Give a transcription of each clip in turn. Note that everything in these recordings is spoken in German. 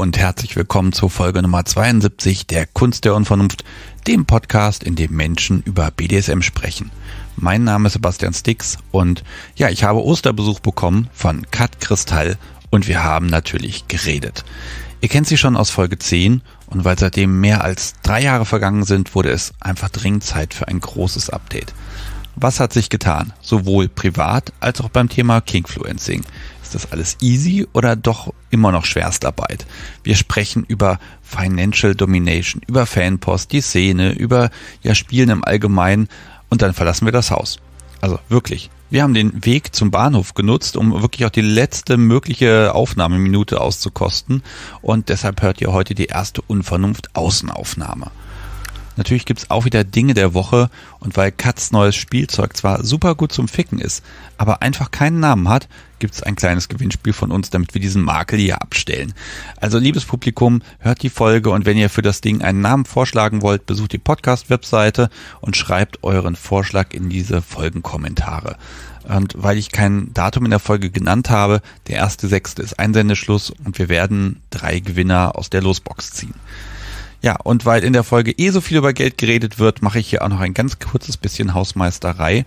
und herzlich willkommen zur Folge Nummer 72 der Kunst der Unvernunft, dem Podcast, in dem Menschen über BDSM sprechen. Mein Name ist Sebastian Stix und ja, ich habe Osterbesuch bekommen von Kat Kristall und wir haben natürlich geredet. Ihr kennt sie schon aus Folge 10 und weil seitdem mehr als drei Jahre vergangen sind, wurde es einfach dringend Zeit für ein großes Update. Was hat sich getan? Sowohl privat als auch beim Thema Kingfluencing. Ist das alles easy oder doch immer noch Schwerstarbeit? Wir sprechen über Financial Domination, über Fanpost, die Szene, über ja, Spielen im Allgemeinen und dann verlassen wir das Haus. Also wirklich. Wir haben den Weg zum Bahnhof genutzt, um wirklich auch die letzte mögliche Aufnahmeminute auszukosten. Und deshalb hört ihr heute die erste Unvernunft Außenaufnahme. Natürlich gibt es auch wieder Dinge der Woche und weil Katz neues Spielzeug zwar super gut zum Ficken ist, aber einfach keinen Namen hat, gibt es ein kleines Gewinnspiel von uns, damit wir diesen Makel hier abstellen. Also liebes Publikum, hört die Folge und wenn ihr für das Ding einen Namen vorschlagen wollt, besucht die Podcast-Webseite und schreibt euren Vorschlag in diese Folgenkommentare. Und weil ich kein Datum in der Folge genannt habe, der 1.6. ist Einsendeschluss und wir werden drei Gewinner aus der Losbox ziehen. Ja, und weil in der Folge eh so viel über Geld geredet wird, mache ich hier auch noch ein ganz kurzes bisschen Hausmeisterei.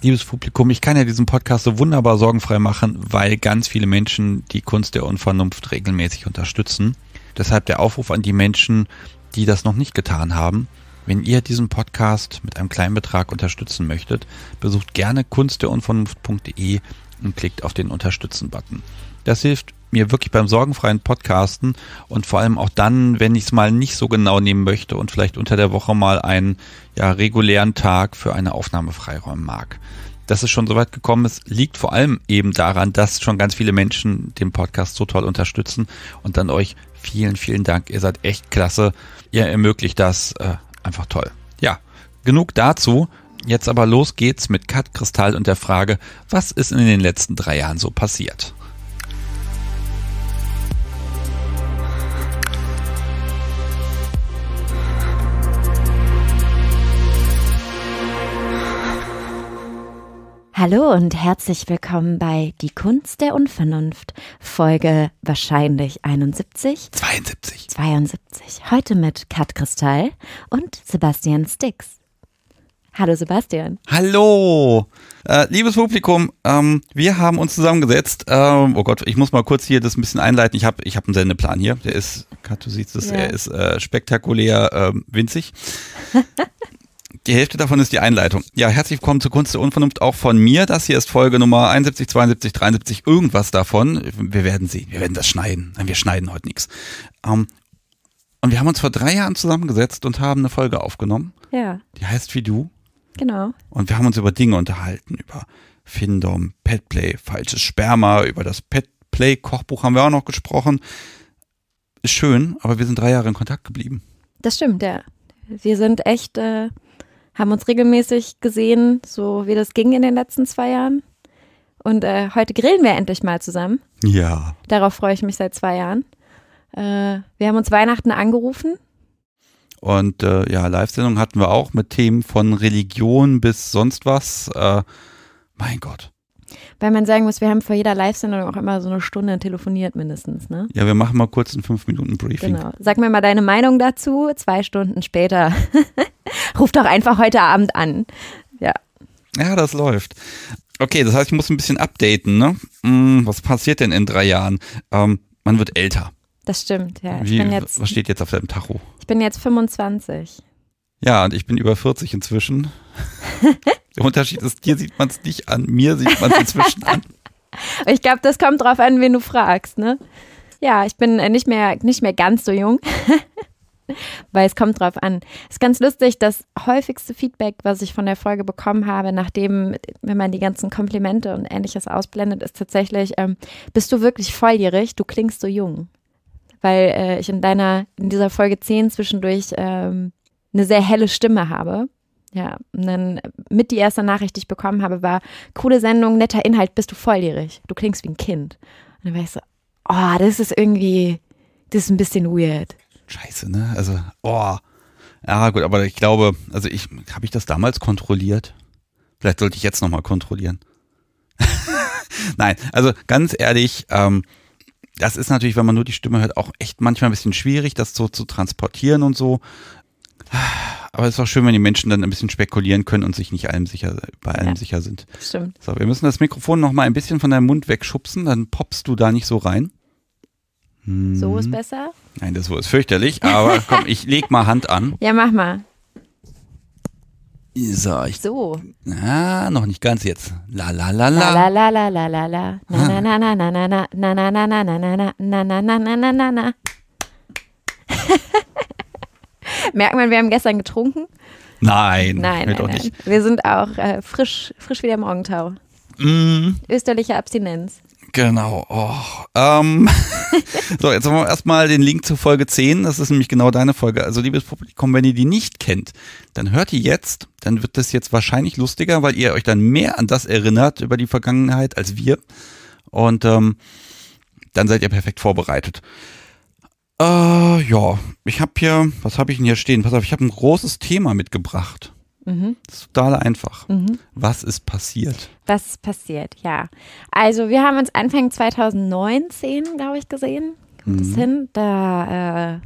Liebes Publikum, ich kann ja diesen Podcast so wunderbar sorgenfrei machen, weil ganz viele Menschen die Kunst der Unvernunft regelmäßig unterstützen. Deshalb der Aufruf an die Menschen, die das noch nicht getan haben. Wenn ihr diesen Podcast mit einem kleinen Betrag unterstützen möchtet, besucht gerne kunstderunvernunft.de und klickt auf den Unterstützen-Button. Das hilft mir wirklich beim sorgenfreien Podcasten und vor allem auch dann, wenn ich es mal nicht so genau nehmen möchte und vielleicht unter der Woche mal einen ja, regulären Tag für eine Aufnahme freiräumen mag. Dass es schon so weit gekommen ist, liegt vor allem eben daran, dass schon ganz viele Menschen den Podcast so toll unterstützen und dann euch vielen, vielen Dank. Ihr seid echt klasse. Ihr ermöglicht das äh, einfach toll. Ja, genug dazu. Jetzt aber los geht's mit Kat Kristall und der Frage, was ist in den letzten drei Jahren so passiert? Hallo und herzlich willkommen bei Die Kunst der Unvernunft, Folge wahrscheinlich 71. 72. 72. Heute mit Kat Kristall und Sebastian Stix. Hallo Sebastian. Hallo. Äh, liebes Publikum, ähm, wir haben uns zusammengesetzt. Ähm, oh Gott, ich muss mal kurz hier das ein bisschen einleiten. Ich habe ich hab einen Sendeplan hier. Der ist, Kat, du siehst es, ja. er ist äh, spektakulär äh, winzig. Die Hälfte davon ist die Einleitung. Ja, herzlich willkommen zu Kunst der Unvernunft auch von mir. Das hier ist Folge Nummer 71, 72, 73, irgendwas davon. Wir werden sehen. wir werden das schneiden. Nein, wir schneiden heute nichts. Ähm, und wir haben uns vor drei Jahren zusammengesetzt und haben eine Folge aufgenommen. Ja. Die heißt wie du. Genau. Und wir haben uns über Dinge unterhalten, über Findom, Petplay, falsches Sperma, über das Petplay-Kochbuch haben wir auch noch gesprochen. Ist schön, aber wir sind drei Jahre in Kontakt geblieben. Das stimmt, ja. Wir sind echt äh, haben uns regelmäßig gesehen, so wie das ging in den letzten zwei Jahren. Und äh, heute grillen wir endlich mal zusammen. Ja. Darauf freue ich mich seit zwei Jahren. Äh, wir haben uns Weihnachten angerufen. Und äh, ja, Live-Sendung hatten wir auch mit Themen von Religion bis sonst was. Äh, mein Gott. Weil man sagen muss, wir haben vor jeder Live-Sendung auch immer so eine Stunde telefoniert mindestens, ne? Ja, wir machen mal kurz ein 5-Minuten-Briefing. Genau. Sag mir mal deine Meinung dazu, zwei Stunden später. Ruf doch einfach heute Abend an. Ja. Ja, das läuft. Okay, das heißt, ich muss ein bisschen updaten, ne? Hm, was passiert denn in drei Jahren? Ähm, man wird älter. Das stimmt, ja. Wie, jetzt, was steht jetzt auf deinem Tacho? Ich bin jetzt 25. Ja, und ich bin über 40 inzwischen. Der Unterschied ist, dir sieht man es nicht an, mir sieht man es inzwischen an. Ich glaube, das kommt drauf an, wen du fragst, ne? Ja, ich bin äh, nicht mehr, nicht mehr ganz so jung. Weil es kommt drauf an. Ist ganz lustig, das häufigste Feedback, was ich von der Folge bekommen habe, nachdem, wenn man die ganzen Komplimente und ähnliches ausblendet, ist tatsächlich, ähm, bist du wirklich volljährig? Du klingst so jung. Weil äh, ich in deiner, in dieser Folge 10 zwischendurch ähm, eine sehr helle Stimme habe. Ja, und dann mit die erste Nachricht, die ich bekommen habe, war: coole Sendung, netter Inhalt, bist du volljährig. Du klingst wie ein Kind. Und dann war ich so: oh, das ist irgendwie, das ist ein bisschen weird. Scheiße, ne? Also, oh. Ja, gut, aber ich glaube, also ich, habe ich das damals kontrolliert? Vielleicht sollte ich jetzt nochmal kontrollieren. Nein, also ganz ehrlich, ähm, das ist natürlich, wenn man nur die Stimme hört, auch echt manchmal ein bisschen schwierig, das so zu transportieren und so. Aber es ist auch schön, wenn die Menschen dann ein bisschen spekulieren können und sich nicht allem sicher, bei allem ja, sicher sind. Stimmt. So, wir müssen das Mikrofon noch mal ein bisschen von deinem Mund wegschubsen, dann poppst du da nicht so rein. Hm. So ist besser? Nein, das ist fürchterlich, aber komm, ich leg mal Hand an. Ja, mach mal. So, ich. So. Na, noch nicht ganz jetzt. La la la la. La la la la la la. Na na na na na na na na na na na na na na na na na na na. Merkt man, wir haben gestern getrunken? Nein, nein, nein, nein. Wir sind auch äh, frisch, frisch wie der Morgentau. Mm. Österliche Abstinenz. Genau. Oh. Ähm. so, jetzt haben wir erstmal den Link zur Folge 10. Das ist nämlich genau deine Folge. Also, liebes Publikum, wenn ihr die nicht kennt, dann hört ihr jetzt. Dann wird das jetzt wahrscheinlich lustiger, weil ihr euch dann mehr an das erinnert über die Vergangenheit als wir. Und ähm, dann seid ihr perfekt vorbereitet. Äh, ja, ich habe hier, was habe ich denn hier stehen? Pass auf, ich habe ein großes Thema mitgebracht. Mhm. Das ist total einfach. Mhm. Was ist passiert? Was ist passiert, ja. Also wir haben uns Anfang 2019, glaube ich, gesehen. Kommt mhm. hin? Da, äh,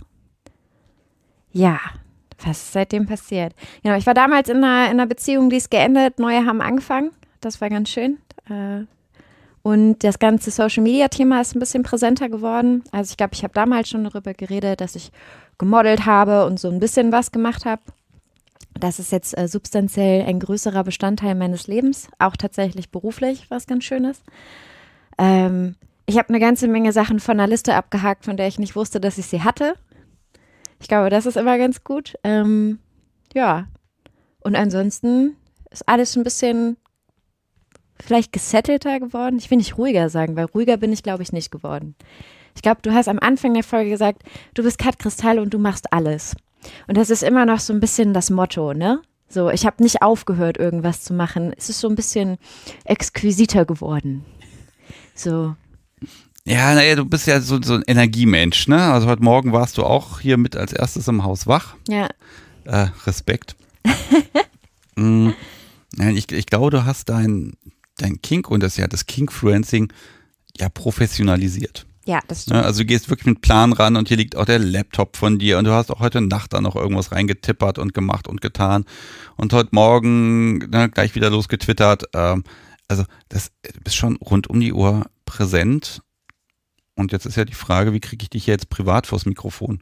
ja, was ist seitdem passiert? Genau, ich war damals in einer, in einer Beziehung, die ist geendet, neue haben angefangen. Das war ganz schön. Äh, und das ganze Social-Media-Thema ist ein bisschen präsenter geworden. Also ich glaube, ich habe damals schon darüber geredet, dass ich gemodelt habe und so ein bisschen was gemacht habe. Das ist jetzt äh, substanziell ein größerer Bestandteil meines Lebens, auch tatsächlich beruflich, was ganz schön ist. Ähm, ich habe eine ganze Menge Sachen von einer Liste abgehakt, von der ich nicht wusste, dass ich sie hatte. Ich glaube, das ist immer ganz gut. Ähm, ja. Und ansonsten ist alles ein bisschen vielleicht gesettelter geworden. Ich will nicht ruhiger sagen, weil ruhiger bin ich, glaube ich, nicht geworden. Ich glaube, du hast am Anfang der Folge gesagt, du bist Kat Kristall und du machst alles. Und das ist immer noch so ein bisschen das Motto, ne? So, ich habe nicht aufgehört, irgendwas zu machen. Es ist so ein bisschen exquisiter geworden. So. Ja, naja, du bist ja so, so ein Energiemensch, ne? Also heute Morgen warst du auch hier mit als erstes im Haus wach. Ja. Äh, Respekt. mm, ich, ich glaube, du hast dein, dein King und das ja das King-Fluencing ja professionalisiert. Ja, das ne, stimmt. Also du gehst wirklich mit Plan ran und hier liegt auch der Laptop von dir und du hast auch heute Nacht da noch irgendwas reingetippert und gemacht und getan und heute Morgen na, ne, gleich wieder losgetwittert. Ähm, also das äh, ist schon rund um die Uhr präsent. Und jetzt ist ja die Frage, wie kriege ich dich jetzt privat vors Mikrofon?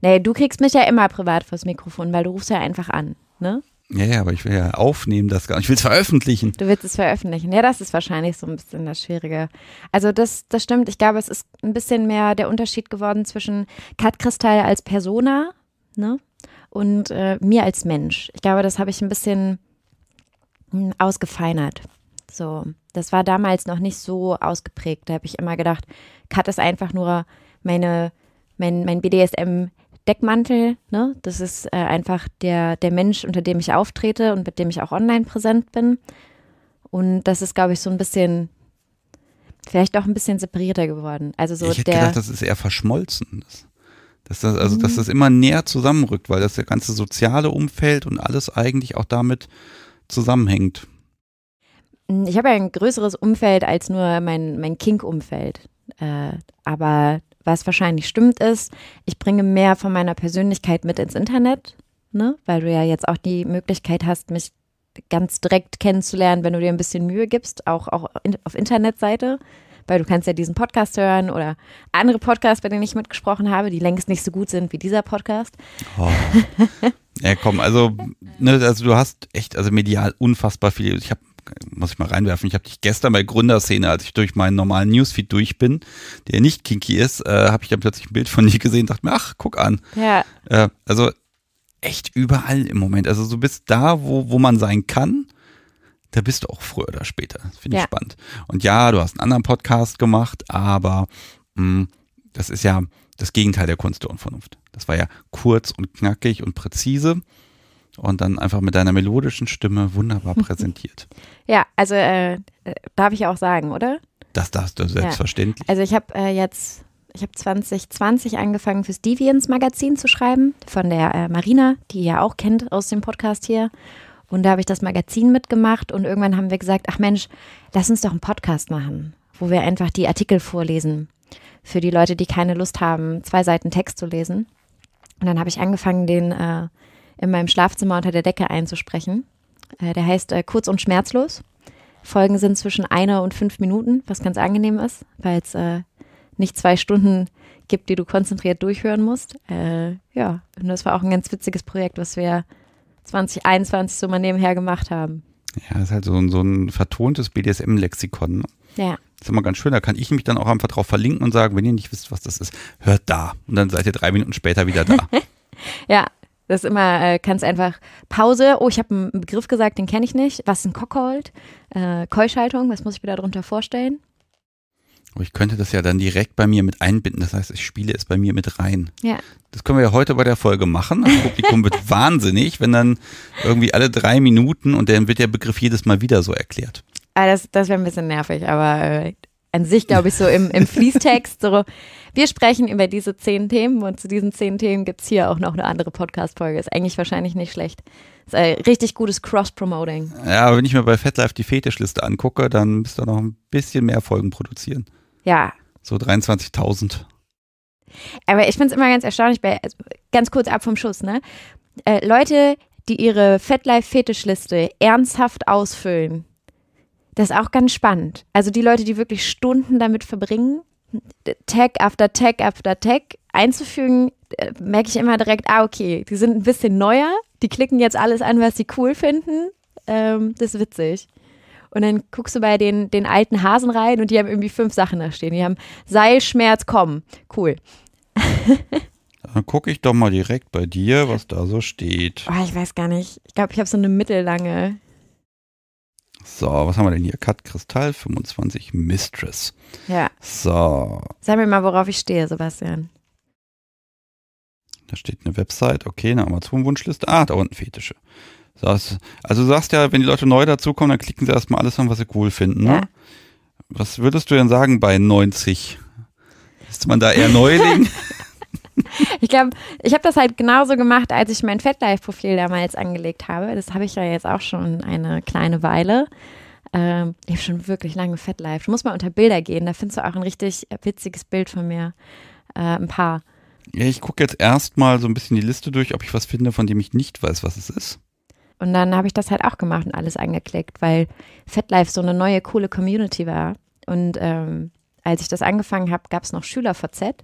Naja, du kriegst mich ja immer privat vors Mikrofon, weil du rufst ja einfach an, ne? Ja, ja, aber ich will ja aufnehmen das gar nicht. Ich will es veröffentlichen. Du willst es veröffentlichen. Ja, das ist wahrscheinlich so ein bisschen das Schwierige. Also das, das stimmt. Ich glaube, es ist ein bisschen mehr der Unterschied geworden zwischen Kat Kristall als Persona ne? und äh, mir als Mensch. Ich glaube, das habe ich ein bisschen hm, ausgefeinert. So, das war damals noch nicht so ausgeprägt. Da habe ich immer gedacht, Kat ist einfach nur meine, mein, mein BDSM- Deckmantel, ne? Das ist äh, einfach der, der Mensch, unter dem ich auftrete und mit dem ich auch online präsent bin. Und das ist, glaube ich, so ein bisschen, vielleicht auch ein bisschen separierter geworden. Also so ich hätte der, gedacht, das ist eher verschmolzen. Das, dass das, also, dass mhm. das immer näher zusammenrückt, weil das der ganze soziale Umfeld und alles eigentlich auch damit zusammenhängt. Hm, ich habe ja ein größeres Umfeld als nur mein, mein Kink-Umfeld. Äh, aber was wahrscheinlich stimmt ist, ich bringe mehr von meiner Persönlichkeit mit ins Internet, ne? weil du ja jetzt auch die Möglichkeit hast, mich ganz direkt kennenzulernen, wenn du dir ein bisschen Mühe gibst, auch, auch in, auf Internetseite. Weil du kannst ja diesen Podcast hören oder andere Podcasts, bei denen ich mitgesprochen habe, die längst nicht so gut sind wie dieser Podcast. Oh. ja, komm, also, ne, also du hast echt, also medial unfassbar viel. Ich habe muss ich mal reinwerfen, ich habe dich gestern bei Gründerszene, als ich durch meinen normalen Newsfeed durch bin, der nicht kinky ist, äh, habe ich dann plötzlich ein Bild von dir gesehen und dachte mir, ach, guck an. Ja. Äh, also echt überall im Moment. Also du bist da, wo, wo man sein kann. Da bist du auch früher oder später. Finde ich ja. spannend. Und ja, du hast einen anderen Podcast gemacht, aber mh, mm, das ist ja das Gegenteil der Kunst der Unvernunft. Das war ja kurz und knackig und präzise und dann einfach mit deiner melodischen Stimme wunderbar präsentiert. Ja, also äh, äh, darf ich auch sagen, oder? Das darfst du selbstverständlich. Ja. Also ich habe äh, jetzt, ich habe 2020 angefangen fürs Deviants Magazin zu schreiben von der äh, Marina, die ihr auch kennt aus dem Podcast hier. Und da habe ich das Magazin mitgemacht und irgendwann haben wir gesagt, ach Mensch, lass uns doch einen Podcast machen, wo wir einfach die Artikel vorlesen für die Leute, die keine Lust haben, zwei Seiten Text zu lesen. Und dann habe ich angefangen, den äh, in meinem Schlafzimmer unter der Decke einzusprechen. Äh, der heißt äh, Kurz und Schmerzlos. Folgen sind zwischen einer und fünf Minuten, was ganz angenehm ist, weil es äh, nicht zwei Stunden gibt, die du konzentriert durchhören musst. Äh, ja, und das war auch ein ganz witziges Projekt, was wir 2021 so mal nebenher gemacht haben. Ja, ist halt so ein, so ein vertontes BDSM-Lexikon. Ne? Ja. ist immer ganz schön. Da kann ich mich dann auch einfach drauf verlinken und sagen, wenn ihr nicht wisst, was das ist, hört da. Und dann seid ihr drei Minuten später wieder da. ja, das ist immer äh, ganz einfach Pause. Oh, ich habe einen Begriff gesagt, den kenne ich nicht. Was ist ein Cockhold? Äh, Keuschhaltung, was muss ich mir darunter vorstellen? Aber oh, ich könnte das ja dann direkt bei mir mit einbinden. Das heißt, ich spiele es bei mir mit rein. Ja. Das können wir ja heute bei der Folge machen. Das Publikum wird wahnsinnig, wenn dann irgendwie alle drei Minuten und dann wird der Begriff jedes Mal wieder so erklärt. Ah, das das wäre ein bisschen nervig, aber äh, an sich glaube ich so im, im Fließtext so wir sprechen über diese zehn Themen und zu diesen zehn Themen gibt es hier auch noch eine andere Podcast-Folge. Ist eigentlich wahrscheinlich nicht schlecht. Ist ein richtig gutes Cross-Promoting. Ja, aber wenn ich mir bei Fatlife die Fetischliste angucke, dann müsst ihr noch ein bisschen mehr Folgen produzieren. Ja. So 23.000. Aber ich finde es immer ganz erstaunlich, bei, also ganz kurz ab vom Schuss, ne? Äh, Leute, die ihre Fatlife-Fetischliste ernsthaft ausfüllen, das ist auch ganz spannend. Also die Leute, die wirklich Stunden damit verbringen Tag after Tag after Tag einzufügen, äh, merke ich immer direkt, ah, okay, die sind ein bisschen neuer, die klicken jetzt alles an, was sie cool finden. Ähm, das ist witzig. Und dann guckst du bei den, den alten Hasen rein und die haben irgendwie fünf Sachen da stehen. Die haben Seil, Schmerz, kommen. Cool. dann gucke ich doch mal direkt bei dir, was da so steht. Oh, ich weiß gar nicht. Ich glaube, ich habe so eine mittellange so, was haben wir denn hier? Cut Kristall 25 Mistress. Ja. So. Sag mir mal, worauf ich stehe, Sebastian. Da steht eine Website, okay, eine Amazon-Wunschliste. Ah, da unten Fetische. Das, also du sagst ja, wenn die Leute neu dazukommen, dann klicken sie erstmal alles an, was sie cool finden. Ne? Ja. Was würdest du denn sagen bei 90? Müsste man da eher neu legen? ich glaube, ich habe das halt genauso gemacht, als ich mein Fatlife-Profil damals angelegt habe. Das habe ich ja jetzt auch schon eine kleine Weile. Ähm, ich habe schon wirklich lange Fatlife. Du musst mal unter Bilder gehen, da findest du auch ein richtig witziges Bild von mir. Äh, ein paar. Ja, ich gucke jetzt erstmal so ein bisschen die Liste durch, ob ich was finde, von dem ich nicht weiß, was es ist. Und dann habe ich das halt auch gemacht und alles angeklickt, weil Fatlife so eine neue, coole Community war. Und ähm, als ich das angefangen habe, gab es noch Schüler VZ.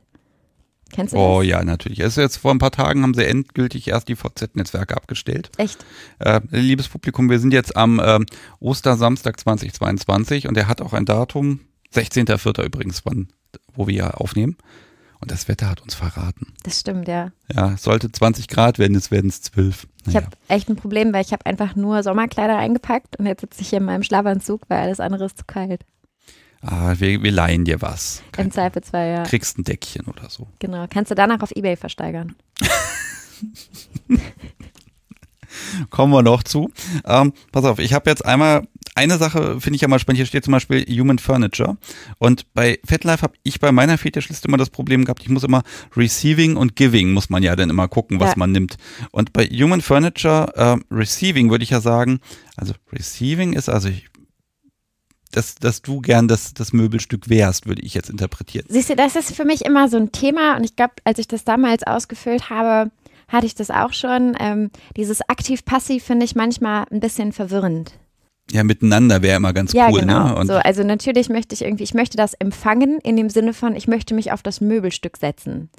Kennst du oh das? Oh ja, natürlich. Es ist jetzt vor ein paar Tagen haben sie endgültig erst die VZ-Netzwerke abgestellt. Echt? Äh, liebes Publikum, wir sind jetzt am äh, Ostersamstag 2022 und er hat auch ein Datum, 16.04. übrigens, wann, wo wir ja aufnehmen. Und das Wetter hat uns verraten. Das stimmt, ja. Ja, sollte 20 Grad werden, jetzt werden es 12. Naja. Ich habe echt ein Problem, weil ich habe einfach nur Sommerkleider eingepackt und jetzt sitze ich hier in meinem Schlafanzug, weil alles andere ist zu kalt ah, wir, wir leihen dir was. Kein Im zwei, ja. Kriegst ein Deckchen oder so. Genau, kannst du danach auf Ebay versteigern. Kommen wir noch zu. Ähm, pass auf, ich habe jetzt einmal eine Sache finde ich ja mal spannend. Hier steht zum Beispiel Human Furniture. Und bei FetLife habe ich bei meiner Fetischliste immer das Problem gehabt, ich muss immer Receiving und Giving, muss man ja dann immer gucken, was ja. man nimmt. Und bei Human Furniture, äh, Receiving würde ich ja sagen, also Receiving ist, also ich dass, dass du gern das, das Möbelstück wärst, würde ich jetzt interpretieren. Siehst du, das ist für mich immer so ein Thema und ich glaube, als ich das damals ausgefüllt habe, hatte ich das auch schon. Ähm, dieses aktiv-passiv finde ich manchmal ein bisschen verwirrend. Ja, miteinander wäre immer ganz ja, cool. Ne? Genau. Ne? so, also natürlich möchte ich irgendwie, ich möchte das empfangen in dem Sinne von, ich möchte mich auf das Möbelstück setzen.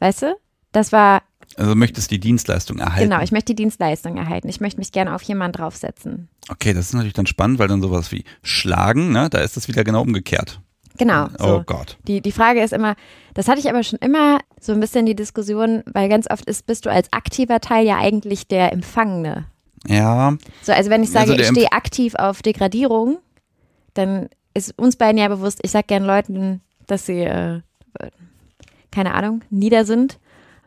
Weißt du? Das war also möchtest die Dienstleistung erhalten? Genau, ich möchte die Dienstleistung erhalten. Ich möchte mich gerne auf jemanden draufsetzen. Okay, das ist natürlich dann spannend, weil dann sowas wie Schlagen, ne, da ist das wieder genau umgekehrt. Genau. Oh Gott. Die, die Frage ist immer, das hatte ich aber schon immer so ein bisschen die Diskussion, weil ganz oft ist, bist du als aktiver Teil ja eigentlich der Empfangene. Ja. So, also wenn ich also sage, also ich stehe aktiv auf Degradierung, dann ist uns beiden ja bewusst, ich sage gern Leuten, dass sie, äh, keine Ahnung, nieder sind.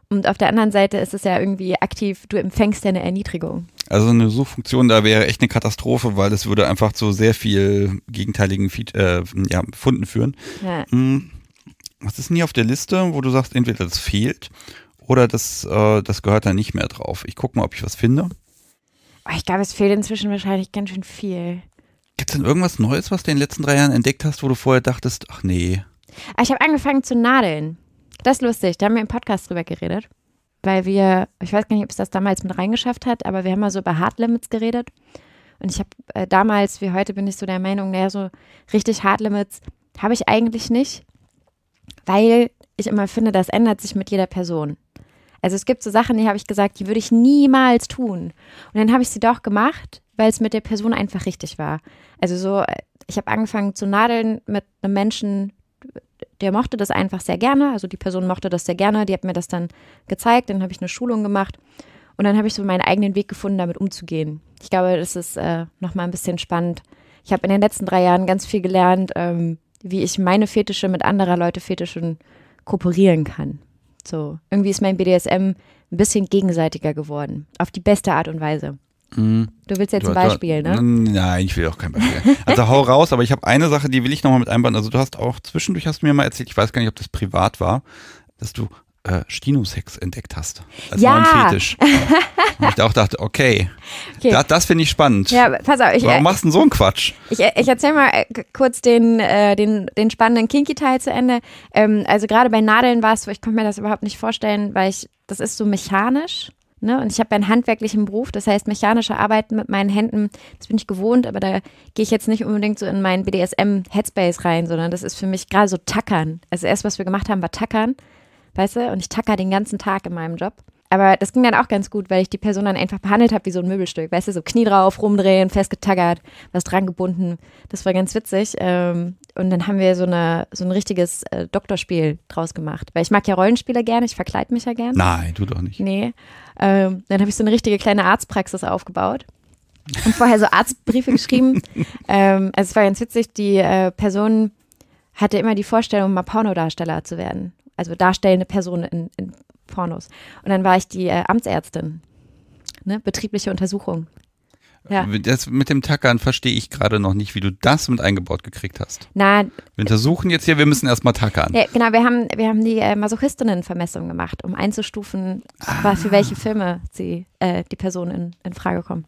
Und auf der anderen Seite ist es ja irgendwie aktiv, du empfängst ja eine Erniedrigung. Also eine Suchfunktion da wäre echt eine Katastrophe, weil das würde einfach zu sehr viel gegenteiligen Feed, äh, ja, Funden führen. Ja. Hm, was ist denn hier auf der Liste, wo du sagst, entweder das fehlt oder das, äh, das gehört da nicht mehr drauf? Ich gucke mal, ob ich was finde. Oh, ich glaube, es fehlt inzwischen wahrscheinlich ganz schön viel. Gibt es denn irgendwas Neues, was du in den letzten drei Jahren entdeckt hast, wo du vorher dachtest, ach nee? Ah, ich habe angefangen zu nadeln. Das ist lustig, da haben wir im Podcast drüber geredet, weil wir, ich weiß gar nicht, ob es das damals mit reingeschafft hat, aber wir haben mal so über Hard Limits geredet. Und ich habe äh, damals, wie heute, bin ich so der Meinung, naja, so richtig Hard Limits habe ich eigentlich nicht, weil ich immer finde, das ändert sich mit jeder Person. Also es gibt so Sachen, die habe ich gesagt, die würde ich niemals tun. Und dann habe ich sie doch gemacht, weil es mit der Person einfach richtig war. Also so, äh, ich habe angefangen zu nadeln mit einem Menschen, der mochte das einfach sehr gerne. Also die Person mochte das sehr gerne. Die hat mir das dann gezeigt. Dann habe ich eine Schulung gemacht. Und dann habe ich so meinen eigenen Weg gefunden, damit umzugehen. Ich glaube, das ist äh, nochmal ein bisschen spannend. Ich habe in den letzten drei Jahren ganz viel gelernt, ähm, wie ich meine Fetische mit anderer Leute Fetischen kooperieren kann. So, irgendwie ist mein BDSM ein bisschen gegenseitiger geworden. Auf die beste Art und Weise. Mhm. Du willst jetzt du, ein Beispiel, du, ne? Nein, ich will auch kein Beispiel. Also hau raus, aber ich habe eine Sache, die will ich nochmal mit einbauen. Also du hast auch zwischendurch hast du mir mal erzählt, ich weiß gar nicht, ob das privat war, dass du äh, Stinosex entdeckt hast. Als ja. neuen Fetisch. Und ich auch dachte, okay, okay. das, das finde ich spannend. Ja, pass auf. Ich, Warum äh, machst du denn so einen Quatsch? Ich, äh, ich erzähle mal äh, kurz den, äh, den, den spannenden Kinky-Teil zu Ende. Ähm, also gerade bei Nadeln war es, so, ich konnte mir das überhaupt nicht vorstellen, weil ich, das ist so mechanisch. Ne? Und ich habe einen handwerklichen Beruf, das heißt mechanische Arbeiten mit meinen Händen, das bin ich gewohnt, aber da gehe ich jetzt nicht unbedingt so in meinen BDSM-Headspace rein, sondern das ist für mich gerade so Tackern. Also erst, was wir gemacht haben, war Tackern, weißt du, und ich tacker den ganzen Tag in meinem Job. Aber das ging dann auch ganz gut, weil ich die Person dann einfach behandelt habe wie so ein Möbelstück. Weißt du, so Knie drauf, rumdrehen, festgetaggert, was dran gebunden. Das war ganz witzig. Ähm, und dann haben wir so, eine, so ein richtiges äh, Doktorspiel draus gemacht. Weil ich mag ja Rollenspiele gerne, ich verkleide mich ja gerne. Nein, du doch nicht. Nee. Ähm, dann habe ich so eine richtige kleine Arztpraxis aufgebaut und vorher so Arztbriefe geschrieben. ähm, also es war ganz witzig, die äh, Person hatte immer die Vorstellung, mal Pornodarsteller zu werden. Also darstellende Person in, in Pornos. Und dann war ich die äh, Amtsärztin. Ne? Betriebliche Untersuchung. Ja. Das mit dem Tackern verstehe ich gerade noch nicht, wie du das mit eingebaut gekriegt hast. Na, wir untersuchen jetzt hier, wir müssen erstmal tackern. Ja, genau, wir haben, wir haben die äh, masochistinnen gemacht, um einzustufen, ah. für welche ah. Filme sie, äh, die Person in, in, Frage kommt.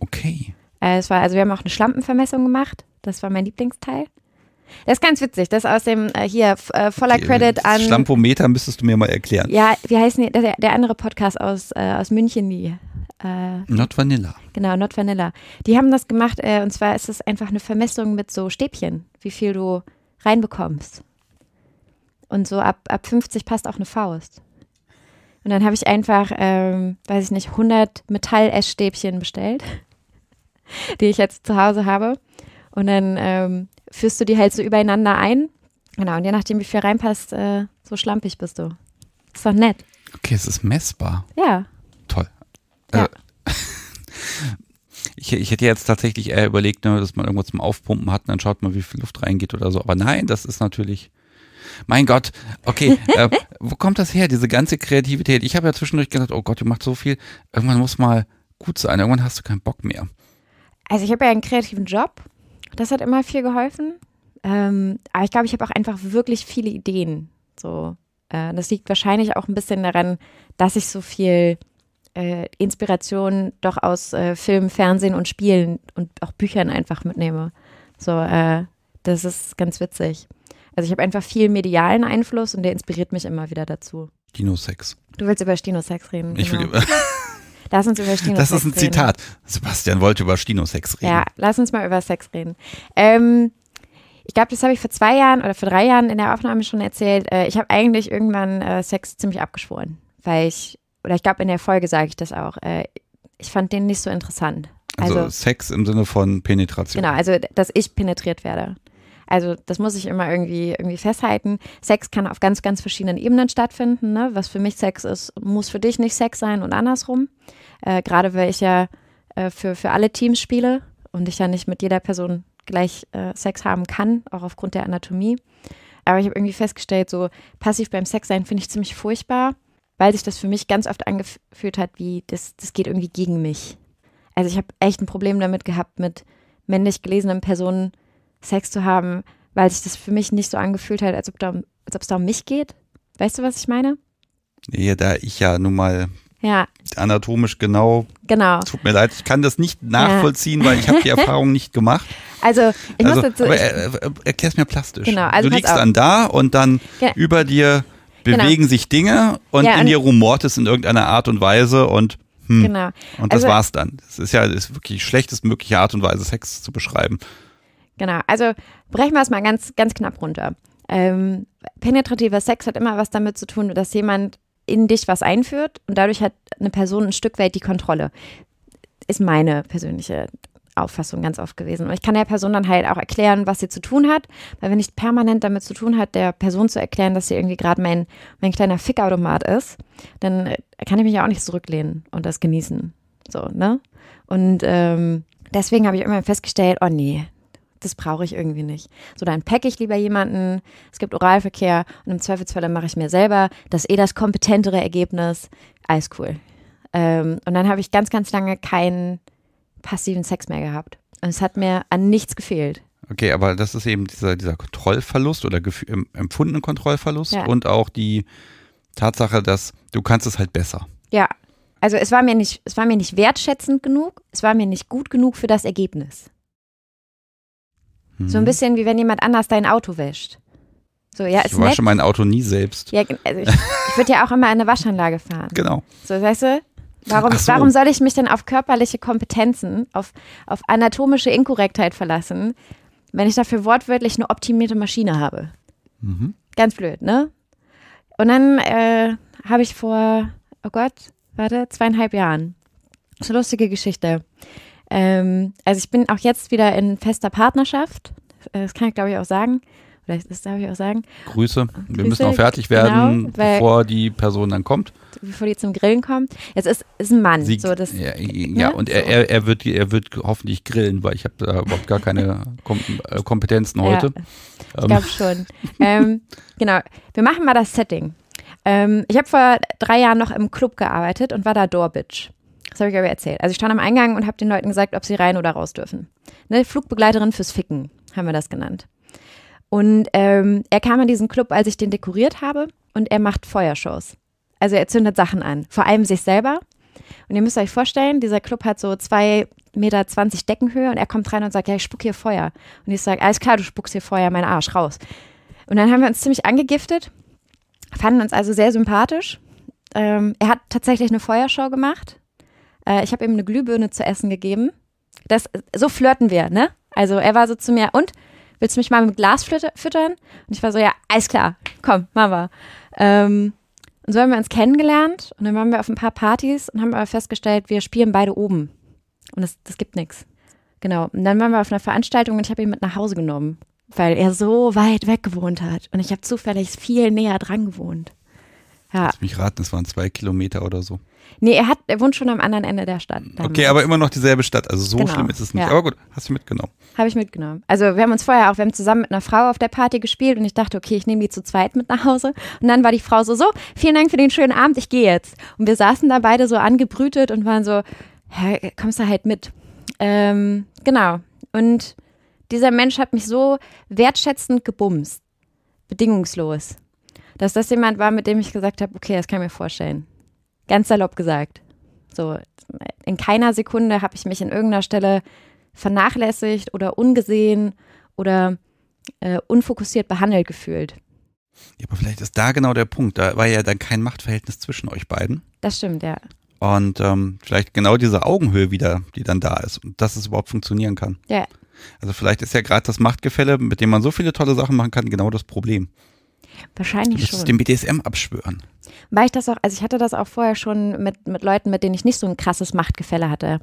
Okay. Äh, es war, also wir haben auch eine Schlampenvermessung gemacht. Das war mein Lieblingsteil. Das ist ganz witzig. Das aus dem äh, hier äh, voller die, äh, Credit an. Schlampometer müsstest du mir mal erklären. Ja, wie heißt der, der andere Podcast aus, äh, aus München, die äh, Not Vanilla. Genau, Not Vanilla. Die haben das gemacht äh, und zwar ist es einfach eine Vermessung mit so Stäbchen, wie viel du reinbekommst. Und so ab, ab 50 passt auch eine Faust. Und dann habe ich einfach, ähm, weiß ich nicht, 100 Metall-Essstäbchen bestellt, die ich jetzt zu Hause habe. Und dann ähm, führst du die halt so übereinander ein. Genau, und je nachdem, wie viel reinpasst, äh, so schlampig bist du. Ist doch nett. Okay, es ist messbar. Ja. Ja. ich, ich, hätte jetzt tatsächlich eher überlegt, ne, dass man irgendwo zum Aufpumpen hat und dann schaut man, wie viel Luft reingeht oder so. Aber nein, das ist natürlich. Mein Gott, okay, äh, wo kommt das her, diese ganze Kreativität? Ich habe ja zwischendurch gedacht, oh Gott, du machst so viel, irgendwann muss mal gut sein, irgendwann hast du keinen Bock mehr. Also ich habe ja einen kreativen Job, das hat immer viel geholfen. Ähm, aber ich glaube, ich habe auch einfach wirklich viele Ideen. So, äh, das liegt wahrscheinlich auch ein bisschen daran, dass ich so viel äh, Inspiration doch aus äh, Film, Fernsehen und Spielen und auch Büchern einfach mitnehme. So, äh, das ist ganz witzig. Also ich habe einfach viel medialen Einfluss und der inspiriert mich immer wieder dazu. Dinosex. Du willst über Stinosex reden. Ich will genau. über. Lass uns über Stinosex reden. Das ist ein Zitat. Reden. Sebastian wollte über Stinosex reden. Ja, lass uns mal über Sex reden. Ähm, ich glaube, das habe ich vor zwei Jahren oder vor drei Jahren in der Aufnahme schon erzählt. Äh, ich habe eigentlich irgendwann äh, Sex ziemlich abgeschworen, weil ich oder ich glaube, in der Folge sage ich das auch, äh, ich fand den nicht so interessant. Also, also, Sex im Sinne von Penetration. Genau, also dass ich penetriert werde. Also das muss ich immer irgendwie, irgendwie festhalten. Sex kann auf ganz, ganz verschiedenen Ebenen stattfinden. Ne? Was für mich Sex ist, muss für dich nicht Sex sein und andersrum. Äh, gerade weil ich ja äh, für, für alle Teams spiele und ich ja nicht mit jeder Person gleich äh, Sex haben kann, auch aufgrund der Anatomie. Aber ich habe irgendwie festgestellt, so passiv beim Sex sein finde ich ziemlich furchtbar weil sich das für mich ganz oft angefühlt hat, wie das, das geht irgendwie gegen mich. Also ich habe echt ein Problem damit gehabt, mit männlich gelesenen Personen Sex zu haben, weil sich das für mich nicht so angefühlt hat, als ob da, als ob es da um mich geht. Weißt du, was ich meine? Nee, da ich ja nun mal ja. anatomisch genau. Genau. Tut mir leid, ich kann das nicht nachvollziehen, ja. weil ich habe die Erfahrung nicht gemacht. Also, ich also, muss dazu. Aber, er, er, äh, erklär's mir plastisch. Genau, also du liegst auf. dann da und dann ja. über dir Genau. bewegen genau. sich Dinge und ja, in ihr rumort es in irgendeiner Art und Weise und hm. genau. Und das also, war's dann. Es ist ja ist wirklich schlechtestmögliche Art und Weise, Sex zu beschreiben. Genau, also brechen wir es mal ganz, ganz knapp runter. Ähm, penetrativer Sex hat immer was damit zu tun, dass jemand in dich was einführt und dadurch hat eine Person ein Stück weit die Kontrolle. Ist meine persönliche Auffassung ganz oft gewesen. Und ich kann der Person dann halt auch erklären, was sie zu tun hat, weil wenn ich permanent damit zu tun hat, der Person zu erklären, dass sie irgendwie gerade mein, mein kleiner Fickautomat ist, dann äh, kann ich mich ja auch nicht zurücklehnen und das genießen. So, ne? Und ähm, deswegen habe ich immer festgestellt, oh nee, das brauche ich irgendwie nicht. So, dann packe ich lieber jemanden, es gibt Oralverkehr und im Zweifelsfall mache ich mir selber das eh das kompetentere Ergebnis. Alles cool. Ähm, und dann habe ich ganz, ganz lange keinen passiven Sex mehr gehabt. Und es hat mir an nichts gefehlt. Okay, aber das ist eben dieser, dieser Kontrollverlust oder empfundene Kontrollverlust ja. und auch die Tatsache, dass du kannst es halt besser. Ja, also es war mir nicht, es war mir nicht wertschätzend genug, es war mir nicht gut genug für das Ergebnis. Mhm. So ein mhm. bisschen wie wenn jemand anders dein Auto wäscht. So, ja, ich wasche nett. mein Auto nie selbst. Ja, also ich, ich würde ja auch immer eine Waschanlage fahren. Genau. So, weißt du, Warum, so. warum soll ich mich denn auf körperliche Kompetenzen, auf, auf anatomische Inkorrektheit verlassen, wenn ich dafür wortwörtlich eine optimierte Maschine habe? Mhm. Ganz blöd, ne? Und dann äh, habe ich vor, oh Gott, warte, zweieinhalb Jahren. Das ist eine lustige Geschichte. Ähm, also ich bin auch jetzt wieder in fester Partnerschaft. Äh, das kann ich, glaube ich, auch sagen. Vielleicht das darf ich auch sagen. Grüße. Wir müssen auch fertig genau, werden, genau, bevor die Person dann kommt. Bevor die zum Grillen kommt. Es ist, ist ein Mann. Sie, so, das, ja, ne? ja, und so. er, er, wird, er wird hoffentlich grillen, weil ich habe da überhaupt gar keine Kom äh, Kompetenzen heute. Ja, ich glaube schon. Ähm. ähm, genau. Wir machen mal das Setting. Ähm, ich habe vor drei Jahren noch im Club gearbeitet und war da Doorbitch. Das habe ich aber erzählt. Also ich stand am Eingang und habe den Leuten gesagt, ob sie rein oder raus dürfen. Ne, Flugbegleiterin fürs Ficken haben wir das genannt. Und ähm, er kam in diesen Club, als ich den dekoriert habe, und er macht Feuershows. Also er zündet Sachen an, vor allem sich selber. Und ihr müsst euch vorstellen, dieser Club hat so 2,20 Meter Deckenhöhe und er kommt rein und sagt, ja, ich spuck hier Feuer. Und ich sage, alles klar, du spuckst hier Feuer, mein Arsch, raus. Und dann haben wir uns ziemlich angegiftet, fanden uns also sehr sympathisch. Ähm, er hat tatsächlich eine Feuershow gemacht. Äh, ich habe ihm eine Glühbirne zu essen gegeben. Das, so flirten wir, ne? Also er war so zu mir, und willst du mich mal mit Glas füttern? Und ich war so, ja, alles klar, komm, Mama. Ähm, und so haben wir uns kennengelernt und dann waren wir auf ein paar Partys und haben aber festgestellt, wir spielen beide oben. Und das, das gibt nichts. Genau. Und dann waren wir auf einer Veranstaltung und ich habe ihn mit nach Hause genommen, weil er so weit weg gewohnt hat. Und ich habe zufällig viel näher dran gewohnt. Ja. Lass mich raten, es waren zwei Kilometer oder so. Nee, er, hat, er wohnt schon am anderen Ende der Stadt. Okay, aber immer noch dieselbe Stadt. Also so genau. schlimm ist es nicht. Ja. Aber gut, hast du mitgenommen. Habe ich mitgenommen. Also wir haben uns vorher auch, wir haben zusammen mit einer Frau auf der Party gespielt und ich dachte, okay, ich nehme die zu zweit mit nach Hause. Und dann war die Frau so, so, vielen Dank für den schönen Abend, ich gehe jetzt. Und wir saßen da beide so angebrütet und waren so, kommst du halt mit. Ähm, genau. Und dieser Mensch hat mich so wertschätzend gebumst. Bedingungslos dass das jemand war, mit dem ich gesagt habe, okay, das kann ich mir vorstellen. Ganz salopp gesagt. So, in keiner Sekunde habe ich mich in irgendeiner Stelle vernachlässigt oder ungesehen oder äh, unfokussiert behandelt gefühlt. Ja, aber vielleicht ist da genau der Punkt. Da war ja dann kein Machtverhältnis zwischen euch beiden. Das stimmt, ja. Und ähm, vielleicht genau diese Augenhöhe wieder, die dann da ist und dass es überhaupt funktionieren kann. Ja. Also vielleicht ist ja gerade das Machtgefälle, mit dem man so viele tolle Sachen machen kann, genau das Problem. Wahrscheinlich schon. Du dem BDSM abschwören. Weil ich das auch, also ich hatte das auch vorher schon mit, mit Leuten, mit denen ich nicht so ein krasses Machtgefälle hatte.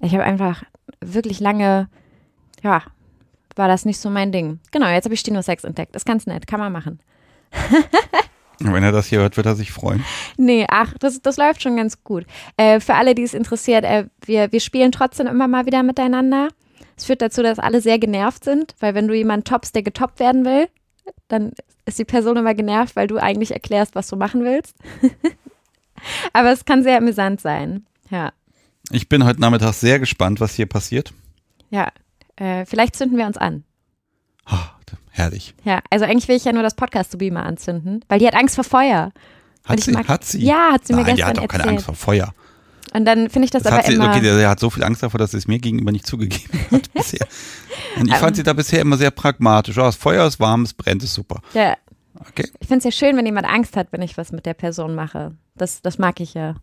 Ich habe einfach wirklich lange, ja, war das nicht so mein Ding. Genau, jetzt habe ich Stino-Sex entdeckt. Ist ganz nett, kann man machen. Wenn er das hier hört, wird er sich freuen. Nee, ach, das, das läuft schon ganz gut. Äh, für alle, die es interessiert, äh, wir, wir spielen trotzdem immer mal wieder miteinander. Es führt dazu, dass alle sehr genervt sind, weil wenn du jemanden toppst, der getoppt werden will, dann ist die Person immer genervt, weil du eigentlich erklärst, was du machen willst. Aber es kann sehr amüsant sein. Ja. Ich bin heute Nachmittag sehr gespannt, was hier passiert. Ja, äh, vielleicht zünden wir uns an. Oh, herrlich. Ja, also eigentlich will ich ja nur das Podcast zu Beamer anzünden, weil die hat Angst vor Feuer. Hat sie? Mag, hat sie? Ja, hat sie Nein, mir gestern die hat auch keine Angst vor Feuer. Und dann finde ich das, das aber sie, immer... Okay, der hat so viel Angst davor, dass sie es mir gegenüber nicht zugegeben hat bisher. Und ich fand um, sie da bisher immer sehr pragmatisch. Oh, das Feuer ist warm, es brennt, ist super. Ja. Okay. Ich finde es ja schön, wenn jemand Angst hat, wenn ich was mit der Person mache. Das, das mag ich ja.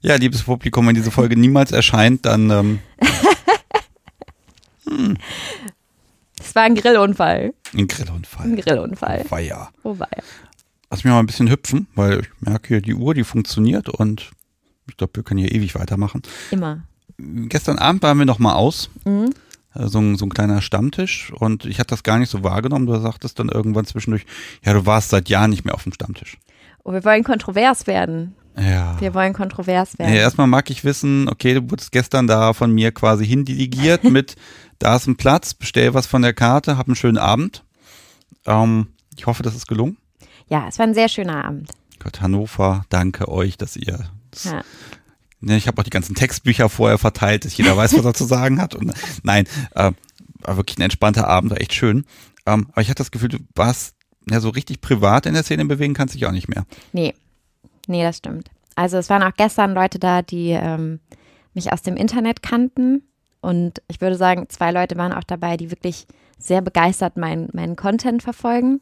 Ja, liebes Publikum, wenn diese Folge niemals erscheint, dann... Ähm, hm. Es war ein Grillunfall. Ein Grillunfall. Ein Grillunfall. Feier. Oh, oh, weia. Lass mich mal ein bisschen hüpfen, weil ich merke hier, die Uhr, die funktioniert und ich glaube, wir können hier ewig weitermachen. Immer. Gestern Abend waren wir noch mal aus. Mhm. Äh, so ein, so ein kleiner Stammtisch und ich hatte das gar nicht so wahrgenommen. Du sagtest dann irgendwann zwischendurch, ja, du warst seit Jahren nicht mehr auf dem Stammtisch. Oh, wir wollen kontrovers werden. Ja. Wir wollen kontrovers werden. Ja, erstmal mag ich wissen, okay, du wurdest gestern da von mir quasi hindelegiert mit, da ist ein Platz, bestell was von der Karte, hab einen schönen Abend. Ähm, ich hoffe, das ist gelungen. Ja, es war ein sehr schöner Abend. Gott, Hannover, danke euch, dass ihr das, ja. Ne, ich habe auch die ganzen Textbücher vorher verteilt, dass jeder weiß, was er zu sagen hat. Und, nein, äh, war wirklich ein entspannter Abend, war echt schön. Ähm, aber ich hatte das Gefühl, du warst ja so richtig privat in der Szene bewegen, kannst dich auch nicht mehr. Nee, nee, das stimmt. Also es waren auch gestern Leute da, die ähm, mich aus dem Internet kannten. Und ich würde sagen, zwei Leute waren auch dabei, die wirklich sehr begeistert meinen, meinen Content verfolgen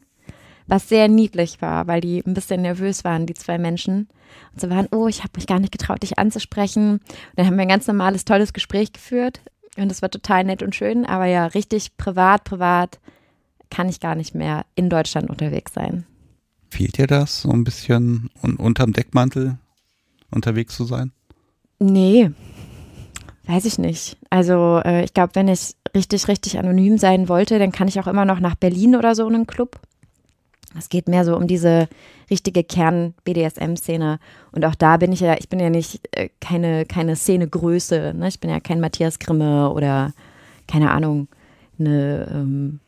was sehr niedlich war, weil die ein bisschen nervös waren, die zwei Menschen. Und so waren, oh, ich habe mich gar nicht getraut, dich anzusprechen. Und dann haben wir ein ganz normales, tolles Gespräch geführt. Und das war total nett und schön. Aber ja, richtig privat, privat kann ich gar nicht mehr in Deutschland unterwegs sein. Fehlt dir das so ein bisschen un unterm Deckmantel unterwegs zu sein? Nee, weiß ich nicht. Also äh, ich glaube, wenn ich richtig, richtig anonym sein wollte, dann kann ich auch immer noch nach Berlin oder so in einen Club. Es geht mehr so um diese richtige Kern-BDSM-Szene. Und auch da bin ich ja, ich bin ja nicht äh, keine, keine Szenegröße. Ne? Ich bin ja kein Matthias Grimme oder keine Ahnung, eine, ähm,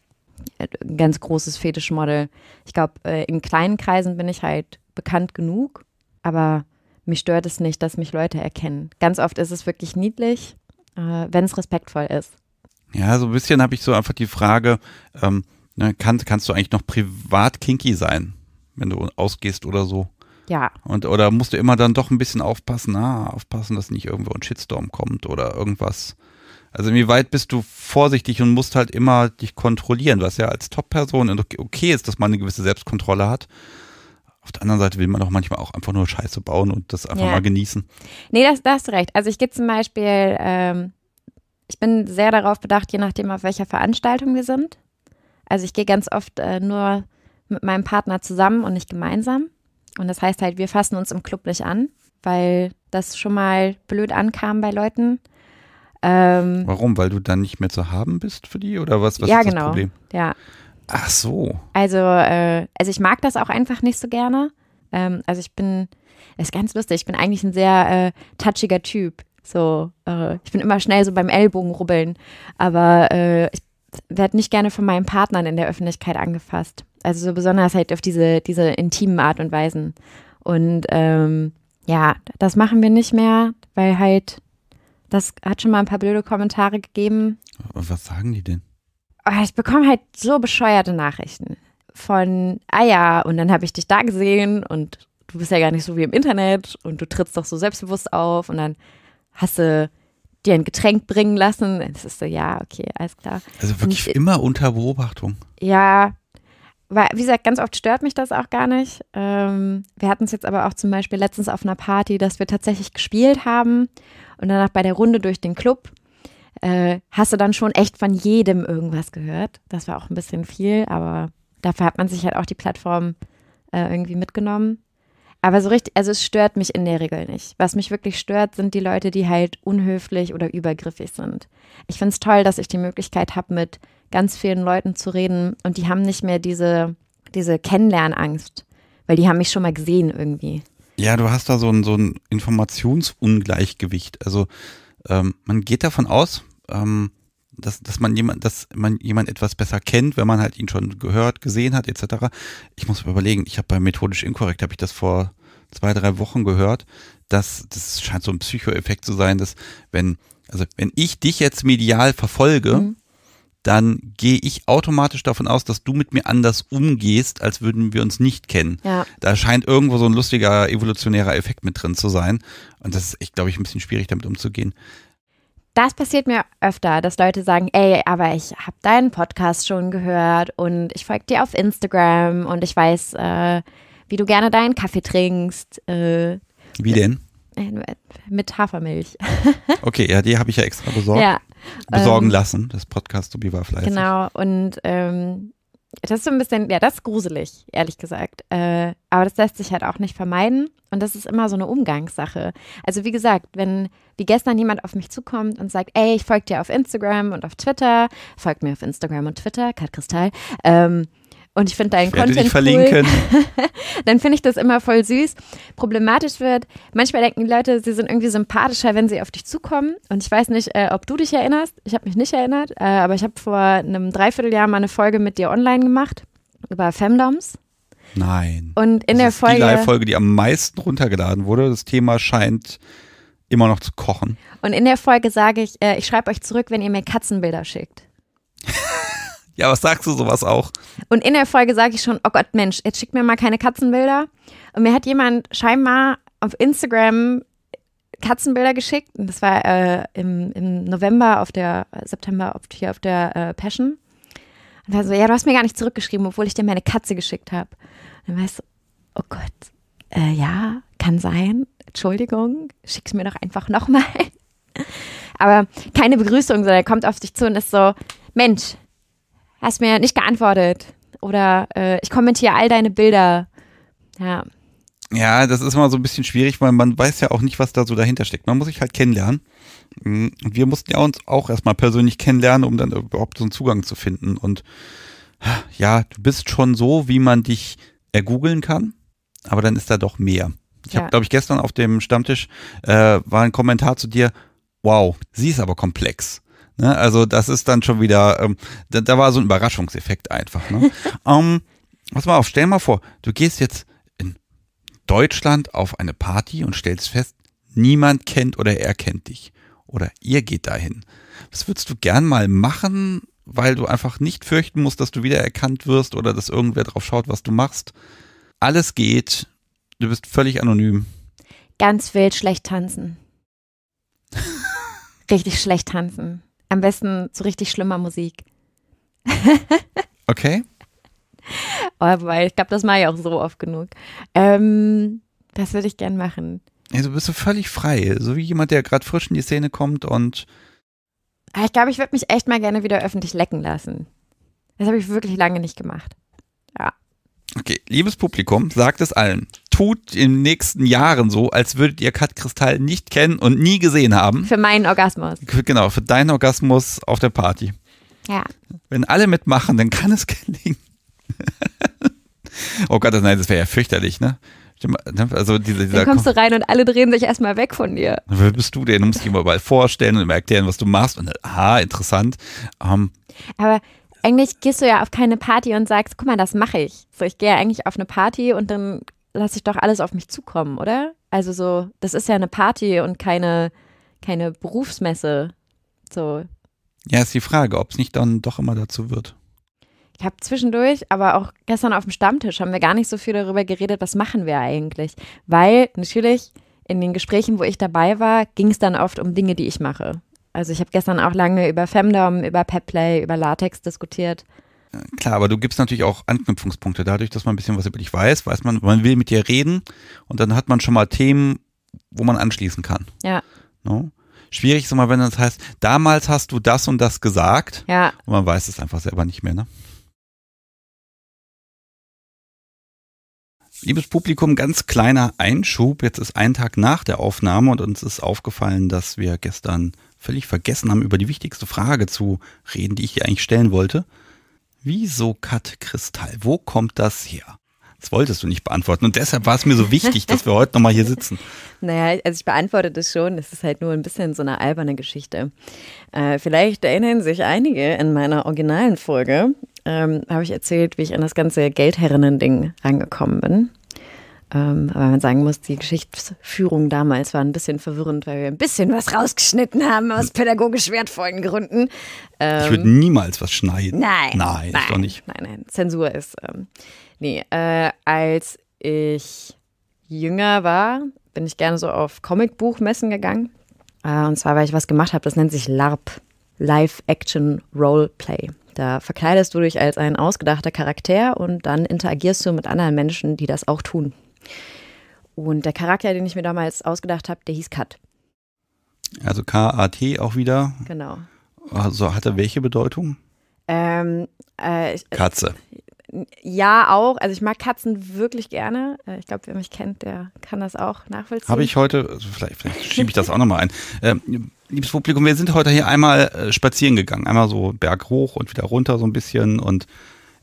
ein äh, ganz großes Fetischmodel. Ich glaube, äh, in kleinen Kreisen bin ich halt bekannt genug, aber mich stört es nicht, dass mich Leute erkennen. Ganz oft ist es wirklich niedlich, äh, wenn es respektvoll ist. Ja, so ein bisschen habe ich so einfach die Frage, ähm, Ne, kann, kannst du eigentlich noch privat kinky sein, wenn du ausgehst oder so. Ja. Und, oder musst du immer dann doch ein bisschen aufpassen, ah, aufpassen, dass nicht irgendwo ein Shitstorm kommt oder irgendwas. Also inwieweit bist du vorsichtig und musst halt immer dich kontrollieren, was ja als Top-Person okay ist, dass man eine gewisse Selbstkontrolle hat. Auf der anderen Seite will man doch manchmal auch einfach nur Scheiße bauen und das einfach ja. mal genießen. Nee, das, da hast du recht. Also ich gehe zum Beispiel, ähm, ich bin sehr darauf bedacht, je nachdem, auf welcher Veranstaltung wir sind. Also ich gehe ganz oft äh, nur mit meinem Partner zusammen und nicht gemeinsam. Und das heißt halt, wir fassen uns im Club nicht an, weil das schon mal blöd ankam bei Leuten. Ähm, Warum? Weil du dann nicht mehr zu haben bist für die oder was? was ja, ist das genau. Problem? Ja. Ach so. Also, äh, also ich mag das auch einfach nicht so gerne. Ähm, also ich bin, das ist ganz lustig, ich bin eigentlich ein sehr äh, touchiger Typ. So, äh, ich bin immer schnell so beim Ellbogen rubbeln. Aber äh, ich werde nicht gerne von meinen Partnern in der Öffentlichkeit angefasst. Also so besonders halt auf diese, diese intimen Art und Weisen. Und ähm, ja, das machen wir nicht mehr, weil halt, das hat schon mal ein paar blöde Kommentare gegeben. was sagen die denn? Ah, ich bekomme halt so bescheuerte Nachrichten von, ah ja, und dann habe ich dich da gesehen und du bist ja gar nicht so wie im Internet und du trittst doch so selbstbewusst auf und dann hast du dir ein Getränk bringen lassen. Es ist so, ja, okay, alles klar. Also wirklich und, äh, immer unter Beobachtung. Ja, weil, wie gesagt, ganz oft stört mich das auch gar nicht. Ähm, wir hatten es jetzt aber auch zum Beispiel letztens auf einer Party, dass wir tatsächlich gespielt haben und danach bei der Runde durch den Club äh, hast du dann schon echt von jedem irgendwas gehört. Das war auch ein bisschen viel, aber dafür hat man sich halt auch die Plattform äh, irgendwie mitgenommen. Aber so richtig, also es stört mich in der Regel nicht. Was mich wirklich stört, sind die Leute, die halt unhöflich oder übergriffig sind. Ich finde es toll, dass ich die Möglichkeit habe, mit ganz vielen Leuten zu reden und die haben nicht mehr diese, diese Kennenlernangst, weil die haben mich schon mal gesehen irgendwie. Ja, du hast da so ein, so ein Informationsungleichgewicht. Also ähm, man geht davon aus, ähm, dass, dass man jemand, dass man jemand etwas besser kennt, wenn man halt ihn schon gehört, gesehen hat, etc. Ich muss mir überlegen, ich habe bei methodisch inkorrekt, habe ich das vor zwei, drei Wochen gehört, dass das scheint so ein Psychoeffekt zu sein, dass wenn, also wenn ich dich jetzt medial verfolge, mhm. dann gehe ich automatisch davon aus, dass du mit mir anders umgehst, als würden wir uns nicht kennen. Ja. Da scheint irgendwo so ein lustiger evolutionärer Effekt mit drin zu sein. Und das ist echt, glaube ich, ein bisschen schwierig, damit umzugehen das passiert mir öfter, dass Leute sagen, ey, aber ich habe deinen Podcast schon gehört und ich folge dir auf Instagram und ich weiß, äh, wie du gerne deinen Kaffee trinkst. Äh, wie denn? Äh, mit Hafermilch. okay, ja, die habe ich ja extra besorgt. Ja, besorgen ähm, lassen. Das Podcast Tobi war fleißig. Genau, und ähm, das ist so ein bisschen, ja, das ist gruselig, ehrlich gesagt. Äh, aber das lässt sich halt auch nicht vermeiden. Und das ist immer so eine Umgangssache. Also, wie gesagt, wenn wie gestern jemand auf mich zukommt und sagt, ey, ich folge dir auf Instagram und auf Twitter, folgt mir auf Instagram und Twitter, Kat Kristall, ähm, und ich finde deinen ich werde Content. Dich verlinken. Cool, dann finde ich das immer voll süß. Problematisch wird, manchmal denken die Leute, sie sind irgendwie sympathischer, wenn sie auf dich zukommen. Und ich weiß nicht, äh, ob du dich erinnerst. Ich habe mich nicht erinnert, äh, aber ich habe vor einem Dreivierteljahr mal eine Folge mit dir online gemacht über Femdoms. Nein. Und in das der ist Folge. Die Live-Folge, die am meisten runtergeladen wurde. Das Thema scheint immer noch zu kochen. Und in der Folge sage ich, äh, ich schreibe euch zurück, wenn ihr mir Katzenbilder schickt. Ja, was sagst du sowas auch? Und in der Folge sage ich schon, oh Gott, Mensch, jetzt schickt mir mal keine Katzenbilder. Und mir hat jemand scheinbar auf Instagram Katzenbilder geschickt. Und das war äh, im, im, November auf der, September auf, hier auf der äh, Passion. Und war so, ja, du hast mir gar nicht zurückgeschrieben, obwohl ich dir meine Katze geschickt habe. Und Dann weißt du, oh Gott, äh, ja, kann sein. Entschuldigung, schick's mir doch einfach nochmal. Aber keine Begrüßung, sondern er kommt auf dich zu und ist so, Mensch, hast mir nicht geantwortet. Oder äh, ich kommentiere all deine Bilder. Ja. Ja, das ist immer so ein bisschen schwierig, weil man weiß ja auch nicht, was da so dahinter steckt. Man muss sich halt kennenlernen. Mhm. Wir mussten ja uns auch erstmal persönlich kennenlernen, um dann überhaupt so einen Zugang zu finden. Und ja, du bist schon so, wie man dich ergoogeln kann, aber dann ist da doch mehr. Ich ja. habe, glaube ich, gestern auf dem Stammtisch äh, war ein Kommentar zu dir, wow, sie ist aber komplex. Ne? Also das ist dann schon wieder, ähm, da, da, war so ein Überraschungseffekt einfach. Ne? ähm, pass mal auf, stell mal vor, du gehst jetzt in Deutschland auf eine Party und stellst fest, niemand kennt oder er kennt dich. Oder ihr geht dahin. Was würdest du gern mal machen, weil du einfach nicht fürchten musst, dass du wieder erkannt wirst oder dass irgendwer drauf schaut, was du machst? Alles geht. Du bist völlig anonym. Ganz wild schlecht tanzen. Richtig schlecht tanzen. Am besten zu richtig schlimmer Musik. okay. Aber oh, ich glaube, das mache ich auch so oft genug. Ähm, das würde ich gern machen. Also bist du völlig frei, so wie jemand, der gerade frisch in die Szene kommt und. Ah, ich glaube, ich würde mich echt mal gerne wieder öffentlich lecken lassen. Das habe ich wirklich lange nicht gemacht. Ja. Okay, liebes Publikum, sagt es allen. Tut in den nächsten Jahren so, als würdet ihr Kat Kristall nicht kennen und nie gesehen haben. Für meinen Orgasmus. Genau, für deinen Orgasmus auf der Party. Ja. Wenn alle mitmachen, dann kann es gelingen. oh Gott, nein, das wäre ja fürchterlich, ne? Also diese, dann kommst du rein und alle drehen sich erstmal weg von dir. Wer bist du denn? Du musst dich immer überall vorstellen und immer erklären, was du machst. Und aha, interessant. Ähm, Aber eigentlich gehst du ja auf keine Party und sagst, guck mal, das mache ich. So, ich gehe ja eigentlich auf eine Party und dann lasse ich doch alles auf mich zukommen, oder? Also so, das ist ja eine Party und keine, keine Berufsmesse. So. Ja, ist die Frage, ob es nicht dann doch immer dazu wird. Ich habe zwischendurch, aber auch gestern auf dem Stammtisch haben wir gar nicht so viel darüber geredet, was machen wir eigentlich. Weil natürlich in den Gesprächen, wo ich dabei war, ging es dann oft um Dinge, die ich mache. Also ich habe gestern auch lange über Femdom, über Petplay, über Latex diskutiert. Klar, aber du gibst natürlich auch Anknüpfungspunkte. Dadurch, dass man ein bisschen was über dich weiß, weiß man, man will mit dir reden und dann hat man schon mal Themen, wo man anschließen kann. Ja. No? Ne? Schwierig ist immer, wenn das heißt, damals hast du das und das gesagt. Ja. Und man weiß es einfach selber nicht mehr, ne? Liebes Publikum, ganz kleiner Einschub. Jetzt ist ein Tag nach der Aufnahme und uns ist aufgefallen, dass wir gestern völlig vergessen haben, über die wichtigste Frage zu reden, die ich dir eigentlich stellen wollte. Wieso Cut Kristall? Wo kommt das her? Das wolltest du nicht beantworten. Und deshalb war es mir so wichtig, dass wir heute nochmal hier sitzen. Naja, also ich beantworte das schon. Es ist halt nur ein bisschen so eine alberne Geschichte. Äh, vielleicht erinnern sich einige in meiner originalen Folge, ähm, habe ich erzählt, wie ich an das ganze Geldherrinnen-Ding rangekommen bin. Ähm, aber man sagen muss, die Geschichtsführung damals war ein bisschen verwirrend, weil wir ein bisschen was rausgeschnitten haben aus pädagogisch wertvollen Gründen. Ähm, ich würde niemals was schneiden. Nein. Nein, nein doch nicht. Nein, nein. Zensur ist. Ähm, nee, äh, als ich jünger war, bin ich gerne so auf Comicbuchmessen gegangen. Äh, und zwar, weil ich was gemacht habe, das nennt sich LARP. Live Action Roleplay. Da verkleidest du dich als ein ausgedachter Charakter und dann interagierst du mit anderen Menschen, die das auch tun. Und der Charakter, den ich mir damals ausgedacht habe, der hieß Kat. Also K-A-T auch wieder. Genau. Also hatte welche Bedeutung? Ähm, äh, Katze. Ja, auch. Also ich mag Katzen wirklich gerne. Äh, ich glaube, wer mich kennt, der kann das auch nachvollziehen. Habe ich heute, also vielleicht, vielleicht schiebe ich das auch nochmal ein. Ähm, liebes Publikum, wir sind heute hier einmal äh, spazieren gegangen. Einmal so berghoch und wieder runter so ein bisschen und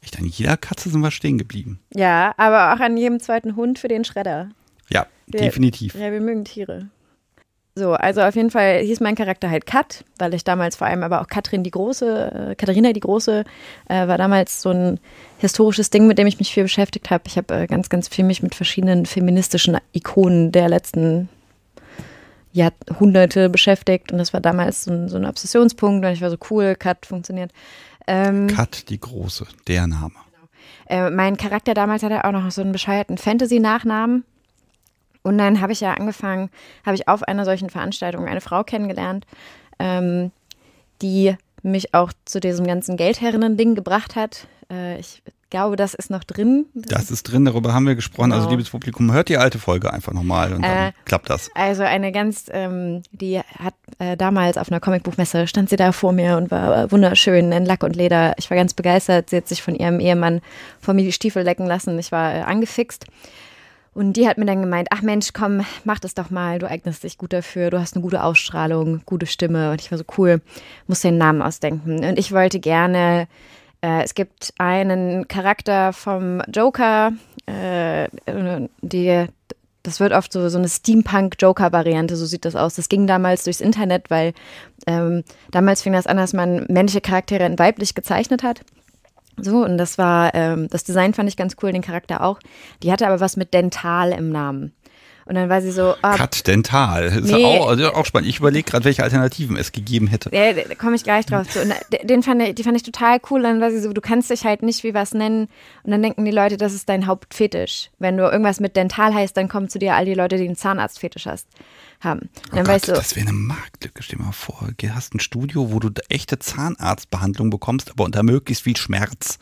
Echt, an jeder Katze sind wir stehen geblieben. Ja, aber auch an jedem zweiten Hund für den Schredder. Ja, wir, definitiv. Ja, wir mögen Tiere. So, also auf jeden Fall hieß mein Charakter halt Kat, weil ich damals vor allem aber auch Katrin die Große, äh, Katharina die Große, äh, war damals so ein historisches Ding, mit dem ich mich viel beschäftigt habe. Ich habe äh, ganz, ganz viel mich mit verschiedenen feministischen Ikonen der letzten Jahrhunderte beschäftigt und das war damals so ein, so ein Obsessionspunkt und ich war so cool, Kat funktioniert. Ähm, Kat, die Große, der Name. Äh, mein Charakter damals hatte auch noch so einen bescheuerten Fantasy-Nachnamen. Und dann habe ich ja angefangen, habe ich auf einer solchen Veranstaltung eine Frau kennengelernt, ähm, die mich auch zu diesem ganzen Geldherrinnen-Ding gebracht hat. Äh, ich glaube, das ist noch drin. Das, ist drin, darüber haben wir gesprochen. Also, genau. Also liebes Publikum, hört die alte Folge einfach nochmal und dann äh, klappt das. Also eine ganz, ähm, die hat äh, damals auf einer Comicbuchmesse, stand sie da vor mir und war äh, wunderschön in Lack und Leder. Ich war ganz begeistert. Sie hat sich von ihrem Ehemann vor mir die Stiefel lecken lassen. Ich war äh, angefixt. Und die hat mir dann gemeint, ach Mensch, komm, mach das doch mal, du eignest dich gut dafür, du hast eine gute Ausstrahlung, gute Stimme. Und ich war so cool, muss den Namen ausdenken. Und ich wollte gerne äh, es gibt einen Charakter vom Joker, äh, äh, die, das wird oft so, so eine Steampunk-Joker-Variante, so sieht das aus. Das ging damals durchs Internet, weil ähm, damals fing das an, dass man männliche Charaktere in weiblich gezeichnet hat. So, und das war, ähm, das Design fand ich ganz cool, den Charakter auch. Die hatte aber was mit Dental im Namen. Und dann war sie so. Ah, Cut dental. Das nee. ist auch, also auch spannend. Ich überlege gerade, welche Alternativen es gegeben hätte. Ja, da komme ich gleich drauf zu. Und den fand ich, die fand ich total cool. Und dann war sie so, du kannst dich halt nicht wie was nennen. Und dann denken die Leute, das ist dein Hauptfetisch. Wenn du irgendwas mit dental heißt, dann kommen zu dir all die Leute, die einen Zahnarztfetisch hast haben. Oh Gott, so, das wäre eine Marktlücke, stell dir mal vor. Du hast ein Studio, wo du echte Zahnarztbehandlung bekommst, aber unter möglichst viel Schmerz.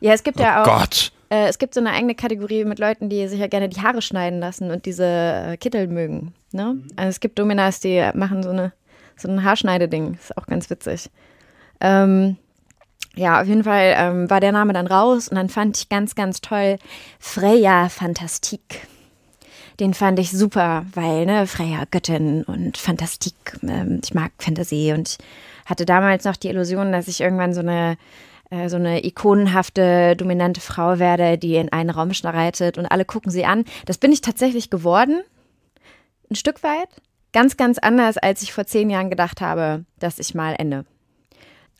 Ja, es gibt oh ja auch. Gott. Äh, es gibt so eine eigene Kategorie mit Leuten, die sich ja gerne die Haare schneiden lassen und diese äh, Kittel mögen. Ne? Mhm. Also es gibt Dominas, die machen so, eine, so ein Haarschneideding. Ist auch ganz witzig. Ähm, ja, auf jeden Fall ähm, war der Name dann raus und dann fand ich ganz, ganz toll Freya Fantastik. Den fand ich super, weil, ne, Freya Göttin und Fantastik. Ähm, ich mag Fantasie und ich hatte damals noch die Illusion, dass ich irgendwann so eine äh, so eine ikonenhafte, dominante Frau werde, die in einen Raum reitet und alle gucken sie an. Das bin ich tatsächlich geworden, ein Stück weit. Ganz, ganz anders, als ich vor zehn Jahren gedacht habe, dass ich mal ende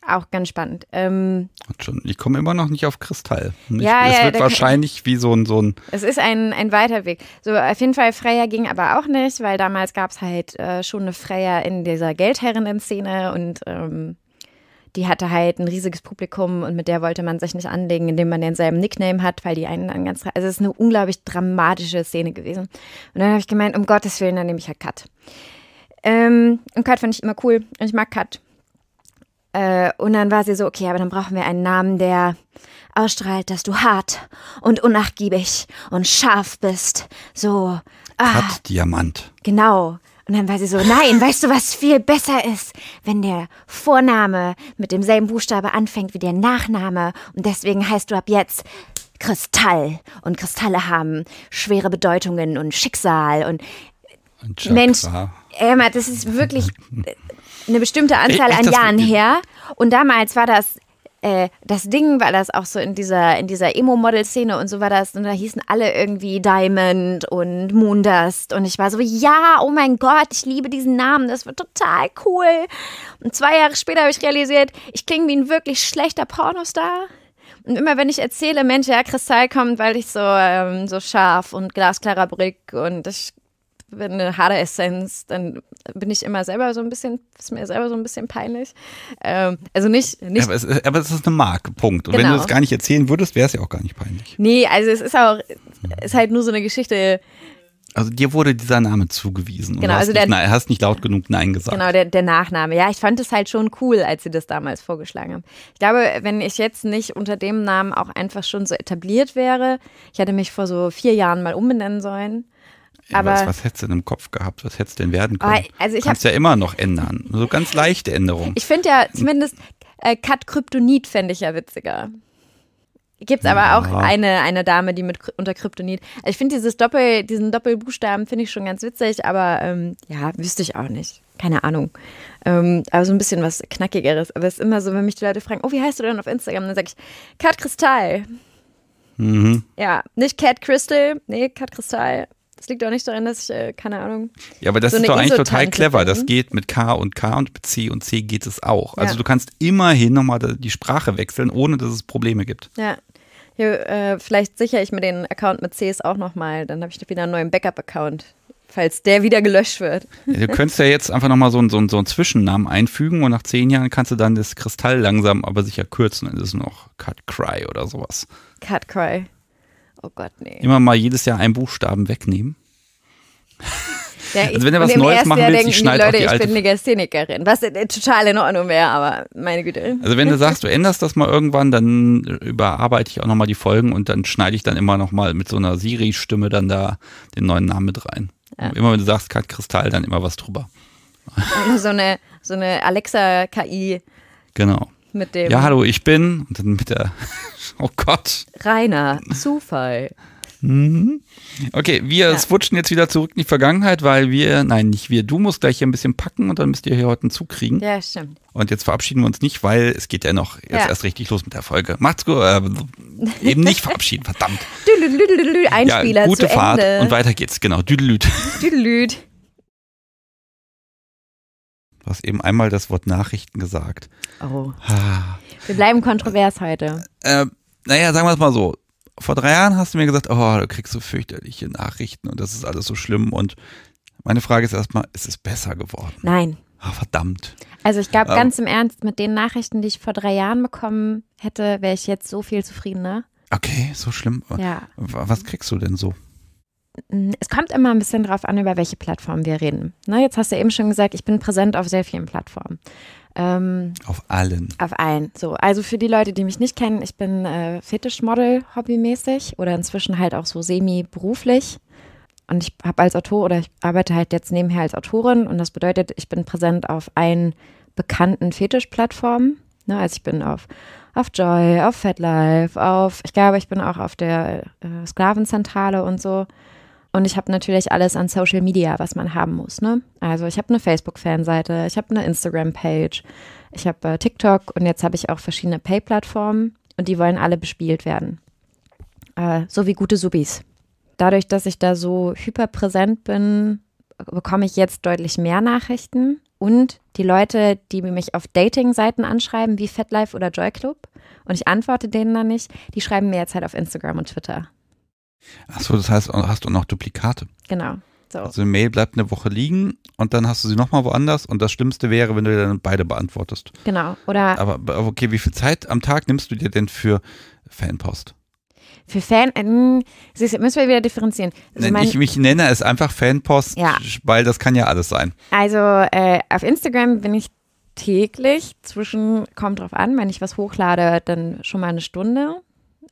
auch ganz spannend. Ähm, ich komme immer noch nicht auf Kristall. Ich, ja, es ja, wird wahrscheinlich kann, wie so ein, so ein. Es ist ein, ein weiter Weg. So, auf jeden Fall, Freya ging aber auch nicht, weil damals gab es halt äh, schon eine Freya in dieser geldherrinnen szene und ähm, die hatte halt ein riesiges Publikum und mit der wollte man sich nicht anlegen, indem man denselben Nickname hat, weil die einen dann ganz. Also es ist eine unglaublich dramatische Szene gewesen. Und dann habe ich gemeint, um Gottes Willen, dann nehme ich halt Cut. Ähm, und Cut fand ich immer cool. und Ich mag Cut. Äh, und dann war sie so, okay, aber dann brauchen wir einen Namen, der ausstrahlt, dass du hart und unnachgiebig und scharf bist. So. Ah, Kat Diamant. Genau. Und dann war sie so, nein, weißt du, was viel besser ist, wenn der Vorname mit demselben Buchstabe anfängt wie der Nachname. Und deswegen heißt du ab jetzt Kristall. Und Kristalle haben schwere Bedeutungen und Schicksal und, und Mensch. Emma, das ist wirklich eine bestimmte Anzahl an Jahren her. Und damals war das äh, das Ding, war das auch so in dieser, in dieser Emo-Model-Szene und so war das. Und da hießen alle irgendwie Diamond und Moondust. Und ich war so, ja, oh mein Gott, ich liebe diesen Namen, das wird total cool. Und zwei Jahre später habe ich realisiert, ich klinge wie ein wirklich schlechter Pornostar. Und immer wenn ich erzähle, Mensch, ja, Kristall kommt, weil ich so, ähm, so scharf und glasklarer Brick und ich wenn eine harte Essenz, dann bin ich immer selber so ein bisschen, ist mir selber so ein bisschen peinlich. Ähm, also nicht. nicht aber, es, aber es ist eine Marke, Punkt. Und genau. wenn du genau. das gar nicht erzählen würdest, wäre es ja auch gar nicht peinlich. Nee, also es ist auch, es ist halt nur so eine Geschichte. Also dir wurde dieser Name zugewiesen. Genau, also der, nicht, hast nicht laut genug Nein gesagt. Genau, der, der Nachname. Ja, ich fand es halt schon cool, als sie das damals vorgeschlagen haben. Ich glaube, wenn ich jetzt nicht unter dem Namen auch einfach schon so etabliert wäre, ich hätte mich vor so vier Jahren mal umbenennen sollen aber was, was hättest du denn im Kopf gehabt? Was hättest du denn werden können? Aber, also du kannst ja immer noch ändern. So ganz leichte Änderungen. Ich finde ja zumindest äh, Cut Kryptonit fände ich ja witziger. Gibt es aber ja. auch eine, eine Dame, die mit unter Kryptonit. Also ich finde Doppel, diesen Doppelbuchstaben finde ich schon ganz witzig, aber ähm, ja, wüsste ich auch nicht. Keine Ahnung. Ähm, aber so ein bisschen was Knackigeres. Aber es ist immer so, wenn mich die Leute fragen, oh, wie heißt du denn auf Instagram? Dann sage ich Kat Kristall. Mhm. Ja, nicht Cat Crystal, nee, Cat Kristall. Es liegt auch nicht daran, dass ich, äh, keine Ahnung. Ja, aber das so ist doch eigentlich total clever. Das geht mit K und K und mit C und C geht es auch. Also ja. du kannst immerhin nochmal die Sprache wechseln, ohne dass es Probleme gibt. Ja. Hier, äh, vielleicht sichere ich mir den Account mit Cs auch nochmal. Dann habe ich wieder einen neuen Backup-Account falls der wieder gelöscht wird. Ja, du könntest ja jetzt einfach nochmal so, einen, so, so einen Zwischennamen einfügen und nach zehn Jahren kannst du dann das Kristall langsam aber sicher kürzen. Dann ist es noch Cut Cry oder sowas. Cut Cry. Oh Gott, nee. Immer mal jedes Jahr einen Buchstaben wegnehmen. Ja, also wenn du was Neues machen willst, denken, ich schneide Leute, auch die alte. ich bin eine Gasthenikerin. Was total in Ordnung wäre, aber meine Güte. Also wenn du sagst, du änderst das mal irgendwann, dann überarbeite ich auch nochmal die Folgen und dann schneide ich dann immer nochmal mit so einer Siri-Stimme dann da den neuen Namen mit rein. Ja. Immer wenn du sagst, Kat Kristall, dann immer was drüber. So eine, so eine Alexa-KI. Genau mit dem. Ja, hallo, ich bin. Und dann mit der. Oh Gott. Reiner, Zufall. Mhm. Okay, wir ja. switchen jetzt wieder zurück in die Vergangenheit, weil wir, nein, nicht wir, du musst gleich hier ein bisschen packen und dann müsst ihr hier heute einen Zug kriegen. Ja, stimmt. Und jetzt verabschieden wir uns nicht, weil es geht ja noch jetzt ja. erst richtig los mit der Folge. Macht's gut, äh, eben nicht verabschieden, verdammt. Einspieler ja, gute zu Fahrt Ende. und weiter geht's, genau. Düdelüd. Düdelüd. Du hast eben einmal das Wort Nachrichten gesagt. Oh. Ah. Wir bleiben kontrovers heute. Äh, naja, sagen wir es mal so. Vor drei Jahren hast du mir gesagt, oh, du kriegst so fürchterliche Nachrichten und das ist alles so schlimm. Und meine Frage ist erstmal, ist es besser geworden? Nein. Ah, verdammt. Also ich glaube ähm. ganz im Ernst, mit den Nachrichten, die ich vor drei Jahren bekommen hätte, wäre ich jetzt so viel zufriedener. Okay, so schlimm. Ja. Was kriegst du denn so? Hm, es kommt immer ein bisschen drauf an, über welche Plattform wir reden. Na, ne, jetzt hast du eben schon gesagt, ich bin präsent auf sehr vielen Plattformen. Ähm, auf allen. Auf allen. So, also für die Leute, die mich nicht kennen, ich bin äh, Fetischmodel hobbymäßig oder inzwischen halt auch so semi-beruflich. Und ich habe als Autor oder ich arbeite halt jetzt nebenher als Autorin und das bedeutet, ich bin präsent auf allen bekannten Fetischplattformen. Ne, also ich bin auf, auf Joy, auf Fatlife, auf, ich glaube, ich bin auch auf der äh, Sklavenzentrale und so. Und ich habe natürlich alles an Social Media, was man haben muss. Ne? Also ich habe eine Facebook-Fanseite, ich habe eine Instagram-Page, ich habe äh, TikTok und jetzt habe ich auch verschiedene Pay-Plattformen und die wollen alle bespielt werden. Äh, so wie gute Subis. Dadurch, dass ich da so hyperpräsent bin, bekomme ich jetzt deutlich mehr Nachrichten. Und die Leute, die mich auf Dating-Seiten anschreiben, wie FetLife oder JoyClub, und ich antworte denen dann nicht, die schreiben mir jetzt halt auf Instagram und Twitter. Achso, das heißt, du hast auch noch Duplikate. Genau. So. Also eine Mail bleibt eine Woche liegen und dann hast du sie nochmal woanders und das Schlimmste wäre, wenn du dann beide beantwortest. Genau. Oder aber, okay, wie viel Zeit am Tag nimmst du dir denn für Fanpost? Für Fan, äh, hm, müssen wir wieder differenzieren. Also mein, ich, ich nenne es einfach Fanpost, ja. weil das kann ja alles sein. Also äh, auf Instagram bin ich täglich zwischen, kommt drauf an, wenn ich was hochlade, dann schon mal eine Stunde,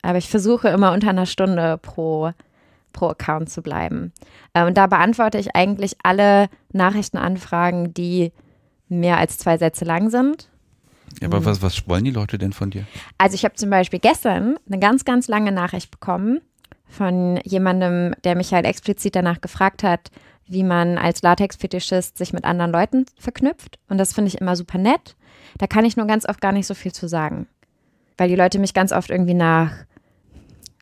aber ich versuche immer unter einer Stunde pro, pro Account zu bleiben. Ähm, und da beantworte ich eigentlich alle Nachrichtenanfragen, die mehr als zwei Sätze lang sind. Ja, aber mhm. was, was wollen die Leute denn von dir? Also ich habe zum Beispiel gestern eine ganz, ganz lange Nachricht bekommen von jemandem, der mich halt explizit danach gefragt hat, wie man als Latex-Fetischist sich mit anderen Leuten verknüpft. Und das finde ich immer super nett. Da kann ich nur ganz oft gar nicht so viel zu sagen. Weil die Leute mich ganz oft irgendwie nach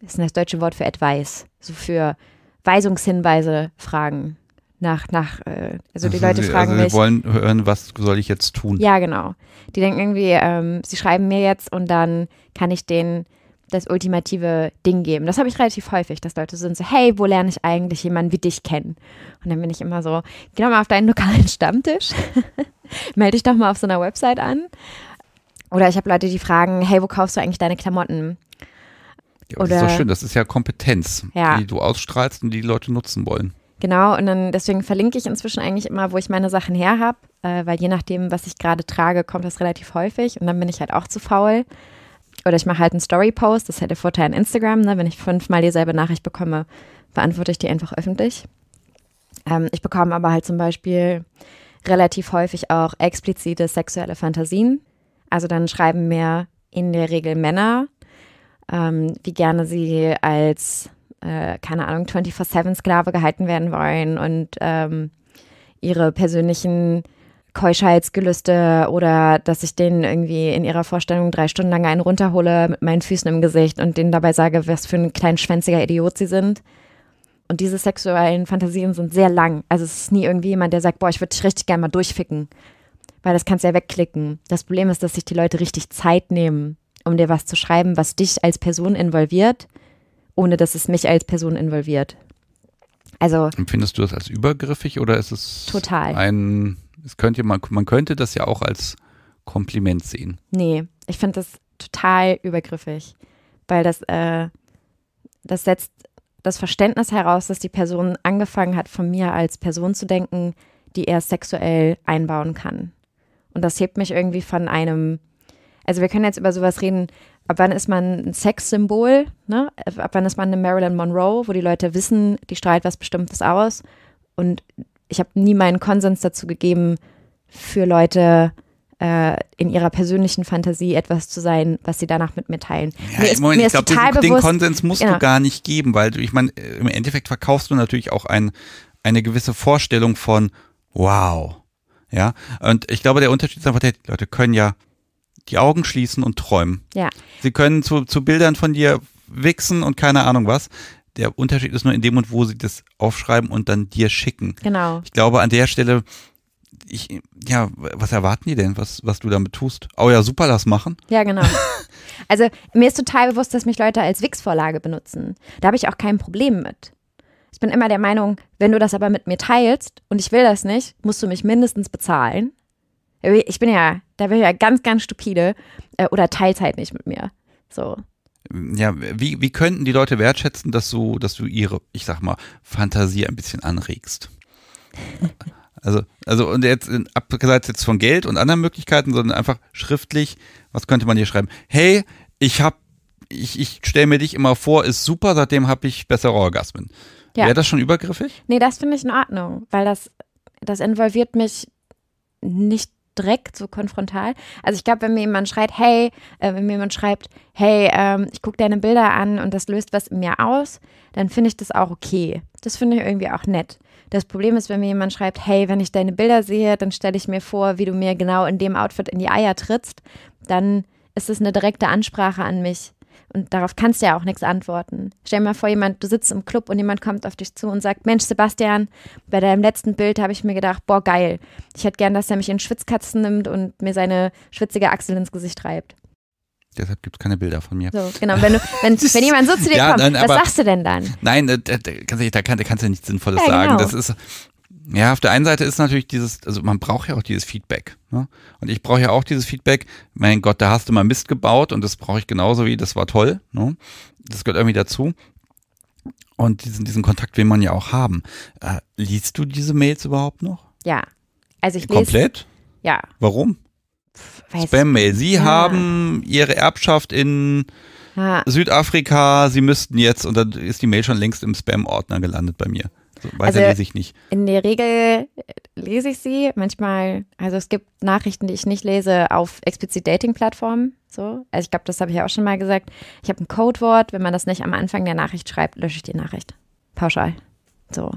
ist das deutsche Wort für Advice, so für Weisungshinweise, Fragen nach, nach, äh, also die also Leute sie, fragen also mich. Sie wollen hören, was soll ich jetzt tun? Ja, genau. Die denken irgendwie, ähm, sie schreiben mir jetzt und dann kann ich denen das ultimative Ding geben. Das habe ich relativ häufig, dass Leute sind so, hey, wo lerne ich eigentlich jemanden wie dich kennen? Und dann bin ich immer so, geh doch mal auf deinen lokalen Stammtisch, melde dich doch mal auf so einer Website an. Oder ich habe Leute, die fragen, hey, wo kaufst du eigentlich deine Klamotten? Ja, Oder, das ist doch schön, das ist ja Kompetenz, ja. die du ausstrahlst und die, die Leute nutzen wollen. Genau, und dann deswegen verlinke ich inzwischen eigentlich immer, wo ich meine Sachen her habe, äh, weil je nachdem, was ich gerade trage, kommt das relativ häufig und dann bin ich halt auch zu faul. Oder ich mache halt einen Story-Post, das ist halt der Vorteil an Instagram, ne? wenn ich fünfmal dieselbe Nachricht bekomme, beantworte ich die einfach öffentlich. Ähm, ich bekomme aber halt zum Beispiel relativ häufig auch explizite sexuelle Fantasien. Also dann schreiben mir in der Regel Männer, ähm, wie gerne sie als, äh, keine Ahnung, 24-7-Sklave gehalten werden wollen und ähm, ihre persönlichen Keuschheitsgelüste oder dass ich denen irgendwie in ihrer Vorstellung drei Stunden lang einen runterhole mit meinen Füßen im Gesicht und denen dabei sage, was für ein kleinschwänziger Idiot sie sind. Und diese sexuellen Fantasien sind sehr lang. Also es ist nie irgendwie jemand, der sagt, boah, ich würde dich richtig gerne mal durchficken. Weil das kannst du ja wegklicken. Das Problem ist, dass sich die Leute richtig Zeit nehmen, um dir was zu schreiben, was dich als Person involviert, ohne dass es mich als Person involviert. Also. Empfindest du das als übergriffig oder ist es total. ein. Es könnte, man, man könnte das ja auch als Kompliment sehen. Nee, ich finde das total übergriffig, weil das, äh, das setzt das Verständnis heraus, dass die Person angefangen hat, von mir als Person zu denken, die er sexuell einbauen kann. Und das hebt mich irgendwie von einem also wir können jetzt über sowas reden, ab wann ist man ein Sexsymbol, ne? ab wann ist man eine Marilyn Monroe, wo die Leute wissen, die strahlt was Bestimmtes aus. Und ich habe nie meinen Konsens dazu gegeben, für Leute äh, in ihrer persönlichen Fantasie etwas zu sein, was sie danach mit mir teilen. Ja, mir ist, Moment, mir ich glaube, den, den, Konsens musst genau. du gar nicht geben, weil du, ich meine, im Endeffekt verkaufst du natürlich auch ein, eine gewisse Vorstellung von wow. Ja, und ich glaube, der Unterschied ist einfach, die Leute können ja die Augen schließen und träumen. Ja. Sie können zu, zu Bildern von dir wichsen und keine Ahnung was. Der Unterschied ist nur in dem und wo sie das aufschreiben und dann dir schicken. Genau. Ich glaube, an der Stelle, ich, ja, was erwarten die denn, was, was du damit tust? Oh ja, super, lass machen. Ja, genau. Also mir ist total bewusst, dass mich Leute als Wix-Vorlage benutzen. Da habe ich auch kein Problem mit. Ich bin immer der Meinung, wenn du das aber mit mir teilst und ich will das nicht, musst du mich mindestens bezahlen. Ich bin ja, da bin ich ja ganz, ganz stupide äh, oder teilt halt nicht mit mir. So. Ja, wie, wie könnten die Leute wertschätzen, dass du, dass du ihre, ich sag mal, Fantasie ein bisschen anregst? Also, also und jetzt äh, abgesehen jetzt von Geld und anderen Möglichkeiten, sondern einfach schriftlich, was könnte man hier schreiben? Hey, ich hab, ich, ich stelle mir dich immer vor, ist super, seitdem habe ich bessere Orgasmen. Ja. Wäre das schon übergriffig? Nee, das finde ich in Ordnung, weil das, das involviert mich nicht direkt, so konfrontal. Also ich glaube, wenn mir jemand schreibt, hey, äh, wenn mir jemand schreibt, hey, ähm, ich gucke deine Bilder an und das löst was in mir aus, dann finde ich das auch okay. Das finde ich irgendwie auch nett. Das Problem ist, wenn mir jemand schreibt, hey, wenn ich deine Bilder sehe, dann stelle ich mir vor, wie du mir genau in dem Outfit in die Eier trittst, dann ist es eine direkte Ansprache an mich. Und darauf kannst du ja auch nichts antworten. Stell dir mal vor, jemand, du sitzt im Club und jemand kommt auf dich zu und sagt, Mensch, Sebastian, bei deinem letzten Bild habe ich mir gedacht, boah, geil. Ich hätte gern, dass er mich in Schwitzkatzen nimmt und mir seine schwitzige Achsel ins Gesicht reibt. Deshalb gibt es keine Bilder von mir. So, genau. Wenn, du, wenn, wenn jemand so zu dir ja, kommt, nein, was aber, sagst du denn dann? Nein, da, da, da, kannst, du, da kannst du nichts Sinnvolles ja, genau. sagen. Das ist, ja, auf der einen Seite ist natürlich dieses, also man braucht ja auch dieses Feedback. Ne? Und ich brauche ja auch dieses Feedback, mein Gott, da hast du mal Mist gebaut und das brauche ich genauso wie, das war toll. Ne? Das gehört irgendwie dazu. Und diesen, diesen Kontakt will man ja auch haben. Äh, liest du diese Mails überhaupt noch? Ja. Also ich lese. Komplett? Ja. Warum? Spam-Mail. Sie ja. haben ihre Erbschaft in ja. Südafrika, sie müssten jetzt, und dann ist die Mail schon längst im Spam-Ordner gelandet bei mir. Also weiter also, lese ich nicht. In der Regel lese ich sie. Manchmal, also es gibt Nachrichten, die ich nicht lese auf explizit Dating-Plattformen. So. Also ich glaube, das habe ich ja auch schon mal gesagt. Ich habe ein Codewort. Wenn man das nicht am Anfang der Nachricht schreibt, lösche ich die Nachricht. Pauschal. So.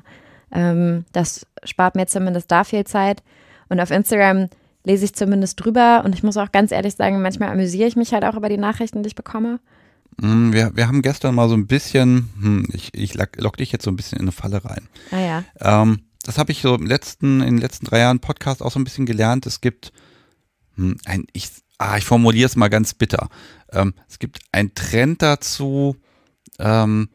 Ähm, das spart mir zumindest da viel Zeit. Und auf Instagram lese ich zumindest drüber. Und ich muss auch ganz ehrlich sagen, manchmal amüsiere ich mich halt auch über die Nachrichten, die ich bekomme. Hm, wir, wir haben gestern mal so ein bisschen, hm, ich, ich lock, lock dich jetzt so ein bisschen in eine Falle rein. Ah ja. Ähm, das habe ich so im letzten, in den letzten drei Jahren Podcast auch so ein bisschen gelernt. Es gibt hm, ein, ich, ah, ich formuliere es mal ganz bitter. Ähm, es gibt einen Trend dazu, ähm,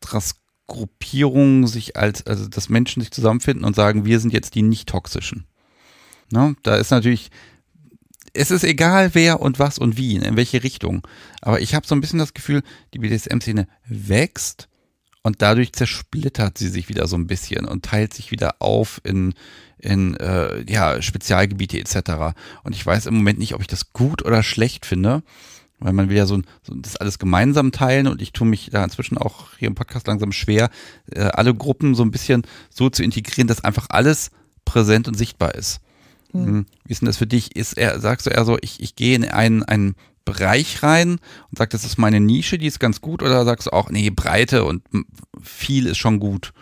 dass Gruppierungen sich als, also dass Menschen sich zusammenfinden und sagen, wir sind jetzt die nicht-toxischen. Ne? Da ist natürlich, es ist egal, wer und was und wie, ne, in welche Richtung. Aber ich habe so ein bisschen das Gefühl, die BDSM-Szene wächst und dadurch zersplittert sie sich wieder so ein bisschen und teilt sich wieder auf in, in äh, ja, Spezialgebiete etc. Und ich weiß im Moment nicht, ob ich das gut oder schlecht finde, weil man will ja so, so das alles gemeinsam teilen und ich tue mich da inzwischen auch hier im Podcast langsam schwer, äh, alle Gruppen so ein bisschen so zu integrieren, dass einfach alles präsent und sichtbar ist. Mhm. Hm. Wie ist denn das für dich? Ist er, sagst du eher so, ich, ich gehe in einen, einen Bereich rein und sage, das ist meine Nische, die ist ganz gut, oder sagst du auch, nee, Breite und viel ist schon gut?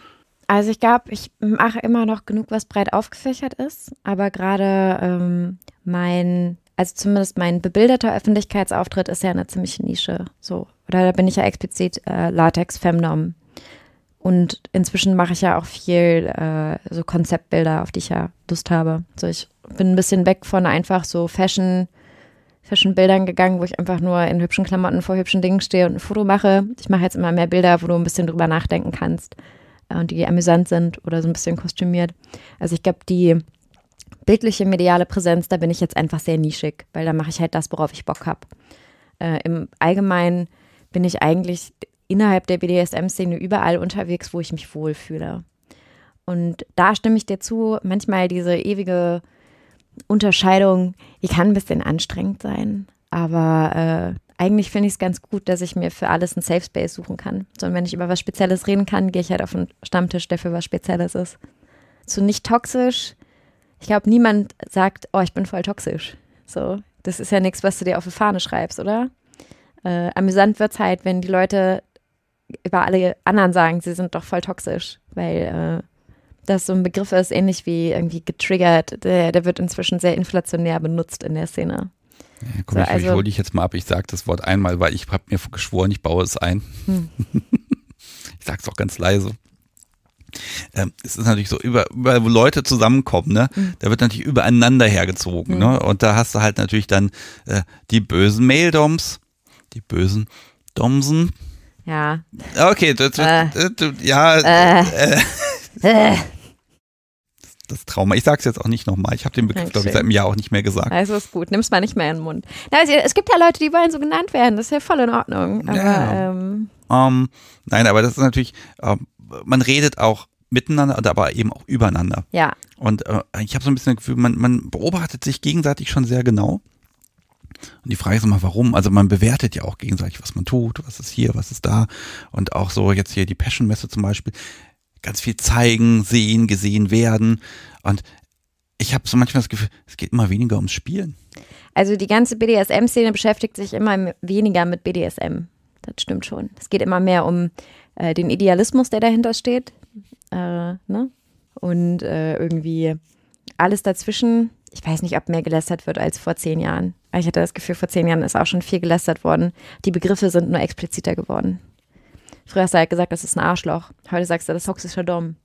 Also ich glaube, ich mache immer noch genug, was breit aufgefächert ist, aber gerade ähm, mein, also zumindest mein bebilderter Öffentlichkeitsauftritt ist ja eine ziemliche Nische, so. Oder da bin ich ja explizit äh, Latex Femnom und inzwischen mache ich ja auch viel äh, so Konzeptbilder, auf die ich ja Lust habe. So, ich bin ein bisschen weg von einfach so Fashion, Fashion-Bildern gegangen, wo ich einfach nur in hübschen Klamotten vor hübschen Dingen stehe und ein Foto mache. Ich mache jetzt immer mehr Bilder, wo du ein bisschen drüber nachdenken kannst äh, und die amüsant sind oder so ein bisschen kostümiert. Also ich glaube, die bildliche mediale Präsenz, da bin ich jetzt einfach sehr nischig, weil da mache ich halt das, worauf ich Bock habe. Äh, Im Allgemeinen bin ich eigentlich innerhalb der BDSM-Szene überall unterwegs, wo ich mich wohlfühle. Und da stimme ich dir zu, manchmal diese ewige Unterscheidung, die kann ein bisschen anstrengend sein, aber äh, eigentlich finde ich es ganz gut, dass ich mir für alles einen Safe Space suchen kann. So, und wenn ich über was Spezielles reden kann, gehe ich halt auf einen Stammtisch, der für was Spezielles ist. So nicht toxisch. Ich glaube, niemand sagt, oh, ich bin voll toxisch. So, das ist ja nichts, was du dir auf die Fahne schreibst, oder? Äh, amüsant wird es halt, wenn die Leute über alle anderen sagen, sie sind doch voll toxisch, weil äh, das so ein Begriff ist, ähnlich wie irgendwie getriggert. Der, der wird inzwischen sehr inflationär benutzt in der Szene. Ja, komm, so, ich, also, ich hole dich jetzt mal ab. Ich sage das Wort einmal, weil ich habe mir geschworen, ich baue es ein. Hm. ich sage es auch ganz leise. Ähm, es ist natürlich so, über, überall, wo Leute zusammenkommen, ne, mhm. da wird natürlich übereinander hergezogen. Mhm. Ne? Und da hast du halt natürlich dann äh, die bösen Maildoms, die bösen Domsen, ja. Okay, du, du, äh, du, ja. Äh. äh, äh, das Trauma. Ich sag's jetzt auch nicht nochmal. Ich habe den Begriff, glaube ich, seit einem Jahr auch nicht mehr gesagt. Also ist gut, nimm's mal nicht mehr in den Mund. es gibt ja Leute, die wollen so genannt werden. Das ist ja voll in Ordnung. Aber, ja. ähm, um, ähm, nein, aber das ist natürlich, um, ähm, man redet auch miteinander, aber eben auch übereinander. Ja. Und äh, ich habe so ein bisschen das Gefühl, man, man beobachtet sich gegenseitig schon sehr genau. Und die Frage ist immer, warum? Also man bewertet ja auch gegenseitig, was man tut, was ist hier, was ist da. Und auch so jetzt hier die Passion-Messe zum Beispiel. Ganz viel zeigen, sehen, gesehen werden. Und ich habe so manchmal das Gefühl, es geht immer weniger ums Spielen. Also die ganze BDSM-Szene beschäftigt sich immer weniger mit BDSM. Das stimmt schon. Es geht immer mehr um äh, den Idealismus, der dahinter steht. Äh, ne? Und äh, irgendwie alles dazwischen. Ich weiß nicht, ob mehr gelästert wird als vor zehn Jahren. Ah, ich hatte das Gefühl, vor zehn Jahren ist auch schon viel gelästert worden. Die Begriffe sind nur expliziter geworden. Früher hast du halt gesagt, das ist ein Arschloch. Heute sagst du, das ist toxischer Dom.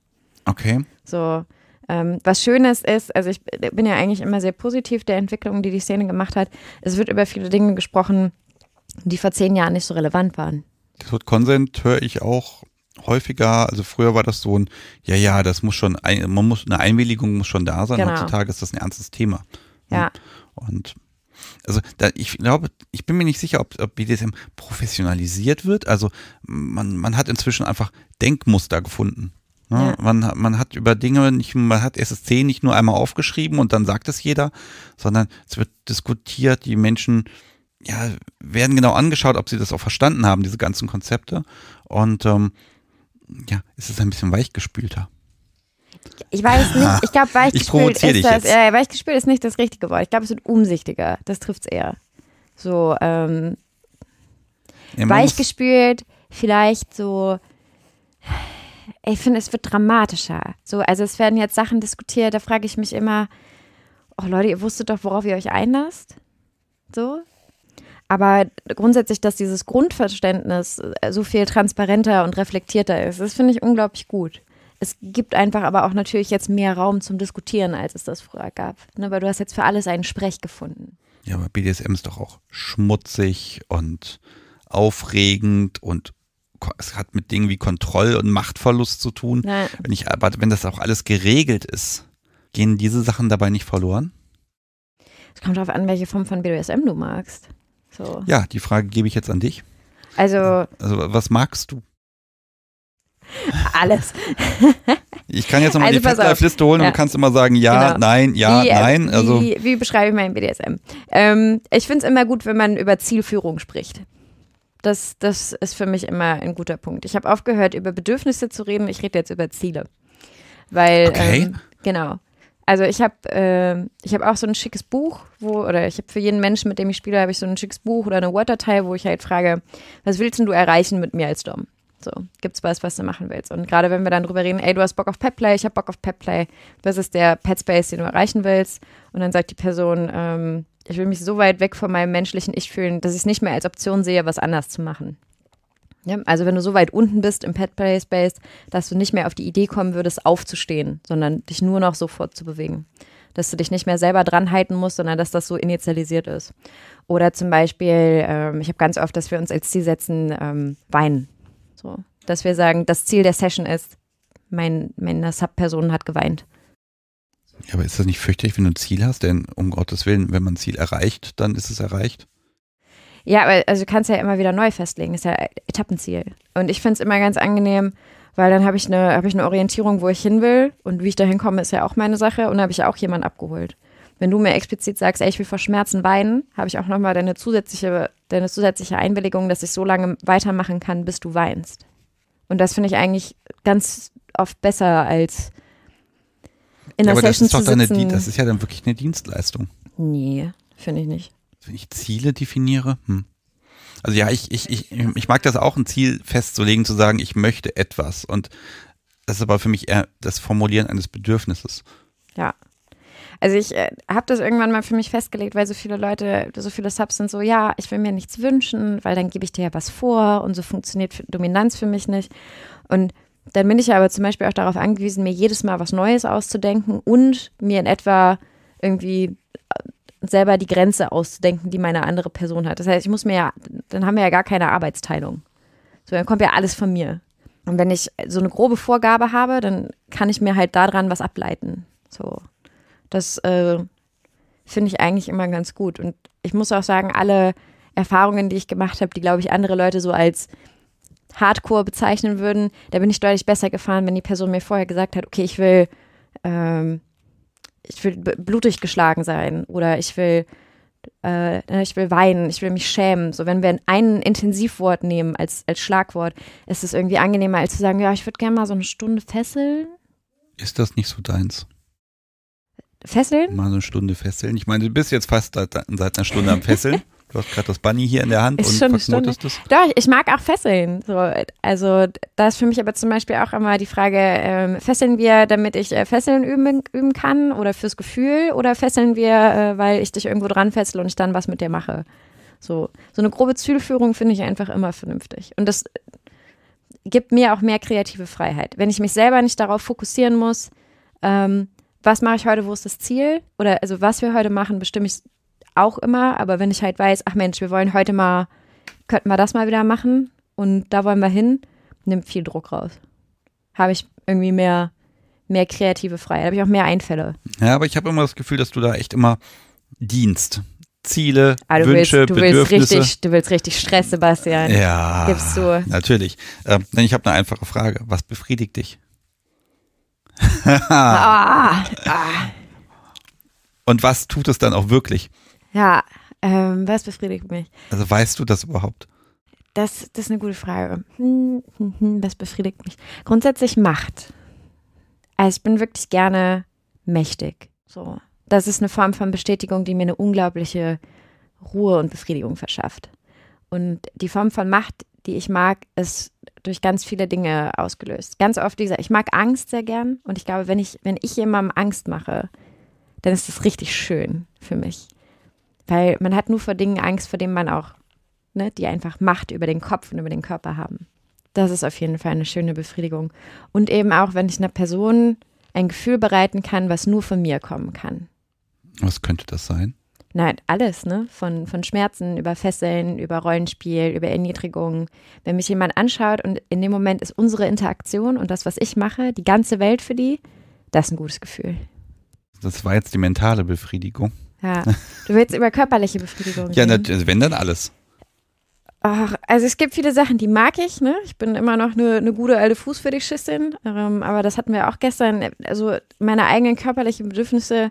Okay. So. Ähm, was Schönes ist, also ich bin ja eigentlich immer sehr positiv der Entwicklung, die die Szene gemacht hat. Es wird über viele Dinge gesprochen, die vor zehn Jahren nicht so relevant waren. Das Wort Konsent höre ich auch häufiger. Also früher war das so ein, ja, ja, das muss schon, man muss, eine Einwilligung muss schon da sein. Genau. Heutzutage ist das ein ernstes Thema. Ja. Und also da, ich glaube, ich bin mir nicht sicher, ob, ob BDSM professionalisiert wird. Also man, man hat inzwischen einfach Denkmuster gefunden. Ne? Ja. Man, man hat über Dinge nicht, man hat SSC nicht nur einmal aufgeschrieben und dann sagt es jeder, sondern es wird diskutiert, die Menschen ja, werden genau angeschaut, ob sie das auch verstanden haben, diese ganzen Konzepte. Und ähm, ja, es ist ein bisschen weichgespülter. Ich weiß nicht, ich glaube, weichgespült ist das. Äh, weichgespült ist nicht das richtige Wort. Ich glaube, es wird umsichtiger. Das trifft es eher. So, ähm, ja, weichgespült, vielleicht so. Ich finde, es wird dramatischer. So, also es werden jetzt Sachen diskutiert, da frage ich mich immer, oh Leute, ihr wusstet doch, worauf ihr euch einlasst. So. Aber grundsätzlich, dass dieses Grundverständnis äh, so viel transparenter und reflektierter ist, das finde ich unglaublich gut es gibt einfach aber auch natürlich jetzt mehr Raum zum Diskutieren, als es das früher gab. Ne? Weil du hast jetzt für alles einen Sprech gefunden. Ja, aber BDSM ist doch auch schmutzig und aufregend und es hat mit Dingen wie Kontroll- und Machtverlust zu tun. Nein. Wenn, ich, aber wenn das auch alles geregelt ist, gehen diese Sachen dabei nicht verloren? Es kommt darauf an, welche Form von BDSM du magst. So. Ja, die Frage gebe ich jetzt an dich. Also, also was magst du? Alles. Ich kann jetzt nochmal also die Fettleif-Liste holen ja. und du kannst immer sagen, ja, genau. nein, ja, wie, äh, nein. Also wie, wie, beschreibe ich meinen BDSM? Ähm, ich finde es immer gut, wenn man über Zielführung spricht. Das, das ist für mich immer ein guter Punkt. Ich habe aufgehört, über Bedürfnisse zu reden. Ich rede jetzt über Ziele. Weil, okay. ähm, genau. Also ich habe äh, ich auch so ein schickes Buch, wo oder ich habe für jeden Menschen, mit dem ich spiele, habe ich so ein schickes Buch oder eine Word-Datei, wo ich halt frage, was willst du erreichen mit mir als Dom? So, gibt es was, was du machen willst. Und gerade wenn wir dann drüber reden, ey, du hast Bock auf Petplay, ich habe Bock auf Petplay, was ist der Petspace, den du erreichen willst? Und dann sagt die Person, ähm, ich will mich so weit weg von meinem menschlichen Ich fühlen, dass ich es nicht mehr als Option sehe, was anders zu machen. Ja, also wenn du so weit unten bist im Petplay Space, dass du nicht mehr auf die Idee kommen würdest, aufzustehen, sondern dich nur noch sofort zu bewegen. Dass du dich nicht mehr selber dran halten musst, sondern dass das so initialisiert ist. Oder zum Beispiel, ähm, ich habe ganz oft, dass wir uns als Ziel setzen, ähm, weinen so, dass wir sagen, das Ziel der Session ist, mein, meine Sub-Person hat geweint. Ja, aber ist das nicht fürchterlich, wenn du ein Ziel hast? Denn um Gottes Willen, wenn man ein Ziel erreicht, dann ist es erreicht. Ja, aber also du kannst ja immer wieder neu festlegen. Ist ja Etappenziel. Und ich finde es immer ganz angenehm, weil dann habe ich eine hab ich eine Orientierung, wo ich hin will und wie ich da hinkomme, ist ja auch meine Sache und habe ich auch jemanden abgeholt. Wenn du mir explizit sagst, ey, ich will vor Schmerzen weinen, habe ich auch nochmal deine zusätzliche, deine zusätzliche Einwilligung, dass ich so lange weitermachen kann, bis du weinst. Und das finde ich eigentlich ganz oft besser als in der ja, aber Session das ist doch sitzen. Deine, das ist ja dann wirklich eine Dienstleistung. Nee, finde ich nicht. Wenn ich Ziele definiere, hm. Also ja, ich, ich, ich, ich mag das auch, ein Ziel festzulegen, zu sagen, ich möchte etwas. Und das ist aber für mich eher das Formulieren eines Bedürfnisses. Ja, also ich äh, habe das irgendwann mal für mich festgelegt, weil so viele Leute, so viele Subs sind so, ja, ich will mir nichts wünschen, weil dann gebe ich dir ja was vor und so funktioniert Dominanz für mich nicht. Und dann bin ich aber zum Beispiel auch darauf angewiesen, mir jedes Mal was Neues auszudenken und mir in etwa irgendwie äh, selber die Grenze auszudenken, die meine andere Person hat. Das heißt, ich muss mir ja, dann haben wir ja gar keine Arbeitsteilung. So, dann kommt ja alles von mir. Und wenn ich so eine grobe Vorgabe habe, dann kann ich mir halt daran was ableiten. So. Das äh, finde ich eigentlich immer ganz gut. Und ich muss auch sagen, alle Erfahrungen, die ich gemacht habe, die, glaube ich, andere Leute so als Hardcore bezeichnen würden, da bin ich deutlich besser gefahren, wenn die Person mir vorher gesagt hat, okay, ich will, ähm, ich will blutig geschlagen sein oder ich will, äh, ne, ich will weinen, ich will mich schämen. So, wenn wir ein Intensivwort nehmen als, als Schlagwort, ist es irgendwie angenehmer, als zu sagen, ja, ich würde gerne mal so eine Stunde fesseln. Ist das nicht so deins? Fesseln? Mal so eine Stunde fesseln. Ich meine, du bist jetzt fast seit, seit einer Stunde am Fesseln. Du hast gerade das Bunny hier in der Hand ist und schon das. Doch, ich mag auch Fesseln. So, also da ist für mich aber zum Beispiel auch immer die Frage, ähm, fesseln wir, damit ich äh, Fesseln üben, üben kann oder fürs Gefühl oder fesseln wir, äh, weil ich dich irgendwo dran fessel und ich dann was mit dir mache. So, so eine grobe Zielführung finde ich einfach immer vernünftig. Und das äh, gibt mir auch mehr kreative Freiheit. Wenn ich mich selber nicht darauf fokussieren muss, ähm, was mache ich heute, wo ist das Ziel? Oder also was wir heute machen, bestimme ich auch immer. Aber wenn ich halt weiß, ach Mensch, wir wollen heute mal, könnten wir das mal wieder machen und da wollen wir hin, nimmt viel Druck raus. Habe ich irgendwie mehr, mehr kreative Freiheit, habe ich auch mehr Einfälle. Ja, aber ich habe immer das Gefühl, dass du da echt immer dienst. Ziele, ah, Wünsche, willst, du Bedürfnisse. Willst richtig, du willst richtig Stress, Sebastian. Ja, gibst du. natürlich. Ähm, denn ich habe eine einfache Frage. Was befriedigt dich? ah, ah. Und was tut es dann auch wirklich? Ja, ähm, was befriedigt mich? Also weißt du das überhaupt? Das, das ist eine gute Frage. Hm, hm, hm, was befriedigt mich? Grundsätzlich Macht. Also ich bin wirklich gerne mächtig. So. Das ist eine Form von Bestätigung, die mir eine unglaubliche Ruhe und Befriedigung verschafft. Und die Form von Macht, die ich mag, ist durch ganz viele Dinge ausgelöst. Ganz oft, wie gesagt, ich mag Angst sehr gern und ich glaube, wenn ich, wenn ich jemandem Angst mache, dann ist das richtig schön für mich. Weil man hat nur vor Dingen Angst, vor denen man auch, ne, die einfach Macht über den Kopf und über den Körper haben. Das ist auf jeden Fall eine schöne Befriedigung. Und eben auch, wenn ich einer Person ein Gefühl bereiten kann, was nur von mir kommen kann. Was könnte das sein? nein, alles, ne? Von, von Schmerzen über Fesseln, über Rollenspiel, über Erniedrigungen. Wenn mich jemand anschaut und in dem Moment ist unsere Interaktion und das, was ich mache, die ganze Welt für die, das ist ein gutes Gefühl. Das war jetzt die mentale Befriedigung. Ja. Du willst über körperliche Befriedigung reden? Ja, reden. Also wenn dann alles. Ach, also es gibt viele Sachen, die mag ich. Ne? Ich bin immer noch eine, eine gute alte Fuß für Fußfetischistin. Ähm, aber das hatten wir auch gestern. Also meine eigenen körperlichen Bedürfnisse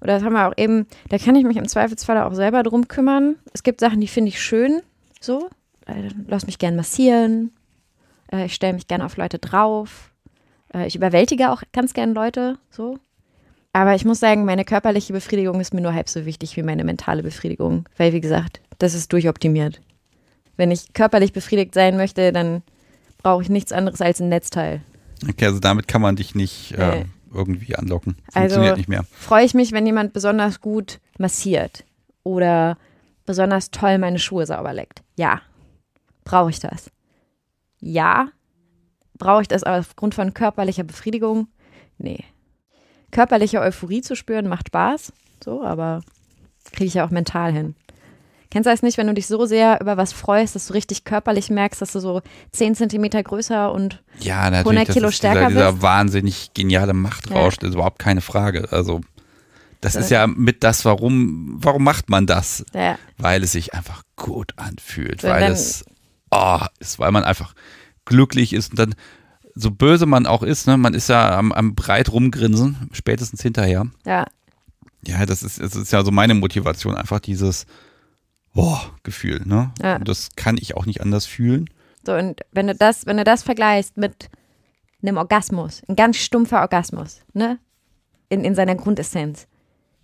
oder das haben wir auch eben, da kann ich mich im Zweifelsfall auch selber drum kümmern. Es gibt Sachen, die finde ich schön, so. Äh, lass mich gern massieren. Äh, ich stelle mich gern auf Leute drauf. Äh, ich überwältige auch ganz gern Leute, so. Aber ich muss sagen, meine körperliche Befriedigung ist mir nur halb so wichtig wie meine mentale Befriedigung. Weil, wie gesagt, das ist durchoptimiert. Wenn ich körperlich befriedigt sein möchte, dann brauche ich nichts anderes als ein Netzteil. Okay, also damit kann man dich nicht äh, irgendwie anlocken. Also Funktioniert also, nicht mehr. Freue ich mich, wenn jemand besonders gut massiert oder besonders toll meine Schuhe sauber leckt. Ja, brauche ich das. Ja, brauche ich das aufgrund von körperlicher Befriedigung? Nee. Körperliche Euphorie zu spüren macht Spaß, so, aber kriege ich ja auch mental hin. Kennst du das nicht, wenn du dich so sehr über was freust, dass du richtig körperlich merkst, dass du so 10 Zentimeter größer und ja, 100 Kilo stärker bist? Ja, natürlich, dieser wahnsinnig geniale Machtrausch, ja. ist überhaupt keine Frage. Also das so. ist ja mit das, warum, warum macht man das? Ja. Weil es sich einfach gut anfühlt, so, weil es oh, ist, weil man einfach glücklich ist und dann, so böse man auch ist, ne, man ist ja am, am breit rumgrinsen, spätestens hinterher. Ja. Ja, das ist, das ist ja so meine Motivation, einfach dieses, boah, Gefühl, ne? Ja. Das kann ich auch nicht anders fühlen. So, und wenn du das, wenn du das vergleichst mit einem Orgasmus, ein ganz stumpfer Orgasmus, ne? In, in seiner Grundessenz,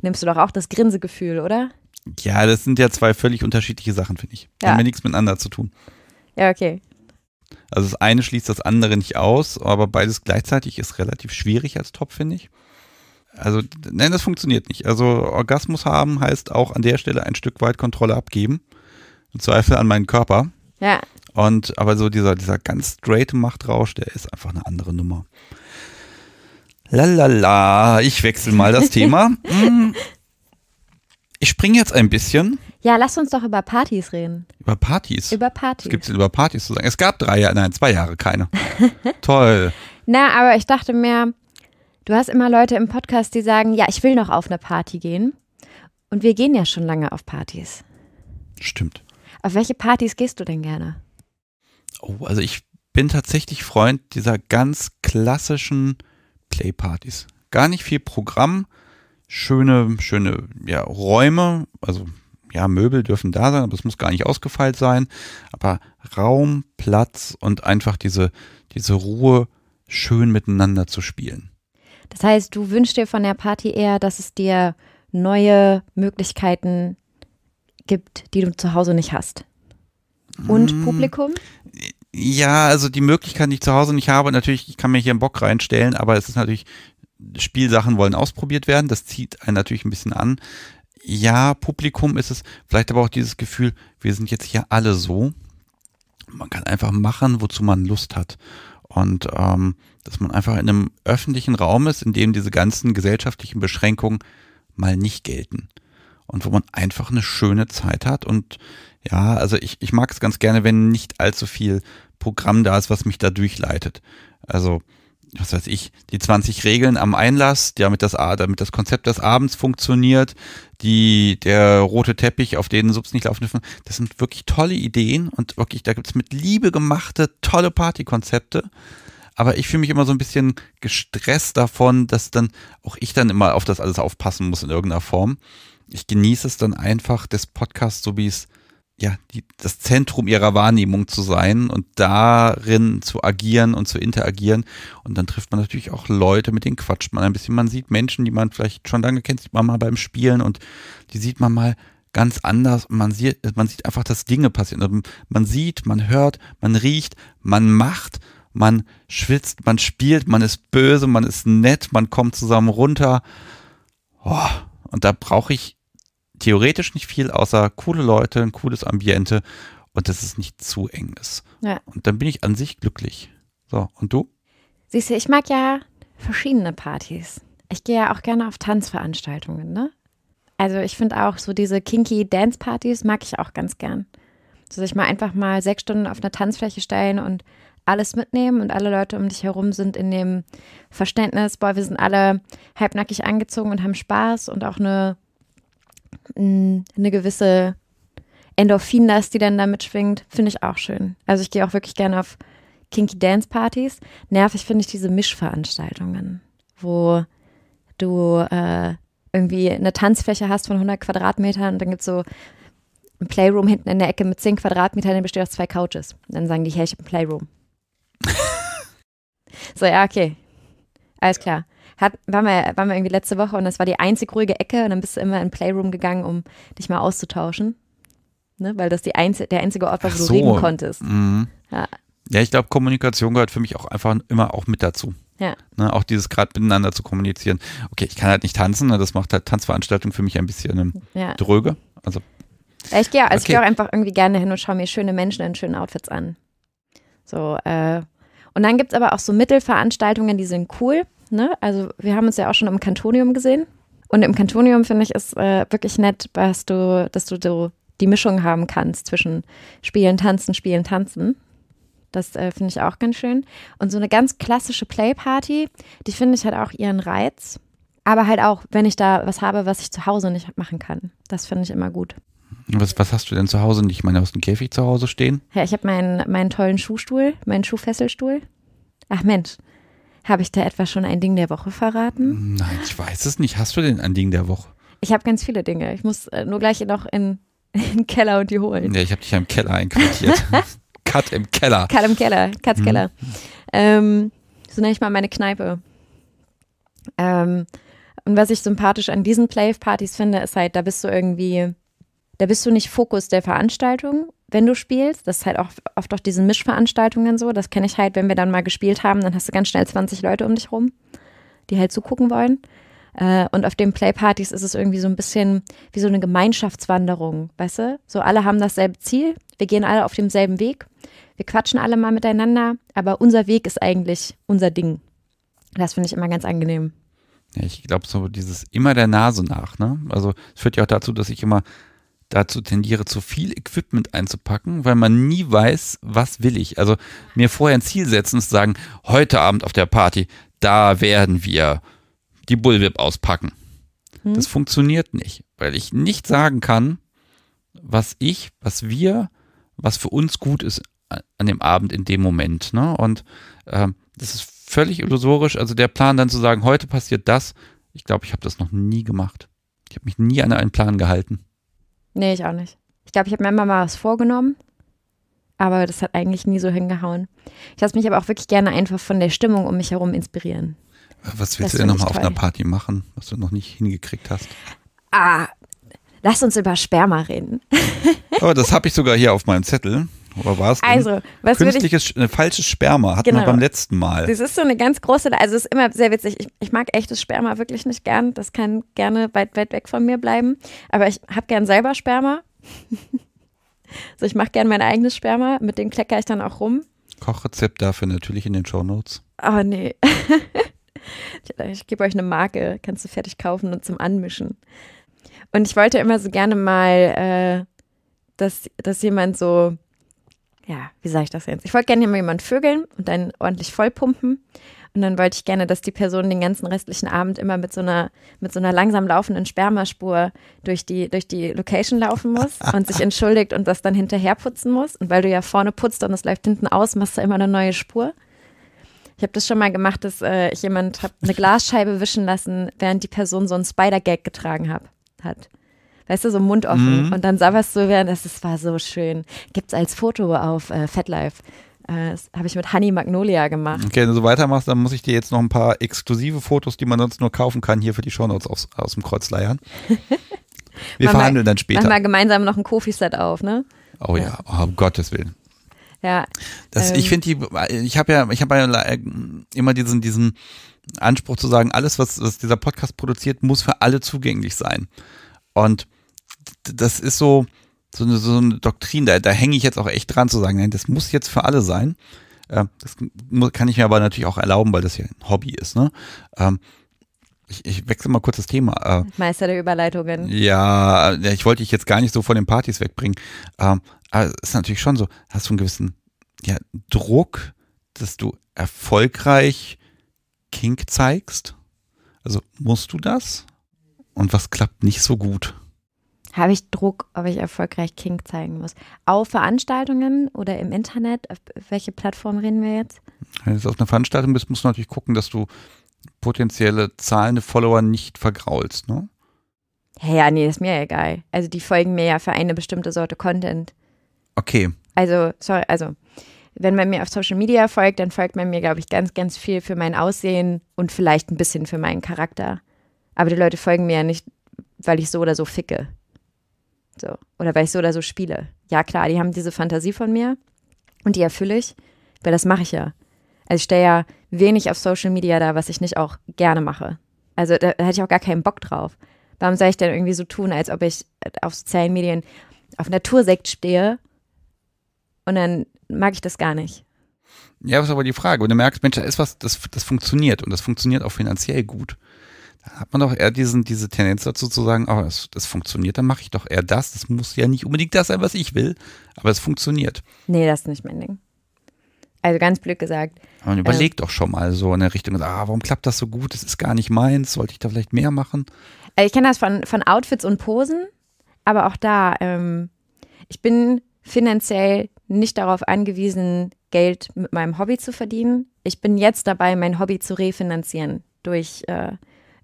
nimmst du doch auch das Grinsegefühl, oder? Ja, das sind ja zwei völlig unterschiedliche Sachen, finde ich. Ja. Haben ja nichts miteinander zu tun. Ja, okay. Also das eine schließt das andere nicht aus, aber beides gleichzeitig ist relativ schwierig als Top, finde ich. Also, nein, das funktioniert nicht. Also, Orgasmus haben heißt auch an der Stelle ein Stück weit Kontrolle abgeben. Im Zweifel an meinen Körper. Ja. Und, aber so dieser, dieser ganz straight Machtrausch, der ist einfach eine andere Nummer. Lalala, ich wechsle mal das Thema. Mm. Ich springe jetzt ein bisschen. Ja, lass uns doch über Partys reden. Über Partys? Über Partys. Was gibt es über Partys zu sagen? Es gab drei Jahre, nein, zwei Jahre keine. Toll. Na, aber ich dachte mir, Du hast immer Leute im Podcast, die sagen, ja, ich will noch auf eine Party gehen. Und wir gehen ja schon lange auf Partys. Stimmt. Auf welche Partys gehst du denn gerne? Oh, also ich bin tatsächlich Freund dieser ganz klassischen Playpartys. Gar nicht viel Programm, schöne, schöne ja, Räume, also ja, Möbel dürfen da sein, aber es muss gar nicht ausgefeilt sein. Aber Raum, Platz und einfach diese, diese Ruhe, schön miteinander zu spielen. Das heißt, du wünschst dir von der Party eher, dass es dir neue Möglichkeiten gibt, die du zu Hause nicht hast. Und hm. Publikum? Ja, also die Möglichkeiten, die ich zu Hause nicht habe, natürlich, ich kann mir hier einen Bock reinstellen, aber es ist natürlich, Spielsachen wollen ausprobiert werden, das zieht einen natürlich ein bisschen an. Ja, Publikum ist es, vielleicht aber auch dieses Gefühl, wir sind jetzt hier alle so. Man kann einfach machen, wozu man Lust hat. Und ähm, dass man einfach in einem öffentlichen Raum ist, in dem diese ganzen gesellschaftlichen Beschränkungen mal nicht gelten und wo man einfach eine schöne Zeit hat. Und ja, also ich, ich mag es ganz gerne, wenn nicht allzu viel Programm da ist, was mich da durchleitet. Also, was weiß ich, die 20 Regeln am Einlass, damit das, damit das Konzept des Abends funktioniert, die, der rote Teppich, auf den Subs nicht laufen dürfen, das sind wirklich tolle Ideen und wirklich, da gibt es mit Liebe gemachte, tolle Partykonzepte aber ich fühle mich immer so ein bisschen gestresst davon, dass dann auch ich dann immer auf das alles aufpassen muss in irgendeiner Form. Ich genieße es dann einfach des Podcasts, so wie es ja, die, das Zentrum ihrer Wahrnehmung zu sein und darin zu agieren und zu interagieren. Und dann trifft man natürlich auch Leute, mit denen quatscht man ein bisschen. Man sieht Menschen, die man vielleicht schon lange kennt, sieht man mal beim Spielen und die sieht man mal ganz anders. Und man sieht, man sieht einfach, dass Dinge passieren. Also man sieht, man hört, man riecht, man macht man schwitzt, man spielt, man ist böse, man ist nett, man kommt zusammen runter. Oh, und da brauche ich theoretisch nicht viel, außer coole Leute, ein cooles Ambiente und dass es nicht zu eng ist. Ja. Und dann bin ich an sich glücklich. So, und du? Siehst du, ich mag ja verschiedene Partys. Ich gehe ja auch gerne auf Tanzveranstaltungen, ne? Also ich finde auch so diese kinky Dance-Partys mag ich auch ganz gern. So sich mal einfach mal sechs Stunden auf einer Tanzfläche stellen und alles mitnehmen und alle Leute um dich herum sind in dem Verständnis, boah, wir sind alle halbnackig angezogen und haben Spaß und auch eine, mm, eine gewisse Endorphinlast, die dann damit schwingt, finde ich auch schön. Also ich gehe auch wirklich gerne auf Kinky Dance Partys. Nervig finde ich diese Mischveranstaltungen, wo du äh, irgendwie eine Tanzfläche hast von 100 Quadratmetern und dann gibt es so ein Playroom hinten in der Ecke mit 10 Quadratmetern, der besteht aus zwei Couches. Und dann sagen die, hey, ich habe ein Playroom. so, ja, okay. Alles klar. Hat, waren, wir, waren wir irgendwie letzte Woche und das war die einzig ruhige Ecke und dann bist du immer in Playroom gegangen, um dich mal auszutauschen. Ne? Weil das die einz der einzige Ort war, wo so. du reden konntest. Mhm. Ja. ja, ich glaube, Kommunikation gehört für mich auch einfach immer auch mit dazu. Ja. Ne, auch dieses gerade miteinander zu kommunizieren. Okay, ich kann halt nicht tanzen, ne, das macht halt Tanzveranstaltungen für mich ein bisschen ähm, ja. dröge. Also, ich gehe also okay. geh auch einfach irgendwie gerne hin und schaue mir schöne Menschen in schönen Outfits an. So, äh. Und dann gibt es aber auch so Mittelveranstaltungen, die sind cool. Ne? Also wir haben uns ja auch schon im Kantonium gesehen. Und im Kantonium finde ich es äh, wirklich nett, dass du, dass du so die Mischung haben kannst zwischen Spielen, Tanzen, Spielen, Tanzen. Das äh, finde ich auch ganz schön. Und so eine ganz klassische Playparty, die finde ich halt auch ihren Reiz. Aber halt auch, wenn ich da was habe, was ich zu Hause nicht machen kann. Das finde ich immer gut. Was, was hast du denn zu Hause Ich meine, du hast einen Käfig zu Hause stehen? Ja, ich habe meinen, meinen tollen Schuhstuhl, meinen Schuhfesselstuhl. Ach Mensch, habe ich da etwa schon ein Ding der Woche verraten? Nein, ich weiß es nicht. Hast du denn ein Ding der Woche? Ich habe ganz viele Dinge. Ich muss äh, nur gleich noch in, in den Keller und die holen. Ja, ich habe dich ja im Keller einquartiert. Cut im Keller. Cut im Keller. Cuts hm. Keller. Ähm, so nenne ich mal meine Kneipe. Ähm, und was ich sympathisch an diesen Play-Partys finde, ist halt, da bist du irgendwie da bist du nicht Fokus der Veranstaltung, wenn du spielst. Das ist halt auch oft auch diesen Mischveranstaltungen so. Das kenne ich halt, wenn wir dann mal gespielt haben, dann hast du ganz schnell 20 Leute um dich rum, die halt zugucken wollen. Äh, und auf den Playpartys ist es irgendwie so ein bisschen wie so eine Gemeinschaftswanderung, weißt du? So alle haben dasselbe Ziel, wir gehen alle auf demselben Weg, wir quatschen alle mal miteinander, aber unser Weg ist eigentlich unser Ding. Das finde ich immer ganz angenehm. Ja, ich glaube so dieses immer der Nase nach, ne? Also es führt ja auch dazu, dass ich immer dazu tendiere, zu viel Equipment einzupacken, weil man nie weiß, was will ich. Also mir vorher ein Ziel setzen und sagen, heute Abend auf der Party, da werden wir die Bullwhip auspacken. Hm? Das funktioniert nicht, weil ich nicht sagen kann, was ich, was wir, was für uns gut ist an dem Abend in dem Moment. Ne? Und äh, das ist völlig illusorisch. Also der Plan dann zu sagen, heute passiert das, ich glaube, ich habe das noch nie gemacht. Ich habe mich nie an einen Plan gehalten. Nee, ich auch nicht. Ich glaube, ich habe mir immer mal was vorgenommen, aber das hat eigentlich nie so hingehauen. Ich lasse mich aber auch wirklich gerne einfach von der Stimmung um mich herum inspirieren. Was willst das du denn nochmal auf einer Party machen, was du noch nicht hingekriegt hast? Ah, lass uns über Sperma reden. aber oh, das habe ich sogar hier auf meinem Zettel. Oder war es also, was künstliches, ich, falsches Sperma hatten genau. wir beim letzten Mal. Das ist so eine ganz große, also es ist immer sehr witzig. Ich, ich, mag echtes Sperma wirklich nicht gern. Das kann gerne weit, weit weg von mir bleiben. Aber ich habe gern selber Sperma. so, ich mache gern mein eigenes Sperma, mit dem klecker ich dann auch rum. Kochrezept dafür natürlich in den Shownotes. Oh nee. ich, ich gebe euch eine Marke, kannst du fertig kaufen und zum Anmischen. Und ich wollte immer so gerne mal, äh, dass, dass jemand so ja, wie sage ich das jetzt? Ich wollte gerne mal jemanden vögeln und dann ordentlich vollpumpen. Und dann wollte ich gerne, dass die Person den ganzen restlichen Abend immer mit so einer, mit so einer langsam laufenden Spermaspur durch die, durch die Location laufen muss und sich entschuldigt und das dann hinterher putzen muss. Und weil du ja vorne putzt und es läuft hinten aus, machst du immer eine neue Spur. Ich habe das schon mal gemacht, dass äh, ich jemand habe eine Glasscheibe wischen lassen, während die Person so einen Spider-Gag getragen hab, hat. Weißt du, so Mund offen. Mhm. Und dann sabberst du während, es war so schön. Gibt es als Foto auf äh, Fatlife. Äh, das habe ich mit Honey Magnolia gemacht. Okay, wenn du so weitermachst, dann muss ich dir jetzt noch ein paar exklusive Fotos, die man sonst nur kaufen kann, hier für die Shownotes aus, aus dem Kreuz leiern. Wir verhandeln dann später. Machen wir gemeinsam noch ein Kofi-Set auf, ne? Oh ja, ja. Oh, um Gottes Willen. Ja. Das, ähm, ich finde die, ich habe ja, ich habe ja immer diesen, diesen Anspruch zu sagen, alles, was, was dieser Podcast produziert, muss für alle zugänglich sein. Und das ist so, so eine, so eine Doktrin, da, da hänge ich jetzt auch echt dran zu sagen, nein, das muss jetzt für alle sein. Ähm, das kann ich mir aber natürlich auch erlauben, weil das ja ein Hobby ist. Ne? Ähm, ich, ich wechsle mal kurz das Thema. Äh. Meister der Überleitungen. Ja, ich wollte dich jetzt gar nicht so von den Partys wegbringen. Ähm, aber es ist natürlich schon so, hast du einen gewissen ja, Druck, dass du erfolgreich Kink zeigst? Also musst du das? Und was klappt nicht so gut? habe ich Druck, ob ich erfolgreich King zeigen muss. Auf Veranstaltungen oder im Internet, auf welche Plattform reden wir jetzt? Wenn du auf einer Veranstaltung bist, musst du natürlich gucken, dass du potenzielle zahlende Follower nicht vergraulst, ne? Hey, ja, nee, ist mir egal. Also die folgen mir ja für eine bestimmte Sorte Content. Okay. Also, sorry, also wenn man mir auf Social Media folgt, dann folgt man mir, glaube ich, ganz, ganz viel für mein Aussehen und vielleicht ein bisschen für meinen Charakter. Aber die Leute folgen mir ja nicht, weil ich so oder so ficke. So. Oder weil ich so oder so spiele. Ja, klar, die haben diese Fantasie von mir und die erfülle ich, weil das mache ich ja. Also ich stelle ja wenig auf Social Media da, was ich nicht auch gerne mache. Also da, hätte ich auch gar keinen Bock drauf. Warum soll ich denn irgendwie so tun, als ob ich auf sozialen Medien auf Natursekt stehe und dann mag ich das gar nicht. Ja, das ist aber die Frage. Und du merkst, Mensch, da ist was, das, das funktioniert und das funktioniert auch finanziell gut hat man doch eher diesen, diese Tendenz dazu zu sagen, oh, das, das funktioniert, dann mache ich doch eher das. Das muss ja nicht unbedingt das sein, was ich will, aber es funktioniert. Nee, das ist nicht mein Ding. Also ganz blöd gesagt. Man überlegt ähm, doch schon mal so in der Richtung, ah, warum klappt das so gut? Das ist gar nicht meins. Sollte ich da vielleicht mehr machen? Also ich kenne das von, von Outfits und Posen, aber auch da, ähm, ich bin finanziell nicht darauf angewiesen, Geld mit meinem Hobby zu verdienen. Ich bin jetzt dabei, mein Hobby zu refinanzieren durch äh,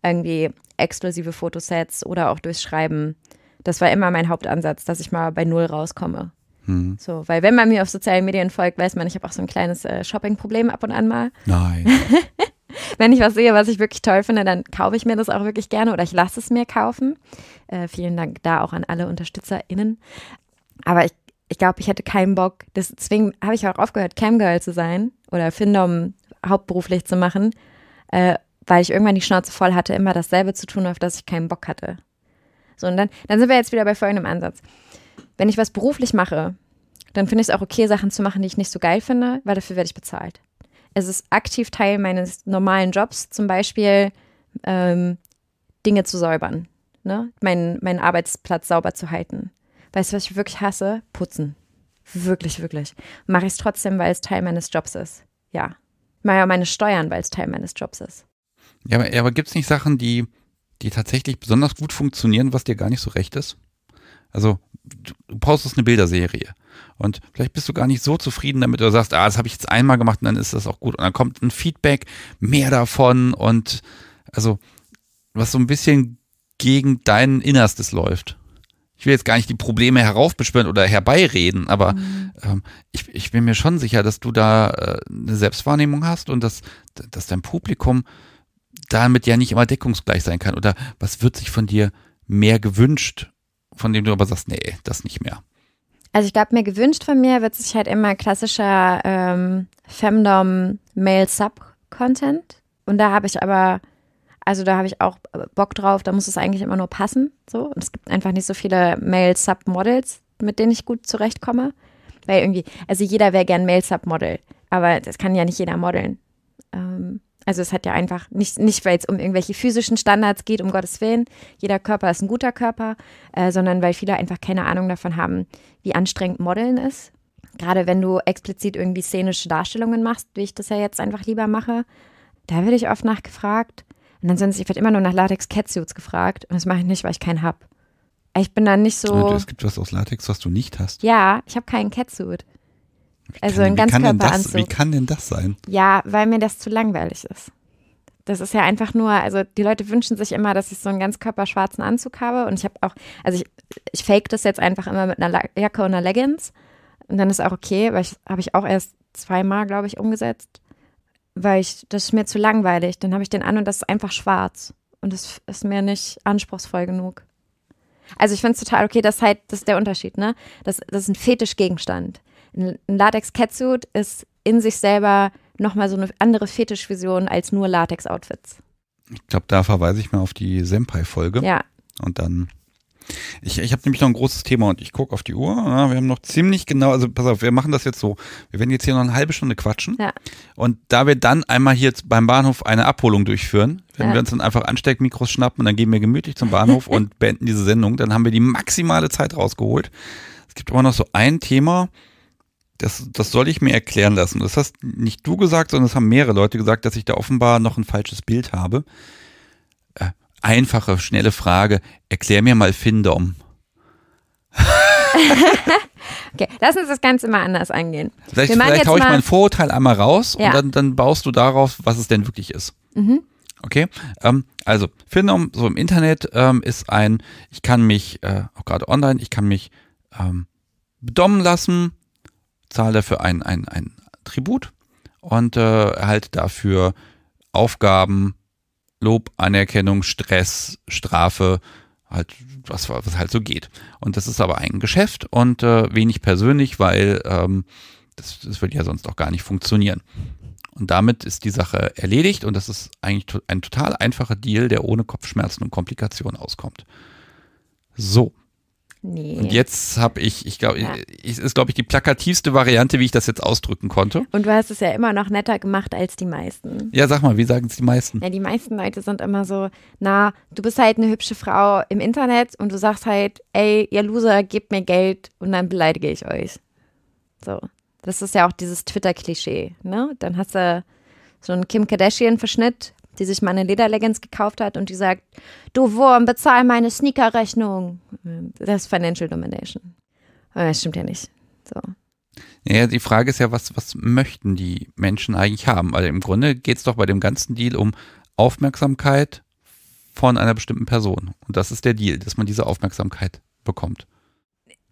irgendwie exklusive Fotosets oder auch durchs Schreiben. Das war immer mein Hauptansatz, dass ich mal bei Null rauskomme. Mhm. So, weil wenn man mir auf sozialen Medien folgt, weiß man, ich habe auch so ein kleines äh, Shopping-Problem ab und an mal. Nein. wenn ich was sehe, was ich wirklich toll finde, dann kaufe ich mir das auch wirklich gerne oder ich lasse es mir kaufen. Äh, vielen Dank da auch an alle UnterstützerInnen. Aber ich, ich glaube, ich hätte keinen Bock, deswegen habe ich auch aufgehört, Camgirl zu sein oder Findom hauptberuflich zu machen, äh, weil ich irgendwann die Schnauze voll hatte, immer dasselbe zu tun, auf das ich keinen Bock hatte. So, und dann, dann sind wir jetzt wieder bei folgendem Ansatz. Wenn ich was beruflich mache, dann finde ich es auch okay, Sachen zu machen, die ich nicht so geil finde, weil dafür werde ich bezahlt. Es ist aktiv Teil meines normalen Jobs, zum Beispiel ähm, Dinge zu säubern, ne? meinen, meinen Arbeitsplatz sauber zu halten. Weißt du, was ich wirklich hasse? Putzen. Wirklich, wirklich. Mache ich es trotzdem, weil es Teil meines Jobs ist. Ja. Mache ja meine Steuern, weil es Teil meines Jobs ist. Ja, aber, aber gibt es nicht Sachen, die, die tatsächlich besonders gut funktionieren, was dir gar nicht so recht ist? Also, du postest eine Bilderserie und vielleicht bist du gar nicht so zufrieden damit oder sagst, ah, das habe ich jetzt einmal gemacht und dann ist das auch gut. Und dann kommt ein Feedback, mehr davon und also, was so ein bisschen gegen dein Innerstes läuft. Ich will jetzt gar nicht die Probleme heraufbeschwören oder herbeireden, aber mhm. ähm, ich, ich, bin mir schon sicher, dass du da äh, eine Selbstwahrnehmung hast und dass, dass dein Publikum damit ja nicht immer deckungsgleich sein kann. Oder was wird sich von dir mehr gewünscht, von dem du aber sagst, nee, das nicht mehr? Also ich glaube, mir gewünscht von mir wird sich halt immer klassischer ähm, Femdom-Male-Sub-Content. Und da habe ich aber, also da habe ich auch Bock drauf, da muss es eigentlich immer nur passen. So. Und es gibt einfach nicht so viele Male-Sub-Models, mit denen ich gut zurechtkomme. Weil irgendwie, also jeder wäre gern Male-Sub-Model, aber das kann ja nicht jeder modeln. Ähm, also es hat ja einfach nicht, nicht weil es um irgendwelche physischen Standards geht, um Gottes Willen, jeder Körper ist ein guter Körper, äh, sondern weil viele einfach keine Ahnung davon haben, wie anstrengend Modeln ist. Gerade wenn du explizit irgendwie szenische Darstellungen machst, wie ich das ja jetzt einfach lieber mache, da werde ich oft nachgefragt. Und ansonsten, ich werde immer nur nach Latex-Catsuits gefragt und das mache ich nicht, weil ich keinen habe. Ich bin dann nicht so. Es gibt was aus Latex, was du nicht hast. Ja, ich habe keinen Catsuit. Also ein Ganzkörperanzug. Wie kann denn das sein? Ja, weil mir das zu langweilig ist. Das ist ja einfach nur, also die Leute wünschen sich immer, dass ich so einen ganzkörperschwarzen Anzug habe. Und ich habe auch, also ich, ich fake das jetzt einfach immer mit einer Jacke und einer Leggings. Und dann ist auch okay, weil ich habe ich auch erst zweimal, glaube ich, umgesetzt. Weil ich, das ist mir zu langweilig. Dann habe ich den an und das ist einfach schwarz. Und das ist mir nicht anspruchsvoll genug. Also ich finde es total okay, das ist halt, das ist der Unterschied, ne? Das, das ist ein Fetischgegenstand. Ein Latex-Catsuit ist in sich selber nochmal so eine andere Fetischvision als nur Latex-Outfits. Ich glaube, da verweise ich mal auf die Senpai-Folge. Ja. Und dann. Ich, ich habe nämlich noch ein großes Thema und ich gucke auf die Uhr. Ja, wir haben noch ziemlich genau, also pass auf, wir machen das jetzt so. Wir werden jetzt hier noch eine halbe Stunde quatschen. Ja. Und da wir dann einmal hier beim Bahnhof eine Abholung durchführen, werden ja. wir uns dann einfach Ansteckmikros schnappen und dann gehen wir gemütlich zum Bahnhof und beenden diese Sendung. Dann haben wir die maximale Zeit rausgeholt. Es gibt immer noch so ein Thema, das, das soll ich mir erklären lassen. Das hast nicht du gesagt, sondern das haben mehrere Leute gesagt, dass ich da offenbar noch ein falsches Bild habe. Äh, einfache, schnelle Frage. Erklär mir mal Findom. okay, lass uns das Ganze mal anders angehen. Vielleicht, vielleicht haue ich mein Vorurteil einmal raus ja. und dann, dann baust du darauf, was es denn wirklich ist. Mhm. Okay, ähm, also Findom so im Internet ähm, ist ein, ich kann mich, äh, auch gerade online, ich kann mich ähm, bedommen lassen, zahle dafür ein, ein, ein Tribut und äh, erhalte dafür Aufgaben, Lob, Anerkennung, Stress, Strafe, halt, was, was halt so geht. Und das ist aber ein Geschäft und äh, wenig persönlich, weil ähm, das, das würde ja sonst auch gar nicht funktionieren. Und damit ist die Sache erledigt und das ist eigentlich ein total einfacher Deal, der ohne Kopfschmerzen und Komplikationen auskommt. So. Nee. Und jetzt habe ich, ich glaube, ja. ist, glaube ich, die plakativste Variante, wie ich das jetzt ausdrücken konnte. Und du hast es ja immer noch netter gemacht als die meisten. Ja, sag mal, wie sagen es die meisten? Ja, die meisten Leute sind immer so, na, du bist halt eine hübsche Frau im Internet und du sagst halt, ey, ihr Loser, gebt mir Geld und dann beleidige ich euch. So. Das ist ja auch dieses Twitter-Klischee, ne? Dann hast du so einen Kim Kardashian-Verschnitt die sich meine Lederleggings gekauft hat und die sagt, du Wurm, bezahl meine Sneakerrechnung. Das ist Financial Domination. Aber das stimmt ja nicht. So. Ja, die Frage ist ja, was, was möchten die Menschen eigentlich haben? Weil also im Grunde geht es doch bei dem ganzen Deal um Aufmerksamkeit von einer bestimmten Person. Und das ist der Deal, dass man diese Aufmerksamkeit bekommt.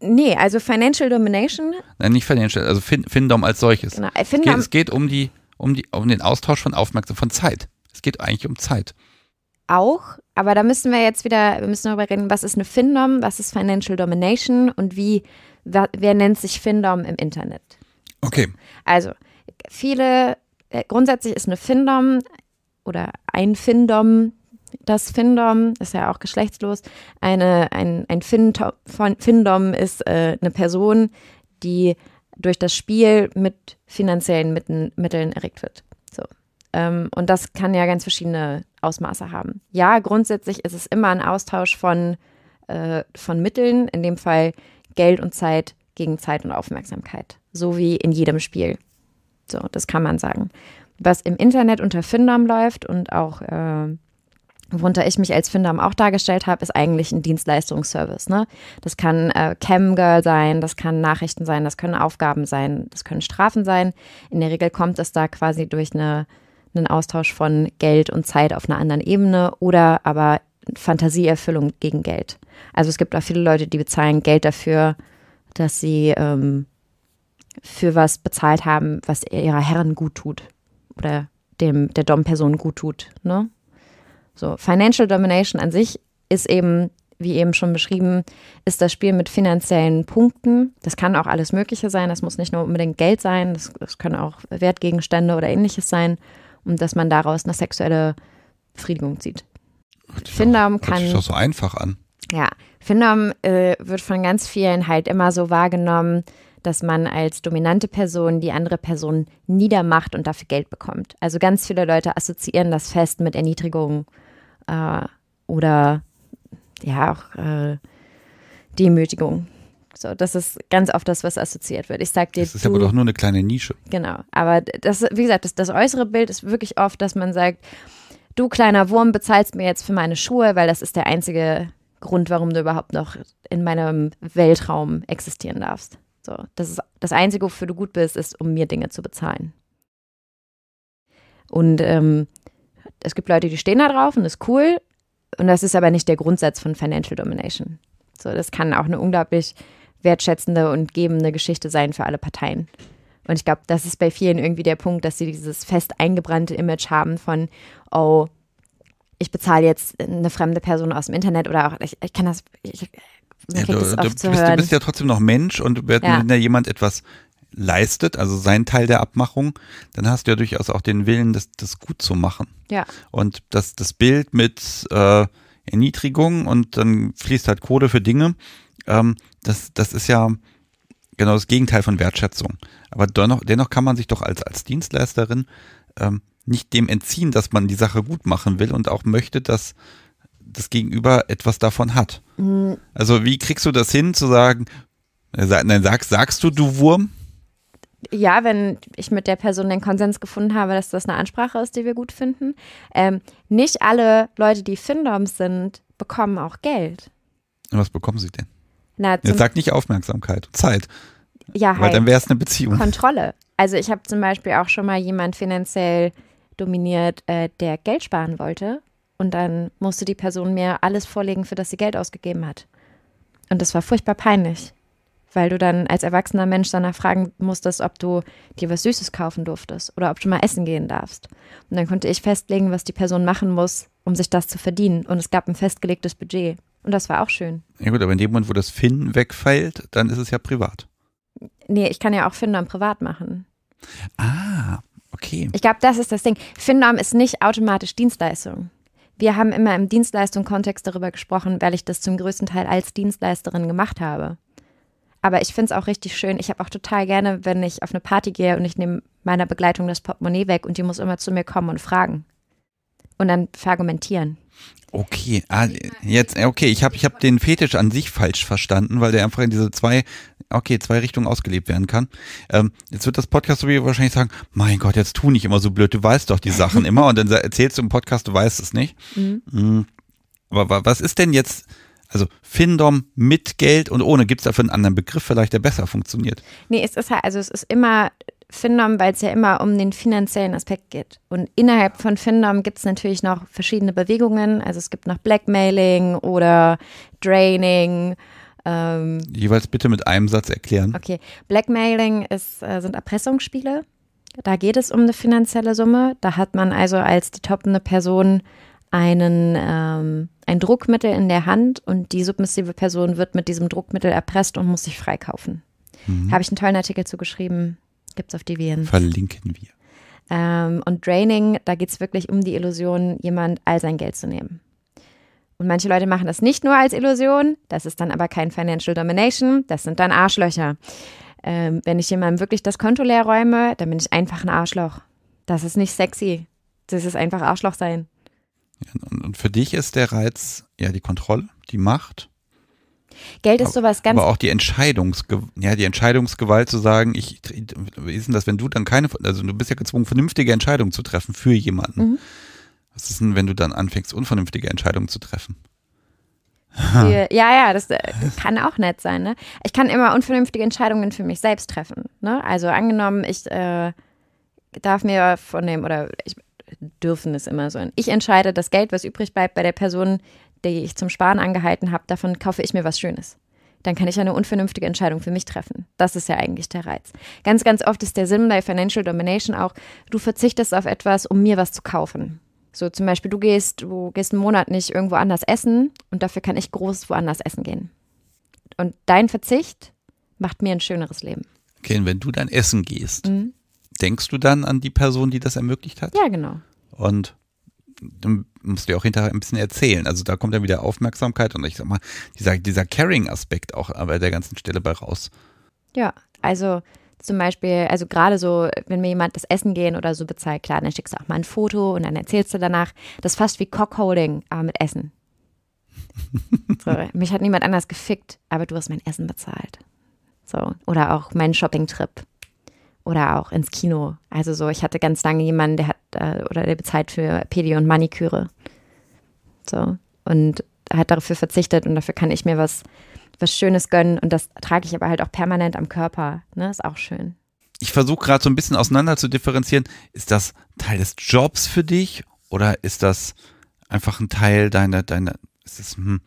Nee, also Financial Domination. Nein, nicht Financial, also Findom als solches. Genau, äh, Findom. Es, geht, es geht um, die, um, die, um den Austausch von Aufmerksamkeit, von Zeit. Es geht eigentlich um Zeit. Auch, aber da müssen wir jetzt wieder, wir müssen darüber reden, was ist eine FinDom, was ist Financial Domination und wie, wer, wer nennt sich FinDom im Internet? Okay. Also, viele, äh, grundsätzlich ist eine FinDom oder ein FinDom, das FinDom ist ja auch geschlechtslos, eine, ein, ein FinDom, ist äh, eine Person, die durch das Spiel mit finanziellen Mitteln erregt wird. Ähm, und das kann ja ganz verschiedene Ausmaße haben. Ja, grundsätzlich ist es immer ein Austausch von, äh, von Mitteln, in dem Fall Geld und Zeit gegen Zeit und Aufmerksamkeit. So wie in jedem Spiel. So, das kann man sagen. Was im Internet unter Findom läuft und auch äh, worunter ich mich als Findom auch dargestellt habe, ist eigentlich ein Dienstleistungsservice. Ne? Das kann äh, Camgirl sein, das kann Nachrichten sein, das können Aufgaben sein, das können Strafen sein. In der Regel kommt es da quasi durch eine einen Austausch von Geld und Zeit auf einer anderen Ebene oder aber Fantasieerfüllung gegen Geld. Also es gibt auch viele Leute, die bezahlen Geld dafür, dass sie ähm, für was bezahlt haben, was ihrer Herren gut tut oder dem der Dom-Person gut tut. Ne? So Financial Domination an sich ist eben wie eben schon beschrieben, ist das Spiel mit finanziellen Punkten. Das kann auch alles Mögliche sein. Das muss nicht nur unbedingt Geld sein. Das, das können auch Wertgegenstände oder ähnliches sein und dass man daraus eine sexuelle Befriedigung zieht. Findom kann. Das sich doch so einfach an. Ja, Findom äh, wird von ganz vielen halt immer so wahrgenommen, dass man als dominante Person die andere Person niedermacht und dafür Geld bekommt. Also ganz viele Leute assoziieren das fest mit Erniedrigung äh, oder ja auch äh, Demütigung. So, das ist ganz oft das, was assoziiert wird. Ich sag dir. Das ist du, aber doch nur eine kleine Nische. Genau. Aber das, wie gesagt, das, das äußere Bild ist wirklich oft, dass man sagt, du kleiner Wurm bezahlst mir jetzt für meine Schuhe, weil das ist der einzige Grund, warum du überhaupt noch in meinem Weltraum existieren darfst. So, das ist das Einzige, wofür du gut bist, ist, um mir Dinge zu bezahlen. Und ähm, es gibt Leute, die stehen da drauf und das ist cool. Und das ist aber nicht der Grundsatz von Financial Domination. So, das kann auch eine unglaublich wertschätzende und gebende Geschichte sein für alle Parteien. Und ich glaube, das ist bei vielen irgendwie der Punkt, dass sie dieses fest eingebrannte Image haben von, oh, ich bezahle jetzt eine fremde Person aus dem Internet oder auch, ich, ich kann das, ich, ja, du, das du, bist, du, bist, ja trotzdem noch Mensch und wenn ja. jemand etwas leistet, also sein Teil der Abmachung, dann hast du ja durchaus auch den Willen, das, das gut zu machen. Ja. Und das, das Bild mit äh, Erniedrigung und dann fließt halt Kohle für Dinge, ähm, das, das ist ja genau das Gegenteil von Wertschätzung. Aber dennoch, dennoch kann man sich doch als, als Dienstleisterin ähm, nicht dem entziehen, dass man die Sache gut machen will und auch möchte, dass das Gegenüber etwas davon hat. Mm. Also wie kriegst du das hin zu sagen, äh, nein, sag, sagst du du Wurm? Ja, wenn ich mit der Person den Konsens gefunden habe, dass das eine Ansprache ist, die wir gut finden. Ähm, nicht alle Leute, die Findoms sind, bekommen auch Geld. Was bekommen sie denn? Na, Jetzt sag nicht Aufmerksamkeit, Zeit. Ja, halt. Weil dann halt. wäre es eine Beziehung. Kontrolle. Also ich habe zum Beispiel auch schon mal jemand finanziell dominiert, äh, der Geld sparen wollte. Und dann musste die Person mir alles vorlegen, für das sie Geld ausgegeben hat. Und das war furchtbar peinlich, weil du dann als erwachsener Mensch danach fragen musstest, ob du dir was Süßes kaufen durftest oder ob du mal essen gehen darfst. Und dann konnte ich festlegen, was die Person machen muss, um sich das zu verdienen. Und es gab ein festgelegtes Budget. Und das war auch schön. Ja gut, aber in dem Moment, wo das Finn wegfällt, dann ist es ja privat. Nee, ich kann ja auch Finn Findom privat machen. Ah, okay. Ich glaube, das ist das Ding. Findom ist nicht automatisch Dienstleistung. Wir haben immer im Dienstleistung-Kontext darüber gesprochen, weil ich das zum größten Teil als Dienstleisterin gemacht habe. Aber ich finde es auch richtig schön. Ich habe auch total gerne, wenn ich auf eine Party gehe und ich nehme meiner Begleitung das Portemonnaie weg und die muss immer zu mir kommen und fragen. Und dann verargumentieren. Okay, ah, jetzt, äh, okay, ich habe ich hab den Fetisch an sich falsch verstanden, weil der einfach in diese zwei, okay, zwei Richtungen ausgelebt werden kann. Ähm, jetzt wird das podcast wahrscheinlich sagen, mein Gott, jetzt tu nicht immer so blöd, du weißt doch die Sachen immer und dann erzählst du im Podcast, du weißt es nicht. Mhm. Mm, Aber was ist denn jetzt also Findom mit Geld und ohne, gibt es dafür einen anderen Begriff vielleicht, der besser funktioniert? Nee, es ist halt, also es ist immer Findom, weil es ja immer um den finanziellen Aspekt geht. Und innerhalb von Findom gibt es natürlich noch verschiedene Bewegungen. Also es gibt noch Blackmailing oder Draining. Ähm Jeweils bitte mit einem Satz erklären. Okay, Blackmailing ist, äh, sind Erpressungsspiele. Da geht es um eine finanzielle Summe. Da hat man also als die toppende Person einen, ähm, ein Druckmittel in der Hand und die submissive Person wird mit diesem Druckmittel erpresst und muss sich freikaufen. Mhm. Habe ich einen tollen Artikel zugeschrieben, gibt es auf Deviant. Verlinken wir. Ähm, und Draining, da geht es wirklich um die Illusion, jemand all sein Geld zu nehmen. Und manche Leute machen das nicht nur als Illusion, das ist dann aber kein Financial Domination, das sind dann Arschlöcher. Ähm, wenn ich jemandem wirklich das Konto leer räume, dann bin ich einfach ein Arschloch. Das ist nicht sexy. Das ist einfach Arschloch sein. Und für dich ist der Reiz ja die Kontrolle, die Macht. Geld ist sowas ganz. Aber auch die, Entscheidungsge ja, die Entscheidungsgewalt zu sagen, ich, wie ist denn das, wenn du dann keine, also du bist ja gezwungen, vernünftige Entscheidungen zu treffen für jemanden. Mhm. Was ist denn, wenn du dann anfängst, unvernünftige Entscheidungen zu treffen? Für, ja, ja, das äh, kann auch nett sein. Ne? Ich kann immer unvernünftige Entscheidungen für mich selbst treffen. Ne? Also angenommen, ich äh, darf mir von dem, oder ich, dürfen es immer so. Ich entscheide, das Geld, was übrig bleibt bei der Person, die ich zum Sparen angehalten habe, davon kaufe ich mir was Schönes. Dann kann ich eine unvernünftige Entscheidung für mich treffen. Das ist ja eigentlich der Reiz. Ganz, ganz oft ist der Sinn bei Financial Domination auch, du verzichtest auf etwas, um mir was zu kaufen. So zum Beispiel, du gehst, du gehst einen Monat nicht irgendwo anders essen und dafür kann ich groß woanders essen gehen. Und dein Verzicht macht mir ein schöneres Leben. Okay, und wenn du dann essen gehst, mhm denkst du dann an die Person, die das ermöglicht hat? Ja, genau. Und dann musst du dir auch hinterher ein bisschen erzählen. Also da kommt dann wieder Aufmerksamkeit und ich sag mal, dieser, dieser Caring-Aspekt auch bei der ganzen Stelle bei raus. Ja, also zum Beispiel, also gerade so, wenn mir jemand das Essen gehen oder so bezahlt, klar, dann schickst du auch mal ein Foto und dann erzählst du danach. Das ist fast wie Cockholding, aber mit Essen. So, mich hat niemand anders gefickt, aber du hast mein Essen bezahlt. So, oder auch meinen Shopping-Trip oder auch ins Kino. Also so, ich hatte ganz lange jemanden, der hat äh, oder der bezahlt für Pedi und Maniküre. So und hat dafür verzichtet und dafür kann ich mir was was Schönes gönnen und das trage ich aber halt auch permanent am Körper. Ne, ist auch schön. Ich versuche gerade so ein bisschen auseinander zu differenzieren. Ist das Teil des Jobs für dich oder ist das einfach ein Teil deiner deiner? Ist das, hm,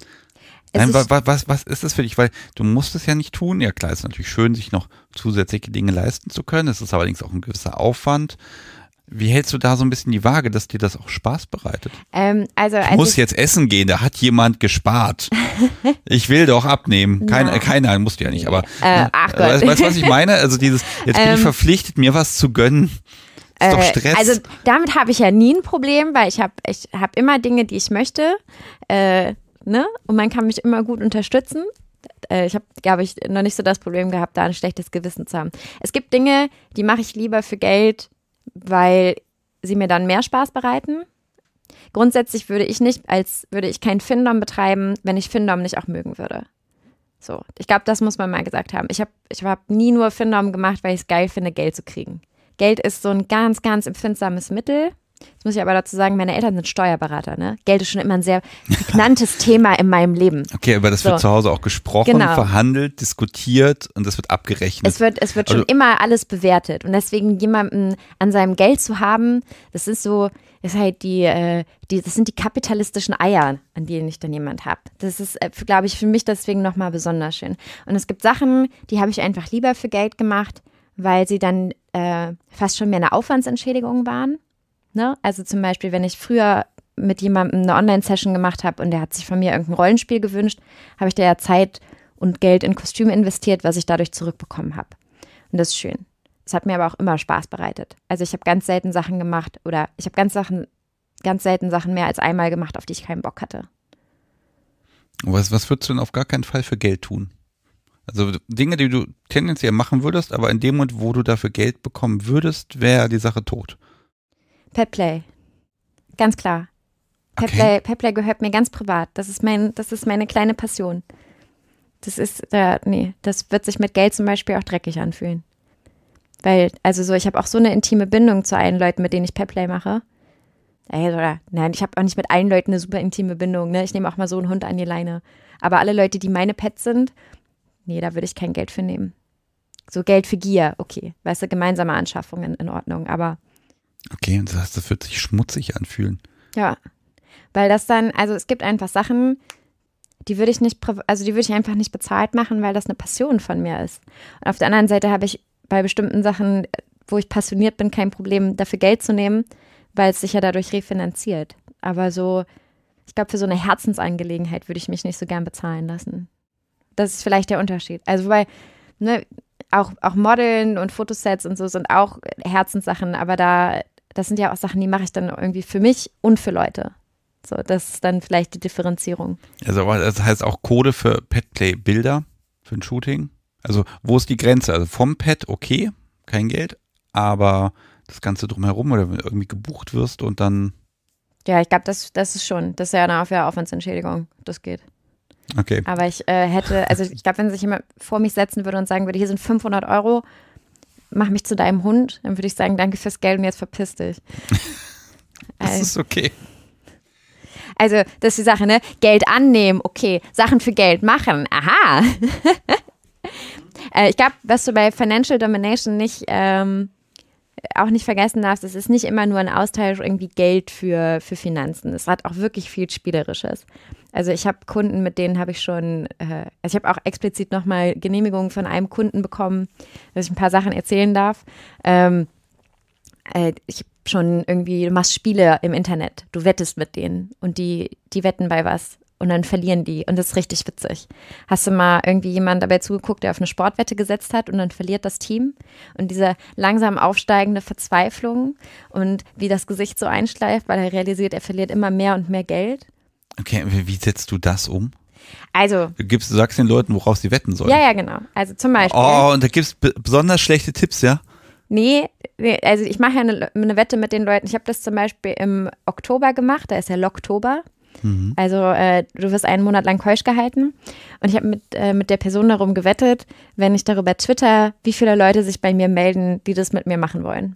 es Nein, was, was, was ist das für dich? Weil du musst es ja nicht tun. Ja klar, es ist natürlich schön, sich noch zusätzliche Dinge leisten zu können. Es ist allerdings auch ein gewisser Aufwand. Wie hältst du da so ein bisschen die Waage, dass dir das auch Spaß bereitet? Ähm, also, ich als muss ich jetzt essen gehen, da hat jemand gespart. ich will doch abnehmen. Kein, äh, musst du ja nicht, aber äh, ne? ach Gott. Weißt, weißt du, was ich meine? Also dieses, jetzt bin ähm, ich verpflichtet, mir was zu gönnen. Ist doch äh, Stress. Also damit habe ich ja nie ein Problem, weil ich habe ich hab immer Dinge, die ich möchte. Äh, ne? Und man kann mich immer gut unterstützen. Äh, ich habe, glaube ich, noch nicht so das Problem gehabt, da ein schlechtes Gewissen zu haben. Es gibt Dinge, die mache ich lieber für Geld, weil sie mir dann mehr Spaß bereiten. Grundsätzlich würde ich nicht, als würde ich kein Findom betreiben, wenn ich Findom nicht auch mögen würde. So, ich glaube, das muss man mal gesagt haben. Ich habe ich hab nie nur Findom gemacht, weil ich es geil finde, Geld zu kriegen. Geld ist so ein ganz, ganz empfindsames Mittel. Jetzt muss ich aber dazu sagen, meine Eltern sind Steuerberater. Ne? Geld ist schon immer ein sehr prägnantes Thema in meinem Leben. Okay, aber das so. wird zu Hause auch gesprochen, genau. verhandelt, diskutiert und das wird abgerechnet. Es wird, es wird also, schon immer alles bewertet. Und deswegen jemanden an seinem Geld zu haben, das ist so, ist halt die, äh, die das sind die kapitalistischen Eier, an denen ich dann jemand habe. Das ist, äh, glaube ich, für mich deswegen nochmal besonders schön. Und es gibt Sachen, die habe ich einfach lieber für Geld gemacht, weil sie dann äh, fast schon mehr eine Aufwandsentschädigung waren Ne? Also zum Beispiel, wenn ich früher mit jemandem eine Online-Session gemacht habe und der hat sich von mir irgendein Rollenspiel gewünscht, habe ich da ja Zeit und Geld in Kostüme investiert, was ich dadurch zurückbekommen habe. Und das ist schön. Es hat mir aber auch immer Spaß bereitet. Also ich habe ganz selten Sachen gemacht oder ich habe ganz, ganz selten Sachen mehr als einmal gemacht, auf die ich keinen Bock hatte. Was, was würdest du denn auf gar keinen Fall für Geld tun? Also Dinge, die du tendenziell machen würdest, aber in dem Moment, wo du dafür Geld bekommen würdest, wäre die Sache tot. Petplay. Ganz klar. Petplay, okay. Petplay gehört mir ganz privat. Das ist, mein, das ist meine kleine Passion. Das ist, äh, nee, das wird sich mit Geld zum Beispiel auch dreckig anfühlen. Weil, also so, ich habe auch so eine intime Bindung zu allen Leuten, mit denen ich Petplay mache. Ey, oder, nein, ich habe auch nicht mit allen Leuten eine super intime Bindung. Ne? Ich nehme auch mal so einen Hund an die Leine. Aber alle Leute, die meine Pets sind, nee, da würde ich kein Geld für nehmen. So Geld für Gier, okay. Weißt du, gemeinsame Anschaffungen in Ordnung. Aber Okay, und das heißt, das wird sich schmutzig anfühlen. Ja. Weil das dann, also es gibt einfach Sachen, die würde ich nicht, also die würde ich einfach nicht bezahlt machen, weil das eine Passion von mir ist. Und auf der anderen Seite habe ich bei bestimmten Sachen, wo ich passioniert bin, kein Problem, dafür Geld zu nehmen, weil es sich ja dadurch refinanziert. Aber so, ich glaube, für so eine Herzensangelegenheit würde ich mich nicht so gern bezahlen lassen. Das ist vielleicht der Unterschied. Also, wobei, ne, auch, auch Modeln und Fotosets und so sind auch Herzenssachen, aber da das sind ja auch Sachen, die mache ich dann irgendwie für mich und für Leute. So, das ist dann vielleicht die Differenzierung. Also das heißt auch Code für Petplay-Bilder für ein Shooting. Also wo ist die Grenze? Also vom Pet okay, kein Geld, aber das Ganze drumherum oder wenn du irgendwie gebucht wirst und dann. Ja, ich glaube, das, das ist schon, das ist ja eine Aufwandsentschädigung, das geht. Okay. Aber ich äh, hätte, also ich glaube, wenn sich jemand vor mich setzen würde und sagen würde, hier sind 500 Euro, mach mich zu deinem Hund, dann würde ich sagen, danke fürs Geld und jetzt verpiss dich. das also. ist okay. Also, das ist die Sache, ne? Geld annehmen, okay. Sachen für Geld machen, aha. äh, ich glaube, was du bei Financial Domination nicht ähm, auch nicht vergessen darfst, es ist nicht immer nur ein Austausch irgendwie Geld für, für Finanzen. Es hat auch wirklich viel Spielerisches. Also ich habe Kunden, mit denen habe ich schon, äh, also ich habe auch explizit nochmal Genehmigungen von einem Kunden bekommen, dass ich ein paar Sachen erzählen darf. Ähm, äh, ich schon irgendwie, du machst Spiele im Internet, du wettest mit denen und die, die wetten bei was und dann verlieren die. Und das ist richtig witzig. Hast du mal irgendwie jemanden dabei zugeguckt, der auf eine Sportwette gesetzt hat und dann verliert das Team? Und diese langsam aufsteigende Verzweiflung und wie das Gesicht so einschleift, weil er realisiert, er verliert immer mehr und mehr Geld. Okay, wie setzt du das um? Also. Du gibst, sagst den Leuten, worauf sie wetten sollen. Ja, ja, genau. Also zum Beispiel. Oh, und da gibt es besonders schlechte Tipps, ja? Nee, also ich mache ja eine, eine Wette mit den Leuten. Ich habe das zum Beispiel im Oktober gemacht, da ist ja Loktober. Mhm. Also äh, du wirst einen Monat lang keusch gehalten. Und ich habe mit, äh, mit der Person darum gewettet, wenn ich darüber twitter, wie viele Leute sich bei mir melden, die das mit mir machen wollen.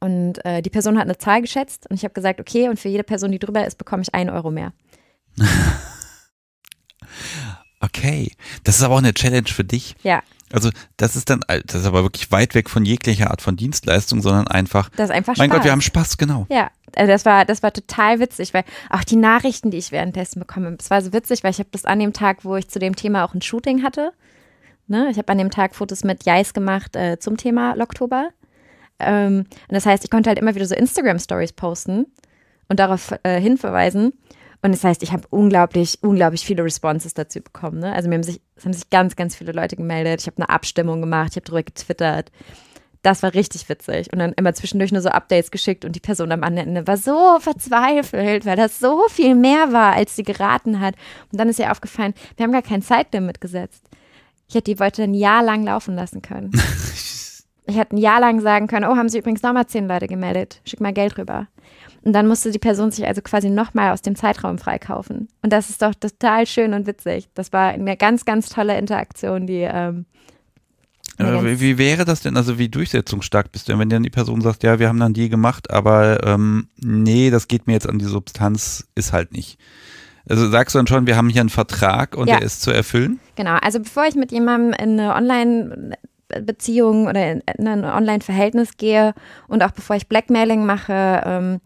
Und äh, die Person hat eine Zahl geschätzt und ich habe gesagt, okay, und für jede Person, die drüber ist, bekomme ich einen Euro mehr. okay, das ist aber auch eine Challenge für dich. Ja. Also das ist dann, das ist aber wirklich weit weg von jeglicher Art von Dienstleistung, sondern einfach. Das ist einfach Spaß. Mein Gott, wir haben Spaß, genau. Ja also das war, das war total witzig, weil auch die Nachrichten, die ich währenddessen bekomme, es war so witzig, weil ich habe bis an dem Tag, wo ich zu dem Thema auch ein Shooting hatte, ne, ich habe an dem Tag Fotos mit Jais gemacht äh, zum Thema Loktober. Ähm, und das heißt, ich konnte halt immer wieder so Instagram-Stories posten und darauf äh, hinverweisen. Und das heißt, ich habe unglaublich, unglaublich viele Responses dazu bekommen. Ne? Also mir haben sich, es haben sich ganz, ganz viele Leute gemeldet. Ich habe eine Abstimmung gemacht, ich habe drüber getwittert. Das war richtig witzig. Und dann immer zwischendurch nur so Updates geschickt und die Person am anderen Ende war so verzweifelt, weil das so viel mehr war, als sie geraten hat. Und dann ist ihr aufgefallen, wir haben gar kein Zeitlimit gesetzt. Ich hätte die Leute ein Jahr lang laufen lassen können. ich hätte ein Jahr lang sagen können, oh, haben sie übrigens nochmal zehn Leute gemeldet, schick mal Geld rüber. Und dann musste die Person sich also quasi nochmal aus dem Zeitraum freikaufen. Und das ist doch total schön und witzig. Das war eine ganz, ganz tolle Interaktion, die ähm, ja, wie, wie, wäre das denn, also wie durchsetzungsstark bist du denn, wenn dann die Person sagt, ja, wir haben dann die gemacht, aber ähm, nee, das geht mir jetzt an die Substanz, ist halt nicht. Also sagst du dann schon, wir haben hier einen Vertrag und ja. der ist zu erfüllen? Genau, also bevor ich mit jemandem in eine Online- äh, Beziehung oder in ein Online-Verhältnis gehe und auch bevor ich Blackmailing mache, ähm,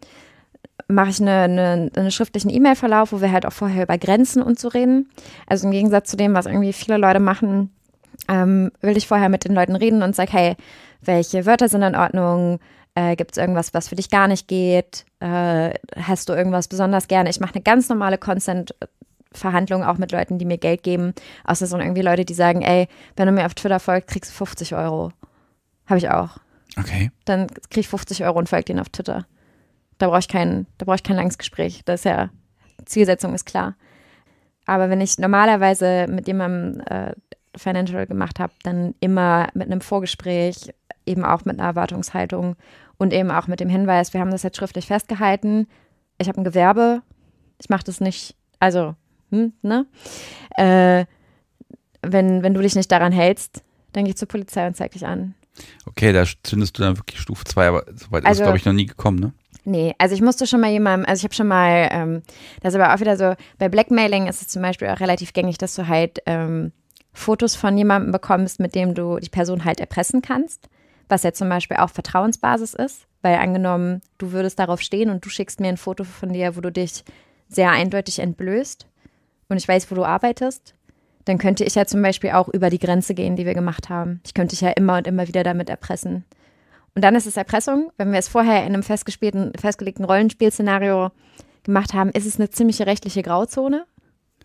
mache ich einen eine, eine schriftlichen E-Mail-Verlauf, wo wir halt auch vorher über Grenzen und so reden. Also im Gegensatz zu dem, was irgendwie viele Leute machen, ähm, will ich vorher mit den Leuten reden und sage, hey, welche Wörter sind in Ordnung? Äh, Gibt es irgendwas, was für dich gar nicht geht? Äh, hast du irgendwas besonders gerne? Ich mache eine ganz normale Consent. Verhandlungen auch mit Leuten, die mir Geld geben. Außer so irgendwie Leute, die sagen, ey, wenn du mir auf Twitter folgst, kriegst du 50 Euro. Habe ich auch. Okay. Dann krieg ich 50 Euro und folge denen auf Twitter. Da brauche ich kein, ich kein langes Gespräch. Das ist ja, Zielsetzung ist klar. Aber wenn ich normalerweise mit jemandem äh, Financial gemacht habe, dann immer mit einem Vorgespräch, eben auch mit einer Erwartungshaltung und eben auch mit dem Hinweis, wir haben das jetzt schriftlich festgehalten, ich habe ein Gewerbe, ich mache das nicht, also, hm, ne? Äh, wenn, wenn du dich nicht daran hältst, dann gehe ich zur Polizei und zeige dich an. Okay, da zündest du dann wirklich Stufe 2, aber so weit also, ist es, also glaube ich, noch nie gekommen, ne? Nee, also ich musste schon mal jemandem, also ich habe schon mal, ähm, das ist aber auch wieder so, bei Blackmailing ist es zum Beispiel auch relativ gängig, dass du halt ähm, Fotos von jemandem bekommst, mit dem du die Person halt erpressen kannst, was ja zum Beispiel auch Vertrauensbasis ist, weil angenommen, du würdest darauf stehen und du schickst mir ein Foto von dir, wo du dich sehr eindeutig entblößt und ich weiß, wo du arbeitest, dann könnte ich ja zum Beispiel auch über die Grenze gehen, die wir gemacht haben. Ich könnte dich ja immer und immer wieder damit erpressen. Und dann ist es Erpressung. Wenn wir es vorher in einem festgelegten Rollenspielszenario gemacht haben, ist es eine ziemliche rechtliche Grauzone,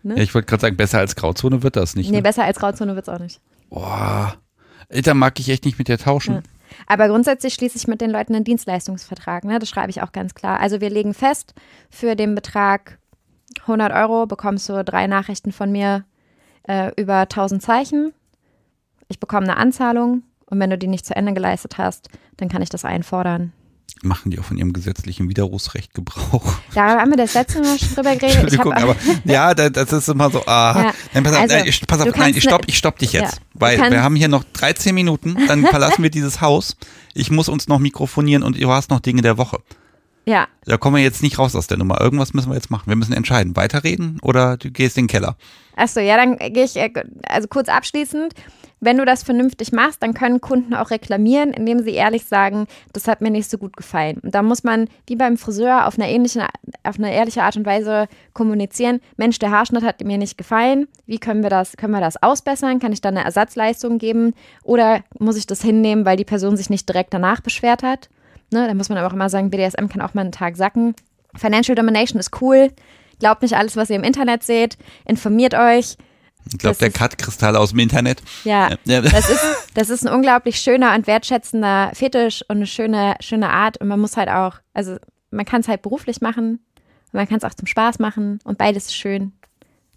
Ne? Ja, ich wollte gerade sagen, besser als Grauzone wird das nicht. Nee, ne? besser als Grauzone wird es auch nicht. Boah, da mag ich echt nicht mit dir tauschen. Ja. Aber grundsätzlich schließe ich mit den Leuten einen Dienstleistungsvertrag. Ne? Das schreibe ich auch ganz klar. Also wir legen fest, für den Betrag 100 Euro bekommst du drei Nachrichten von mir äh, über 1000 Zeichen. Ich bekomme eine Anzahlung und wenn du die nicht zu Ende geleistet hast, dann kann ich das einfordern machen die auch von ihrem gesetzlichen Widerrufsrecht Gebrauch. Da haben wir das letzte Mal schon drüber geredet. Ich aber, ja, das ist immer so, ah. Ja. Nein, pass auf, also, nein, ich, pass auf, nein, ich stopp, ne- ich stopp dich jetzt. Ja, weil wir haben hier noch 13 Minuten, dann verlassen wir dieses Haus. Ich muss uns noch mikrofonieren und du hast noch Dinge der Woche. Ja. Da kommen wir jetzt nicht raus aus der Nummer. Irgendwas müssen wir jetzt machen. Wir müssen entscheiden. Weiterreden oder du gehst in den Keller. Achso, ja, dann gehe ich, äh, also kurz abschließend. Wenn du das vernünftig machst, dann können Kunden auch reklamieren, indem sie ehrlich sagen, das hat mir nicht so gut gefallen. Und da muss man, wie beim Friseur, auf eine, ähnliche, auf eine ehrliche Art und Weise kommunizieren, Mensch, der Haarschnitt hat mir nicht gefallen, wie können wir das, können wir das ausbessern? Kann ich da eine Ersatzleistung geben? Oder muss ich das hinnehmen, weil die Person sich nicht direkt danach beschwert hat? Ne, da muss man aber auch immer sagen, BDSM kann auch mal einen Tag sacken. Financial Domination ist cool. Glaubt nicht alles, was ihr im Internet seht. Informiert euch. Ich glaube, der Cut-Kristall aus dem Internet. Ja, ja. Das, ist, das ist ein unglaublich schöner und wertschätzender Fetisch und eine schöne, schöne Art. Und man muss halt auch, also man kann es halt beruflich machen, man kann es auch zum Spaß machen und beides ist schön.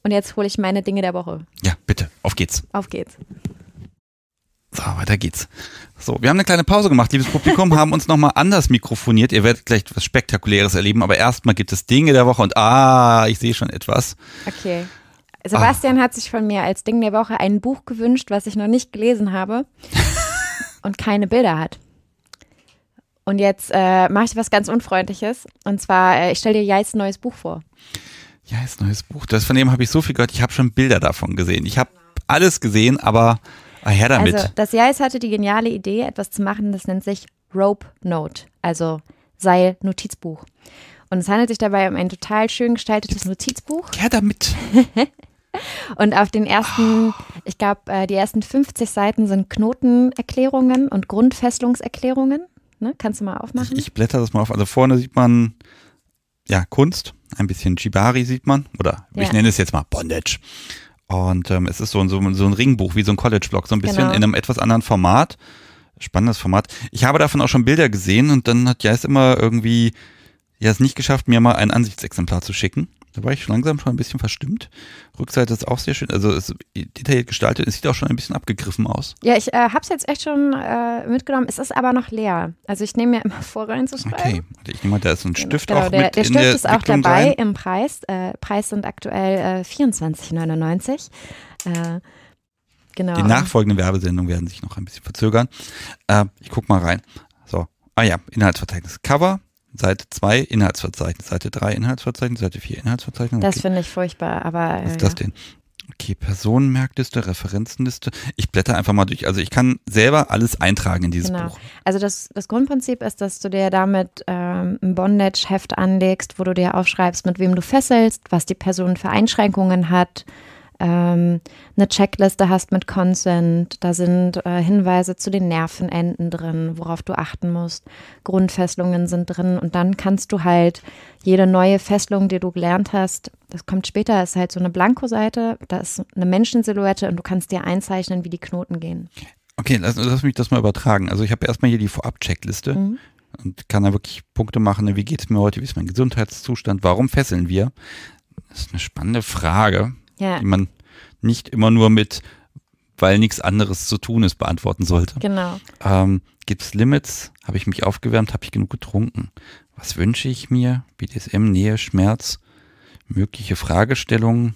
Und jetzt hole ich meine Dinge der Woche. Ja, bitte. Auf geht's. Auf geht's. So, weiter geht's. So, wir haben eine kleine Pause gemacht, liebes Publikum, haben uns nochmal anders mikrofoniert. Ihr werdet gleich was Spektakuläres erleben, aber erstmal gibt es Dinge der Woche und ah, ich sehe schon etwas. Okay. Sebastian Ach. hat sich von mir als Ding der Woche ein Buch gewünscht, was ich noch nicht gelesen habe und keine Bilder hat. Und jetzt äh, mache ich was ganz Unfreundliches. Und zwar, äh, ich stelle dir Jais neues Buch vor. Jais neues Buch. Das von dem habe ich so viel gehört. Ich habe schon Bilder davon gesehen. Ich habe alles gesehen, aber ah, her damit. Also, das Jais hatte die geniale Idee, etwas zu machen, das nennt sich Rope Note, also Seil-Notizbuch. Und es handelt sich dabei um ein total schön gestaltetes Notizbuch. Ja, damit. Und auf den ersten, oh. ich glaube, äh, die ersten 50 Seiten sind Knotenerklärungen und Grundfesselungserklärungen. Ne? Kannst du mal aufmachen? Ich, ich blätter das mal auf. Also vorne sieht man ja Kunst, ein bisschen Shibari sieht man, oder ja. ich nenne es jetzt mal Bondage. Und ähm, es ist so ein, so, ein Ringbuch, wie so ein College-Blog, so ein bisschen genau. in einem etwas anderen Format. Spannendes Format. Ich habe davon auch schon Bilder gesehen und dann hat Jais immer irgendwie ja es nicht geschafft, mir mal ein Ansichtsexemplar zu schicken. Da war ich langsam schon ein bisschen verstimmt. Rückseite ist auch sehr schön, also ist detailliert gestaltet. Es sieht auch schon ein bisschen abgegriffen aus. Ja, ich äh, habe es jetzt echt schon äh, mitgenommen. Es ist aber noch leer. Also ich nehme mir immer vor, reinzuschreiben. Okay, ich nehme mal, da ist ein genau, Stift genau, auch der, mit Der Stift der ist auch Entwicklung dabei rein. im Preis. Äh, Preis sind aktuell äh, 24,99. Äh, genau. Die nachfolgenden Werbesendungen werden sich noch ein bisschen verzögern. Äh, ich gucke mal rein. So, ah ja, Inhaltsverzeichnis. Cover, Seite 2 Inhaltsverzeichnis, Seite 3 Inhaltsverzeichnis, Seite 4 Inhaltsverzeichnis. Das okay. finde ich furchtbar, aber. Äh, Was ist äh, das denn? Okay, Personenmerkliste, Referenzenliste. Ich blätter einfach mal durch. Also ich kann selber alles eintragen in dieses genau. Buch. Also das, das Grundprinzip ist, dass du dir damit ähm, ein Bondage-Heft anlegst, wo du dir aufschreibst, mit wem du fesselst, was die Person für Einschränkungen hat, ähm, eine Checkliste hast mit Consent, da sind äh, Hinweise zu den Nervenenden drin, worauf du achten musst, Grundfesselungen sind drin und dann kannst du halt jede neue Fesselung, die du gelernt hast, das kommt später, ist halt so eine Blankoseite, da ist eine Menschensilhouette und du kannst dir einzeichnen, wie die Knoten gehen. Okay, lass, lass mich das mal übertragen. Also ich habe erstmal hier die Vorab-Checkliste. Mhm und kann da wirklich Punkte machen. Ne, wie geht es mir heute? Wie ist mein Gesundheitszustand? Warum fesseln wir? Das ist eine spannende Frage ja. die man nicht immer nur mit, weil nichts anderes zu tun ist, beantworten sollte. Genau. Ähm, Gibt es Limits? Habe ich mich aufgewärmt? Habe ich genug getrunken? Was wünsche ich mir? BDSM, Nähe, Schmerz, mögliche Fragestellungen.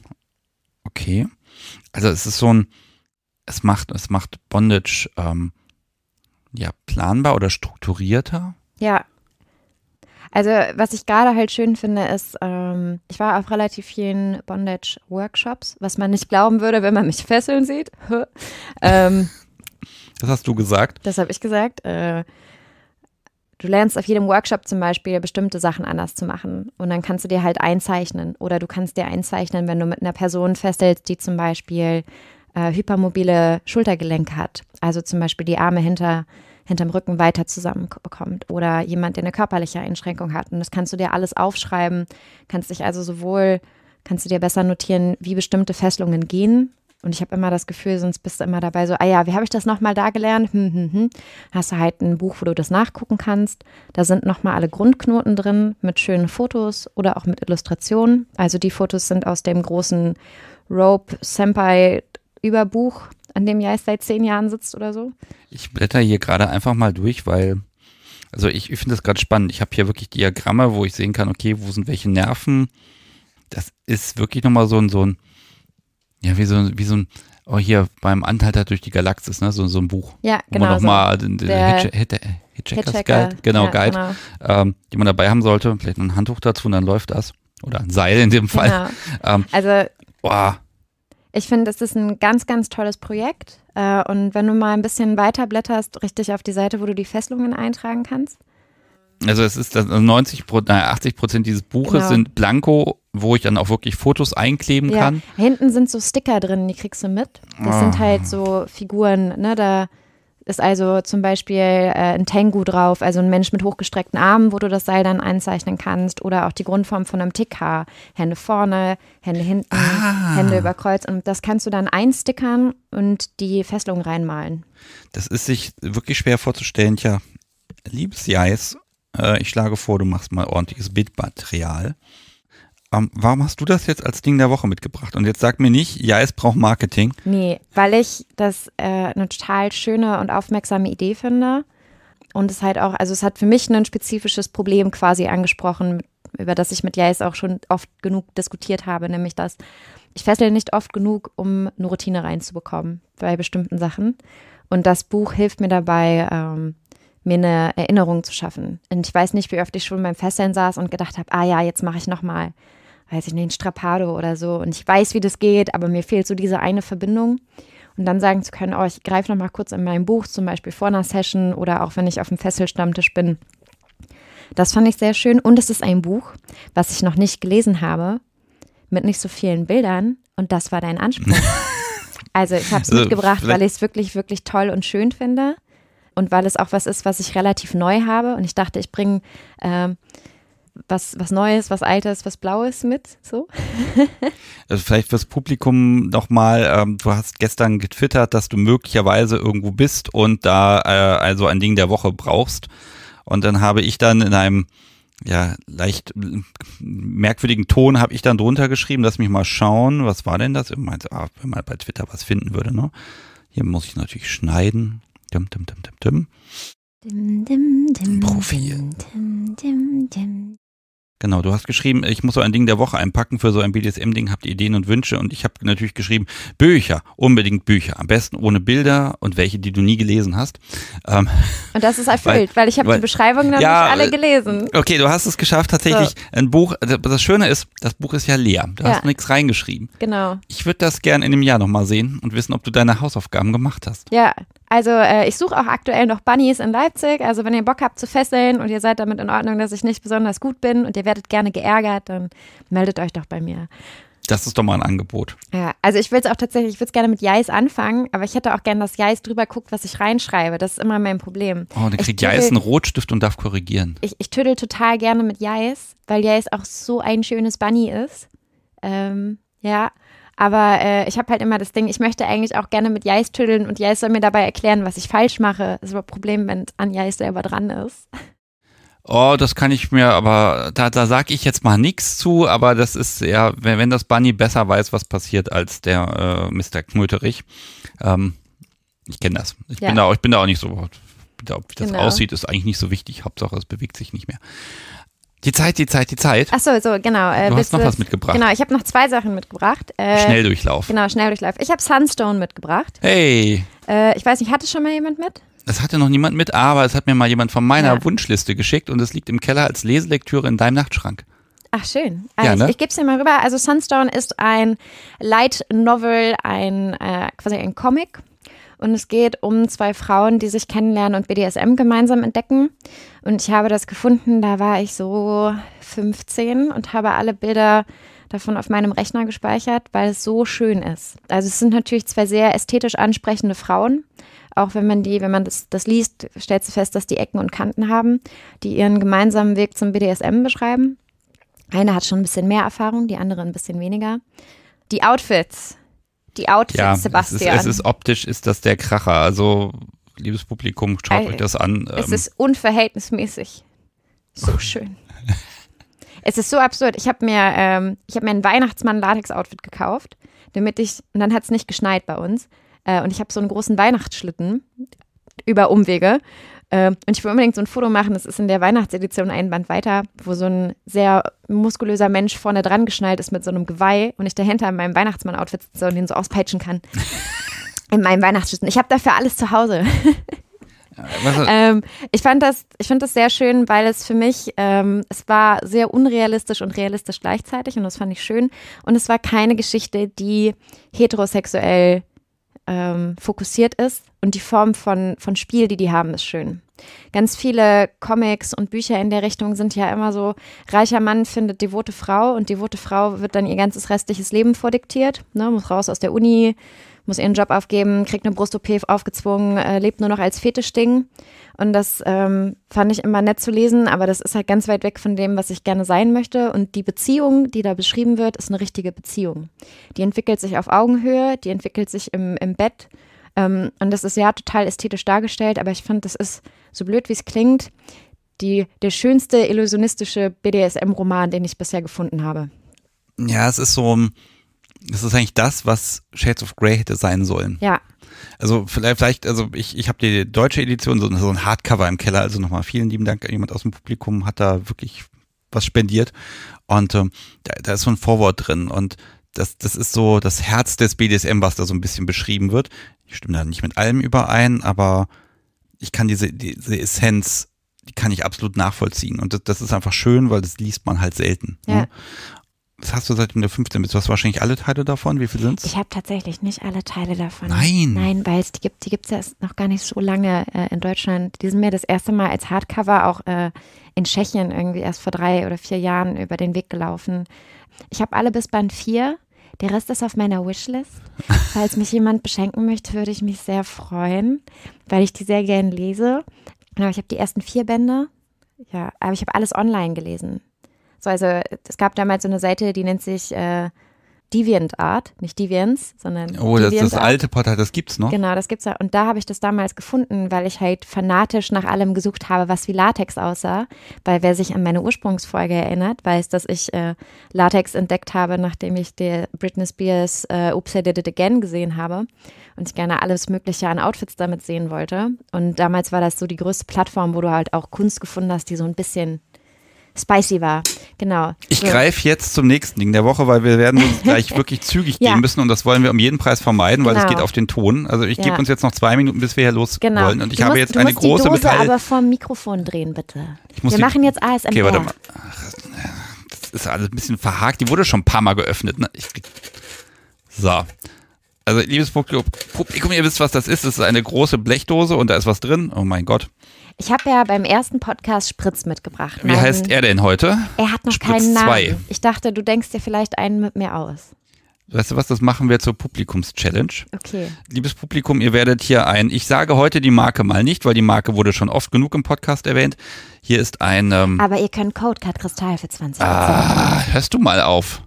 Okay. Also es ist so ein, es macht, es macht Bondage ähm, ja planbar oder strukturierter. Ja, also was ich gerade halt schön finde, ist, ähm, ich war auf relativ vielen Bondage-Workshops, was man nicht glauben würde, wenn man mich fesseln sieht. ähm, das hast du gesagt. Das habe ich gesagt. Äh, du lernst auf jedem Workshop zum Beispiel bestimmte Sachen anders zu machen. Und dann kannst du dir halt einzeichnen. Oder du kannst dir einzeichnen, wenn du mit einer Person fesselst, die zum Beispiel äh, hypermobile Schultergelenke hat. Also zum Beispiel die Arme hinter hinterm Rücken weiter zusammenbekommt oder jemand, der eine körperliche Einschränkung hat. Und das kannst du dir alles aufschreiben, kannst dich also sowohl, kannst du dir besser notieren, wie bestimmte Fesselungen gehen. Und ich habe immer das Gefühl, sonst bist du immer dabei so, ah ja, wie habe ich das nochmal da gelernt? Hm, hm, hm. Hast du halt ein Buch, wo du das nachgucken kannst. Da sind nochmal alle Grundknoten drin mit schönen Fotos oder auch mit Illustrationen. Also die Fotos sind aus dem großen Rope Senpai über Buch, an dem Jais seit zehn Jahren sitzt oder so? Ich blätter hier gerade einfach mal durch, weil, also ich, ich finde das gerade spannend. Ich habe hier wirklich Diagramme, wo ich sehen kann, okay, wo sind welche Nerven. Das ist wirklich nochmal so ein, so ein, ja, wie so, wie so ein, oh hier beim Anhalter durch die Galaxis, ne, so, so ein Buch. Ja, genau. Wo man genau, nochmal so den, den Hitchhiker's Hitchhiker. Guide, genau, ja, Guide, genau. Ähm, die man dabei haben sollte. Vielleicht ein Handtuch dazu und dann läuft das. Oder ein Seil in dem genau. Fall. Genau. Ähm, also, boah, ich finde, es ist ein ganz, ganz tolles Projekt. Äh, und wenn du mal ein bisschen weiter blätterst, richtig auf die Seite, wo du die Fesselungen eintragen kannst. Also es ist 90, also 80 äh, Prozent dieses Buches genau. sind blanko, wo ich dann auch wirklich Fotos einkleben ja. kann. Hinten sind so Sticker drin, die kriegst du mit. Das oh. sind halt so Figuren, ne? Da ist also zum Beispiel äh, ein Tengu drauf, also ein Mensch mit hochgestreckten Armen, wo du das Seil dann einzeichnen kannst. Oder auch die Grundform von einem Tickhaar. Hände vorne, Hände hinten, ah. Hände über Kreuz. Und das kannst du dann einstickern und die Fesselung reinmalen. Das ist sich wirklich schwer vorzustellen. Tja, liebes Jais, äh, ich schlage vor, du machst mal ordentliches Bildmaterial warum hast du das jetzt als Ding der Woche mitgebracht? Und jetzt sag mir nicht, ja, es braucht Marketing. Nee, weil ich das äh, eine total schöne und aufmerksame Idee finde. Und es halt auch, also es hat für mich ein spezifisches Problem quasi angesprochen, über das ich mit Jais auch schon oft genug diskutiert habe, nämlich dass ich fessel nicht oft genug, um eine Routine reinzubekommen bei bestimmten Sachen. Und das Buch hilft mir dabei, ähm, mir eine Erinnerung zu schaffen. Und ich weiß nicht, wie oft ich schon beim Fesseln saß und gedacht habe, ah ja, jetzt mache ich nochmal weiß ich nicht, ein Strapado oder so. Und ich weiß, wie das geht, aber mir fehlt so diese eine Verbindung. Und dann sagen zu können, oh, ich greife nochmal kurz in mein Buch, zum Beispiel vor einer Session oder auch wenn ich auf dem Fesselstammtisch bin. Das fand ich sehr schön. Und es ist ein Buch, was ich noch nicht gelesen habe, mit nicht so vielen Bildern. Und das war dein Anspruch. also ich habe es also, mitgebracht, weil ich es wirklich, wirklich toll und schön finde. Und weil es auch was ist, was ich relativ neu habe. Und ich dachte, ich bringe... Äh, was, was Neues, was Altes, was Blaues mit? So? also vielleicht fürs Publikum nochmal, ähm, du hast gestern getwittert, dass du möglicherweise irgendwo bist und da äh, also ein Ding der Woche brauchst. Und dann habe ich dann in einem ja, leicht äh, merkwürdigen Ton habe ich dann drunter geschrieben, lass mich mal schauen, was war denn das? Ich meinte, ah, wenn man bei Twitter was finden würde, ne? Hier muss ich natürlich schneiden. Dim, dim, dim, dim, dim. Dim, dim, Profil. Dim, dim, dim, Genau, du hast geschrieben, ich muss so ein Ding der Woche einpacken. Für so ein BDSM-Ding habt ihr Ideen und Wünsche. Und ich habe natürlich geschrieben, Bücher, unbedingt Bücher. Am besten ohne Bilder und welche, die du nie gelesen hast. Ähm, und das ist erfüllt, weil, weil ich habe die Beschreibung noch ja, nicht alle äh, gelesen. Okay, du hast es geschafft, tatsächlich so. ein Buch. Also das Schöne ist, das Buch ist ja leer. du ja. hast nichts reingeschrieben. Genau. Ich würde das gerne in einem Jahr nochmal sehen und wissen, ob du deine Hausaufgaben gemacht hast. Ja, also äh, ich suche auch aktuell noch Bunnies in Leipzig. Also wenn ihr Bock habt zu fesseln und ihr seid damit in Ordnung, dass ich nicht besonders gut bin und ihr werdet gerne geärgert, dann meldet euch doch bei mir. Das ist doch mal ein Angebot. Ja, also ich will es auch tatsächlich, ich würde es gerne mit Jais anfangen, aber ich hätte auch gerne, dass Jais drüber guckt, was ich reinschreibe. Das ist immer mein Problem. Oh, dann kriegt Jais einen Rotstift und darf korrigieren. Ich, ich tüdel total gerne mit Jais, weil Jais auch so ein schönes Bunny ist. Ähm, ja, aber äh, ich habe halt immer das Ding, ich möchte eigentlich auch gerne mit Jais tüddeln und Jais soll mir dabei erklären, was ich falsch mache. Das ist aber ein Problem, wenn es an Jais selber dran ist. Oh, das kann ich mir, aber da, da sage ich jetzt mal nichts zu, aber das ist ja, wenn, wenn das Bunny besser weiß, was passiert als der äh, Mr. Knöterich. Ähm, ich kenne das. Ich, ja. bin da, ich bin da auch nicht so, ob wie das genau. aussieht, ist eigentlich nicht so wichtig. Hauptsache, es bewegt sich nicht mehr. Die Zeit, die Zeit, die Zeit. Achso, so, genau. Äh, du hast noch was mitgebracht. Genau, ich habe noch zwei Sachen mitgebracht. Äh, Schnelldurchlauf. Genau, Schnelldurchlauf. Ich habe Sunstone mitgebracht. Hey. Äh, ich weiß nicht, hatte schon mal jemand mit? Es hatte noch niemand mit, aber es hat mir mal jemand von meiner ja. Wunschliste geschickt und es liegt im Keller als Leselektüre in deinem Nachtschrank. Ach schön. Also ja, ne? ich, ich gebe es dir mal rüber. Also Sunstone ist ein Light Novel, ein äh, quasi ein Comic und es geht um zwei Frauen, die sich kennenlernen und BDSM gemeinsam entdecken. Und ich habe das gefunden, da war ich so 15 und habe alle Bilder davon auf meinem Rechner gespeichert, weil es so schön ist. Also es sind natürlich zwei sehr ästhetisch ansprechende Frauen. Auch wenn man die, wenn man das, das liest, stellt sie fest, dass die Ecken und Kanten haben, die ihren gemeinsamen Weg zum BDSM beschreiben. Eine hat schon ein bisschen mehr Erfahrung, die andere ein bisschen weniger. Die Outfits die Outfits, ja, Sebastian. Es ist, es ist optisch, ist das der Kracher. Also, liebes Publikum, schaut also, euch das an. Es ähm. ist unverhältnismäßig. So schön. es ist so absurd. Ich habe mir, ähm, hab mir ein Weihnachtsmann-Latex-Outfit gekauft, damit ich, und dann hat es nicht geschneit bei uns. Äh, und ich habe so einen großen Weihnachtsschlitten über Umwege äh, und ich will unbedingt so ein Foto machen. Das ist in der Weihnachtsedition ein Band weiter, wo so ein sehr muskulöser Mensch vorne dran geschnallt ist mit so einem Geweih und ich dahinter in meinem Weihnachtsmann-Outfit sitze und ihn so auspeitschen kann. in meinem Weihnachtsschützen. Ich habe dafür alles zu Hause. ähm, ich fand das, ich fand das sehr schön, weil es für mich, ähm, es war sehr unrealistisch und realistisch gleichzeitig und das fand ich schön. Und es war keine Geschichte, die heterosexuell ähm, fokussiert ist, und die Form von, von Spiel, die die haben, ist schön. Ganz viele Comics und Bücher in der Richtung sind ja immer so, reicher Mann findet devote Frau und devote Frau wird dann ihr ganzes restliches Leben vordiktiert, ne, muss raus aus der Uni, muss ihren Job aufgeben, kriegt eine Brust-OP aufgezwungen, äh, lebt nur noch als Fetischding. Und das ähm, fand ich immer nett zu lesen, aber das ist halt ganz weit weg von dem, was ich gerne sein möchte. Und die Beziehung, die da beschrieben wird, ist eine richtige Beziehung. Die entwickelt sich auf Augenhöhe, die entwickelt sich im, im Bett ähm, und das ist ja total ästhetisch dargestellt, aber ich finde, das ist, so blöd wie es klingt, die, der schönste illusionistische BDSM-Roman, den ich bisher gefunden habe. Ja, es ist so, es ist eigentlich das, was Shades of Grey hätte sein sollen. Ja. Also vielleicht, also ich, ich habe die deutsche Edition, so, so ein Hardcover im Keller, also nochmal vielen lieben Dank. Jemand aus dem Publikum hat da wirklich was spendiert. Und äh, da, da, ist so ein Vorwort drin. Und das, das ist so das Herz des BDSM, was da so ein bisschen beschrieben wird ich stimme da nicht mit allem überein, aber ich kann diese, diese Essenz, die kann ich absolut nachvollziehen. Und das, das ist einfach schön, weil das liest man halt selten. Ne? Ja. Ne? Das hast du seit der 15 bist. Du hast wahrscheinlich alle Teile davon. Wie viele sind es? Ich habe tatsächlich nicht alle Teile davon. Nein. Nein, weil es die gibt, die gibt es ja erst noch gar nicht so lange äh, in Deutschland. Die sind mir das erste Mal als Hardcover auch äh, in Tschechien irgendwie erst vor drei oder vier Jahren über den Weg gelaufen. Ich habe alle bis Band 4 der Rest ist auf meiner Wishlist. Falls mich jemand beschenken möchte, würde ich mich sehr freuen, weil ich die sehr gerne lese. Genau, ich habe die ersten vier Bände. Ja, aber ich habe alles online gelesen. So, also es gab damals so eine Seite, die nennt sich äh, Deviant Art, nicht Deviants, sondern Oh, das, das alte Portal, das gibt's noch. Genau, das gibt's ja. Und da habe ich das damals gefunden, weil ich halt fanatisch nach allem gesucht habe, was wie Latex aussah. Weil wer sich an meine Ursprungsfolge erinnert, weiß, dass ich äh, Latex entdeckt habe, nachdem ich der Britney Spears äh, Oops, I Did It Again gesehen habe und ich gerne alles Mögliche an Outfits damit sehen wollte. Und damals war das so die größte Plattform, wo du halt auch Kunst gefunden hast, die so ein bisschen spicy war. Genau. Ich so. greife jetzt zum nächsten Ding der Woche, weil wir werden uns gleich wirklich zügig ja. gehen müssen und das wollen wir um jeden Preis vermeiden, weil es genau. geht auf den Ton. Also ich ja. gebe uns jetzt noch zwei Minuten, bis wir hier los genau. wollen. Und ich du habe musst, jetzt eine große die Dose Metall aber vom Mikrofon drehen, bitte. wir machen jetzt ASMR. Okay, warte mal. Das ist alles ein bisschen verhakt. Die wurde schon ein paar Mal geöffnet. Ne? Ich... so. Also, liebes Publikum, ihr wisst, was das ist. Das ist eine große Blechdose und da ist was drin. Oh mein Gott. Ich habe ja beim ersten Podcast Spritz mitgebracht. Wie heißt er denn heute? Er hat noch Spritz keinen Namen. Zwei. Ich dachte, du denkst dir vielleicht einen mit mir aus. Weißt du was, das machen wir zur Publikums-Challenge. Okay. Liebes Publikum, ihr werdet hier ein, ich sage heute die Marke mal nicht, weil die Marke wurde schon oft genug im Podcast erwähnt. Hier ist ein... Ähm, Aber ihr könnt Codecard Kristall für 20 Euro. Ah, hörst du mal auf.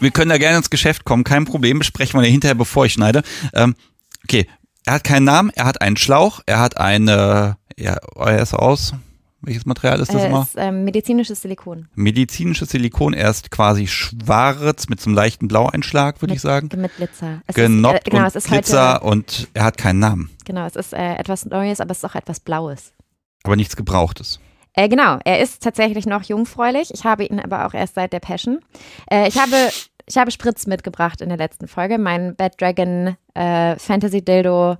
Wir können da gerne ins Geschäft kommen, kein Problem, besprechen wir ja hinterher, bevor ich schneide. Ähm, okay, er hat keinen Namen, er hat einen Schlauch, er hat eine ja, er ist aus. Welches Material ist das äh, immer? Ist, ähm, medizinisches Silikon. Medizinisches Silikon, er ist quasi schwarz mit so einem leichten Blaueinschlag, würde ich sagen. Mit Glitzer. Es Genoppt ist, äh, genau, und es Glitzer heute, und er hat keinen Namen. Genau, es ist äh, etwas Neues, aber es ist auch etwas Blaues. Aber nichts Gebrauchtes. Äh, genau, er ist tatsächlich noch jungfräulich. Ich habe ihn aber auch erst seit der Passion. Äh, ich habe ich habe Spritz mitgebracht in der letzten Folge, mein Bad Dragon äh, Fantasy Dildo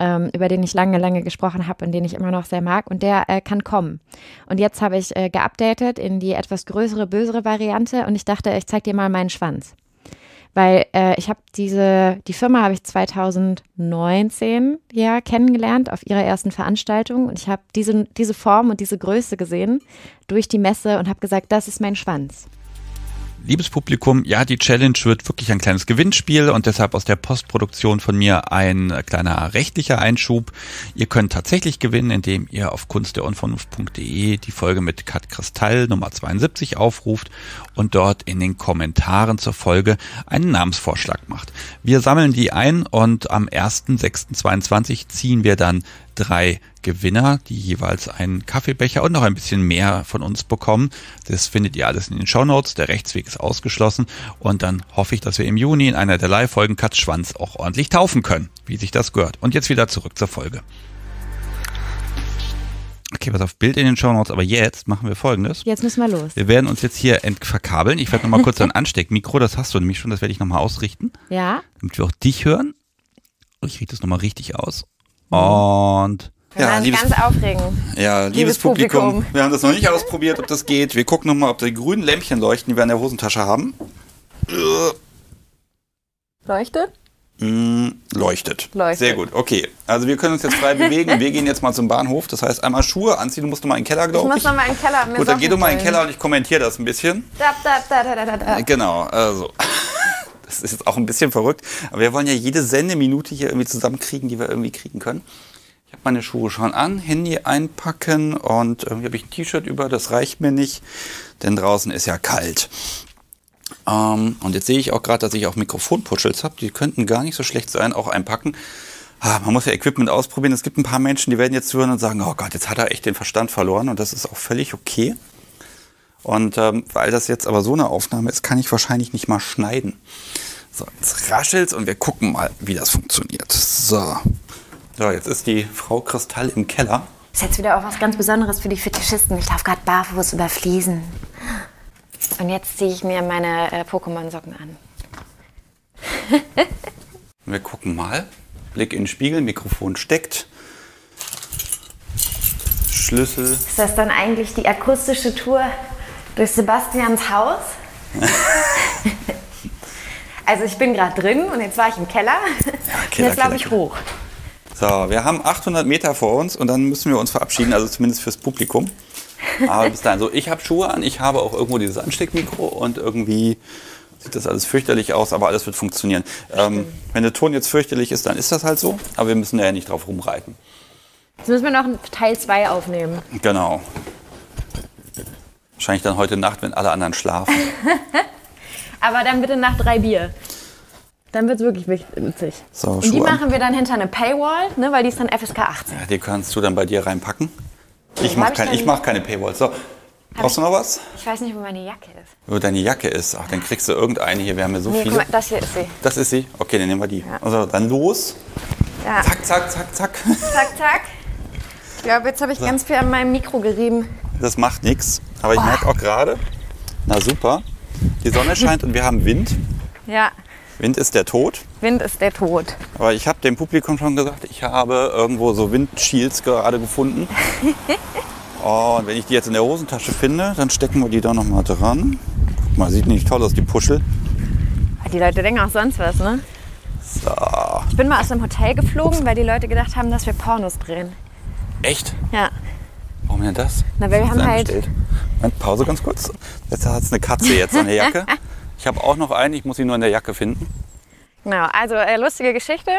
ähm, über den ich lange, lange gesprochen habe und den ich immer noch sehr mag. Und der äh, kann kommen. Und jetzt habe ich äh, geupdatet in die etwas größere, bösere Variante und ich dachte, ich zeige dir mal meinen Schwanz. Weil äh, ich habe diese, die Firma habe ich 2019 ja kennengelernt auf ihrer ersten Veranstaltung und ich habe diese, diese Form und diese Größe gesehen durch die Messe und habe gesagt, das ist mein Schwanz liebes Publikum, ja, die Challenge wird wirklich ein kleines Gewinnspiel und deshalb aus der Postproduktion von mir ein kleiner rechtlicher Einschub. Ihr könnt tatsächlich gewinnen, indem ihr auf kunstderunvernunft.de die Folge mit Kat Kristall Nummer 72 aufruft und dort in den Kommentaren zur Folge einen Namensvorschlag macht. Wir sammeln die ein und am 1.6.22 ziehen wir dann drei Gewinner, die jeweils einen Kaffeebecher und noch ein bisschen mehr von uns bekommen. Das findet ihr alles in den Shownotes. Der Rechtsweg ist ausgeschlossen. Und dann hoffe ich, dass wir im Juni in einer der Live-Folgen Katzschwanz auch ordentlich taufen können, wie sich das gehört. Und jetzt wieder zurück zur Folge. Okay, pass auf, Bild in den Shownotes, aber jetzt machen wir folgendes. Jetzt müssen wir los. Wir werden uns jetzt hier verkabeln. Ich werde nochmal kurz ein Ansteckmikro, das hast du nämlich schon, das werde ich nochmal ausrichten. Ja. Damit wir auch dich hören. Ich richte das nochmal richtig aus. Und ja, liebes, ganz aufregend. Ja, liebes, liebes Publikum, Publikum, wir haben das noch nicht ausprobiert, ob das geht. Wir gucken nochmal, ob die grünen Lämpchen leuchten, die wir in der Hosentasche haben. Leuchtet? Mm, leuchtet. Leuchtet. Sehr gut, okay. Also wir können uns jetzt frei bewegen. Wir gehen jetzt mal zum Bahnhof. Das heißt, einmal Schuhe anziehen. Du musst nochmal in den Keller, glaube ich. Muss ich muss nochmal in den Keller. Mir gut, dann geh du mal in den Keller und ich kommentiere das ein bisschen. Da, da, da, da, da, da. Genau, also das ist jetzt auch ein bisschen verrückt, aber wir wollen ja jede Sendeminute hier irgendwie zusammenkriegen, die wir irgendwie kriegen können. Ich habe meine Schuhe schon an, Handy einpacken und irgendwie habe ich ein T-Shirt über, das reicht mir nicht, denn draußen ist ja kalt. Ähm, und jetzt sehe ich auch gerade, dass ich auch Mikrofonputschels habe, die könnten gar nicht so schlecht sein, auch einpacken. Ah, man muss ja Equipment ausprobieren. Es gibt ein paar Menschen, die werden jetzt hören und sagen, oh Gott, jetzt hat er echt den Verstand verloren und das ist auch völlig okay. Und ähm, weil das jetzt aber so eine Aufnahme ist, kann ich wahrscheinlich nicht mal schneiden. So, jetzt raschelt's und wir gucken mal, wie das funktioniert. So. So, jetzt ist die Frau Kristall im Keller. Ist jetzt wieder auch was ganz Besonderes für die Fetischisten. Ich laufe gerade barfuß über Fliesen. Und jetzt ziehe ich mir meine äh, Pokémon-Socken an. wir gucken mal. Blick in den Spiegel, Mikrofon steckt. Schlüssel. Ist das dann eigentlich die akustische Tour durch Sebastians Haus. also ich bin gerade drin und jetzt war ich im Keller. Ja, Keller jetzt laufe ich hoch. So, wir haben 800 Meter vor uns und dann müssen wir uns verabschieden, also zumindest fürs Publikum. Aber bis dahin, so ich habe Schuhe an, ich habe auch irgendwo dieses Ansteckmikro und irgendwie sieht das alles fürchterlich aus, aber alles wird funktionieren. Ähm, wenn der Ton jetzt fürchterlich ist, dann ist das halt so, aber wir müssen da ja nicht drauf rumreiten. Jetzt müssen wir noch Teil 2 aufnehmen. Genau. Wahrscheinlich dann heute Nacht, wenn alle anderen schlafen. Aber dann bitte nach drei Bier. Dann wird es wirklich witzig. So, und die machen wir dann hinter eine Paywall, ne, weil die ist dann FSK 18. Ja, die kannst du dann bei dir reinpacken. Ich mache kein, mach keine Paywall. So, Brauchst du noch was? Ich weiß nicht, wo meine Jacke ist. Wo deine Jacke ist? Ach, dann kriegst du irgendeine hier. Wir haben ja so nee, viele. Mal, das hier ist sie. Das ist sie? Okay, dann nehmen wir die. Ja. Also, dann los. Ja. Zack, zack, zack, zack. Zack, zack. Ich glaube, jetzt habe ich so. ganz viel an meinem Mikro gerieben. Das macht nichts. Aber ich oh. merke auch gerade, na super, die Sonne scheint und wir haben Wind. Ja. Wind ist der Tod. Wind ist der Tod. Aber ich habe dem Publikum schon gesagt, ich habe irgendwo so Windshields gerade gefunden. oh, und wenn ich die jetzt in der Hosentasche finde, dann stecken wir die da nochmal dran. Guck mal, sieht nicht toll aus, die Puschel. Ah, die Leute denken auch sonst was, ne? So. Ich bin mal aus dem Hotel geflogen, Ups. weil die Leute gedacht haben, dass wir Pornos drehen. Echt? Ja. Warum denn das? Na, weil wir haben halt. Moment, Pause ganz kurz. Jetzt hat es eine Katze jetzt an der Jacke. ich habe auch noch einen, ich muss ihn nur in der Jacke finden. Genau, also äh, lustige Geschichte.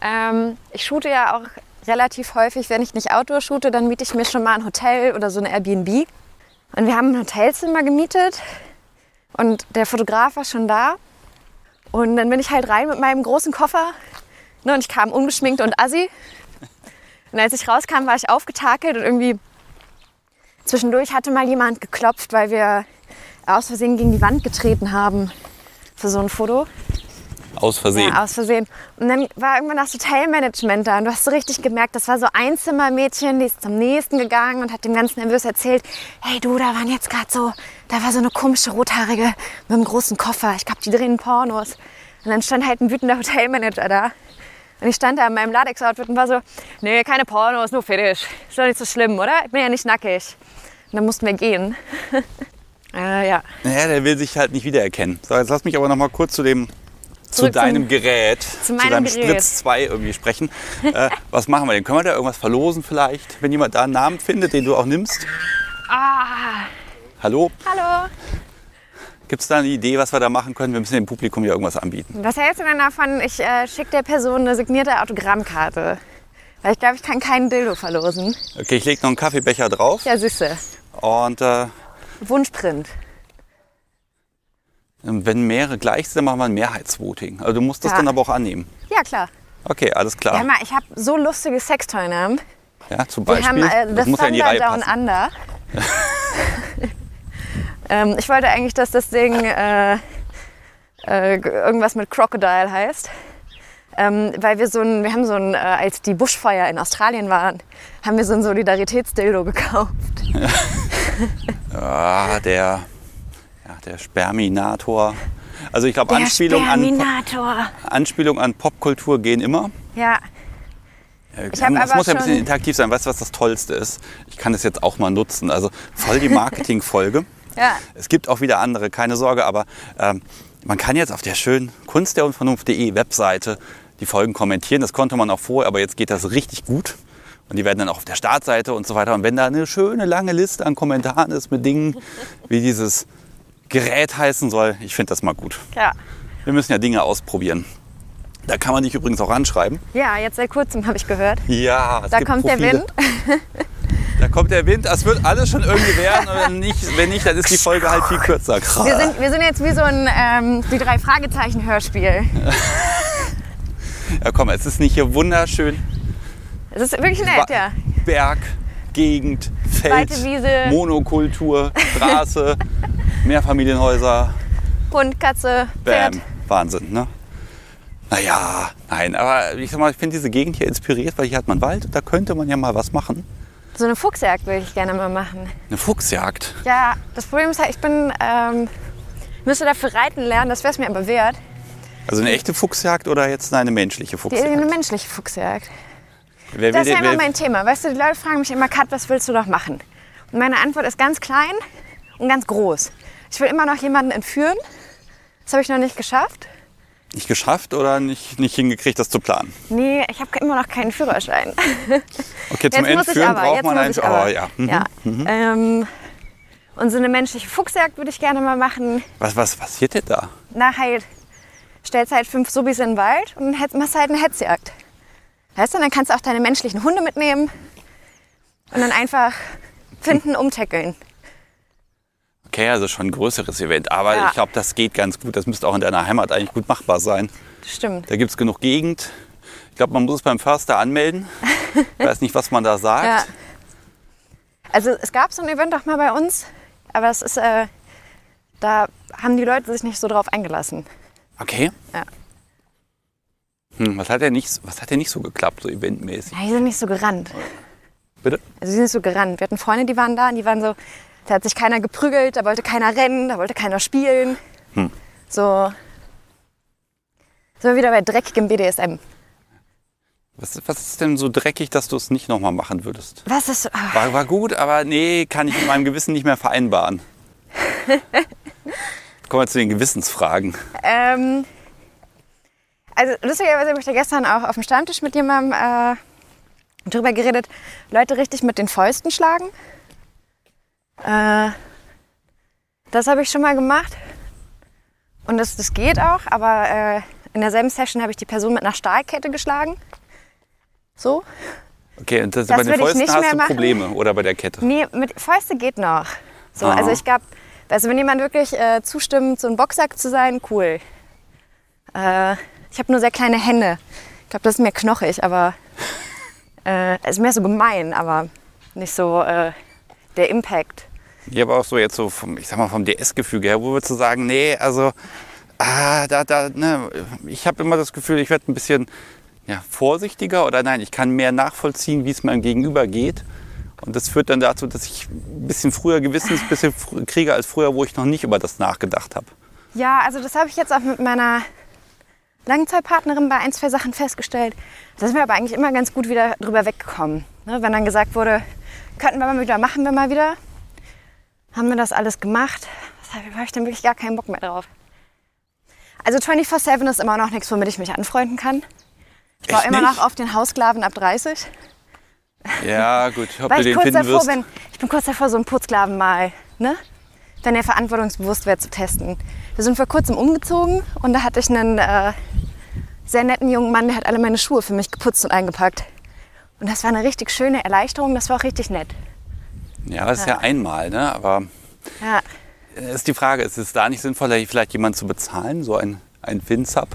Ähm, ich shoote ja auch relativ häufig, wenn ich nicht Outdoor shoote, dann miete ich mir schon mal ein Hotel oder so eine Airbnb. Und wir haben ein Hotelzimmer gemietet und der Fotograf war schon da. Und dann bin ich halt rein mit meinem großen Koffer ne, und ich kam ungeschminkt und assi und als ich rauskam, war ich aufgetakelt und irgendwie zwischendurch hatte mal jemand geklopft, weil wir aus Versehen gegen die Wand getreten haben für so ein Foto. Aus Versehen. Ja, aus Versehen. Und dann war irgendwann das Hotelmanagement da und du hast so richtig gemerkt, das war so ein Zimmermädchen, die ist zum nächsten gegangen und hat dem ganz nervös erzählt, hey du, da waren jetzt gerade so, da war so eine komische Rothaarige mit einem großen Koffer, ich glaube, die drehen Pornos. Und dann stand halt ein wütender Hotelmanager da und ich stand da in meinem Latex-Outfit und war so, nee, keine Pornos, nur Fetisch. Ist doch nicht so schlimm, oder? Ich bin ja nicht nackig. Und dann mussten wir gehen. äh, ja. Naja, der will sich halt nicht wiedererkennen. So, jetzt lass mich aber noch mal kurz zu dem zu deinem Gerät, zu, zu deinem Gerät. Spritz 2 irgendwie sprechen. äh, was machen wir denn? Können wir da irgendwas verlosen vielleicht? Wenn jemand da einen Namen findet, den du auch nimmst? Ah. Hallo? Hallo. Gibt es da eine Idee, was wir da machen können? Wir müssen dem Publikum ja irgendwas anbieten. Was hältst du denn davon? Ich äh, schicke der Person eine signierte Autogrammkarte. Weil ich glaube, ich kann keinen Dildo verlosen. Okay, ich lege noch einen Kaffeebecher drauf. Ja, süße. Und äh, Wunschprint. Ähm, wenn mehrere gleich sind, dann machen wir ein Mehrheitsvoting. Also du musst das Ja. dann aber auch annehmen. Ja, klar. Okay, alles klar. Hör ich habe so lustige Sextoy-Namen. Ja, zum Wir Beispiel. haben äh, das muss ja in die Reihe Down passen. Under. Ähm, ich wollte eigentlich, dass das Ding äh, äh, irgendwas mit Crocodile heißt. Ähm, weil wir so ein, wir haben so ein, äh, als die Buschfeuer in Australien waren, haben wir so ein Solidaritätsdildo gekauft. Ja. ja, ah, der, ja, der Sperminator. Also ich glaube, Anspielung an, Anspielung an Popkultur gehen immer. Ja. Ich hab das muss ja ein bisschen interaktiv sein. Weißt du, was das Tollste ist? Ich kann das jetzt auch mal nutzen. Also voll die Marketingfolge. Ja. Es gibt auch wieder andere, keine Sorge, aber ähm, man kann jetzt auf der schönen Kunst der Unvernunft.de Webseite die Folgen kommentieren. Das konnte man auch vorher, aber jetzt geht das richtig gut. Und die werden dann auch auf der Startseite und so weiter. Und wenn da eine schöne lange Liste an Kommentaren ist mit Dingen, wie dieses Gerät heißen soll, ich finde das mal gut. Ja. Wir müssen ja Dinge ausprobieren. Da kann man dich übrigens auch anschreiben. Ja, jetzt seit kurzem habe ich gehört. Ja, da kommt Profile. der Wind. Da kommt der Wind, das wird alles schon irgendwie werden. wenn nicht, wenn nicht dann ist die Folge halt viel kürzer. Wir sind, wir sind jetzt wie so ein ähm, die drei Fragezeichen-Hörspiel. ja komm, es ist nicht hier wunderschön. Es ist wirklich nett, ja. Berg, Gegend, Feld, Monokultur, Straße, Mehrfamilienhäuser. Hund, Katze, Pferd. Wahnsinn, ne? Naja, nein, aber ich sag mal, ich finde diese Gegend hier inspiriert, weil hier hat man Wald, da könnte man ja mal was machen. So eine Fuchsjagd würde ich gerne mal machen. Eine Fuchsjagd? Ja, das Problem ist halt, ich bin, ähm, müsste dafür reiten lernen, das wäre es mir aber wert. Also eine echte Fuchsjagd oder jetzt eine menschliche Fuchsjagd? Die, eine menschliche Fuchsjagd. Wer das ist ja immer mein Thema. Weißt du, die Leute fragen mich immer, Kat, was willst du doch machen? Und meine Antwort ist ganz klein und ganz groß. Ich will immer noch jemanden entführen. Das habe ich noch nicht geschafft nicht geschafft oder nicht, nicht hingekriegt, das zu planen? Nee, ich habe immer noch keinen Führerschein. Okay, zum Entführen aber, braucht man einen. Oh, ja. Mhm. ja. Mhm. Ähm, und so eine menschliche Fuchsjagd würde ich gerne mal machen. Was, was passiert denn da? Na, halt, stellst halt fünf Subis in den Wald und machst halt eine Hetzjagd. Weißt du, und dann kannst du auch deine menschlichen Hunde mitnehmen und dann einfach finden, umtackeln okay, also schon ein größeres Event. Aber ja. ich glaube, das geht ganz gut. Das müsste auch in deiner Heimat eigentlich gut machbar sein. Stimmt. Da gibt es genug Gegend. Ich glaube, man muss es beim Förster anmelden. ich weiß nicht, was man da sagt. Ja. Also es gab so ein Event auch mal bei uns, aber es ist, äh, da haben die Leute sich nicht so drauf eingelassen. Okay. Ja. Hm, was, hat denn nicht, was hat denn nicht so geklappt, so eventmäßig? Ja, die sind nicht so gerannt. Bitte? Also die sind nicht so gerannt. Wir hatten Freunde, die waren da und die waren so, da hat sich keiner geprügelt, da wollte keiner rennen, da wollte keiner spielen. Hm. So. Sind wir wieder bei dreckigem BDSM. Was, was ist denn so dreckig, dass du es nicht nochmal machen würdest? Was ist. Oh. War, war gut, aber nee, kann ich mit meinem Gewissen nicht mehr vereinbaren. Kommen wir zu den Gewissensfragen. Ähm, also lustigerweise habe ich da gestern auch auf dem Stammtisch mit jemandem äh, drüber geredet, Leute richtig mit den Fäusten schlagen. Äh, das habe ich schon mal gemacht. Und das, das geht auch, aber äh, in derselben Session habe ich die Person mit einer Stahlkette geschlagen. So. Okay, und das, das bei den Fäusten hast du Probleme oder bei der Kette? Nee, mit Fäuste geht noch. So, ah. also ich glaube, also wenn jemand wirklich äh, zustimmt, so ein Boxsack zu sein, cool. Äh, ich habe nur sehr kleine Hände. Ich glaube, das ist mehr knochig, aber äh, ist mehr so gemein, aber nicht so. Äh, der Impact. Ja, aber auch so jetzt so vom, ich sag mal, vom DS-Gefüge her, wo wir zu sagen, nee, also, ah, da, da, ne, ich habe immer das Gefühl, ich werde ein bisschen ja, vorsichtiger oder nein, ich kann mehr nachvollziehen, wie es meinem Gegenüber geht. Und das führt dann dazu, dass ich ein bisschen früher Gewissens ein bisschen kriege als früher, wo ich noch nicht über das nachgedacht habe. Ja, also das habe ich jetzt auch mit meiner Langzeitpartnerin bei ein, zwei Sachen festgestellt. Da sind wir aber eigentlich immer ganz gut wieder drüber weggekommen. Ne? Wenn dann gesagt wurde, Könnten wir mal wieder, machen wir mal wieder. Haben wir das alles gemacht? Deshalb habe ich dann wirklich gar keinen Bock mehr drauf. Also 24-7 ist immer noch nichts, womit ich mich anfreunden kann. Ich war immer noch auf den Haussklaven ab 30. Ja, gut, ob Weil ich den finden davor wirst. Bin, ich bin kurz davor, so einen Putzklaven mal, ne? wenn er verantwortungsbewusst wäre, zu testen. Wir sind vor kurzem umgezogen und da hatte ich einen äh, sehr netten jungen Mann, der hat alle meine Schuhe für mich geputzt und eingepackt. Und das war eine richtig schöne Erleichterung, das war auch richtig nett. Ja, das ist ja, ja einmal, ne? aber ja. ist die Frage, ist es da nicht sinnvoller, vielleicht jemanden zu bezahlen, so ein, ein Winzap?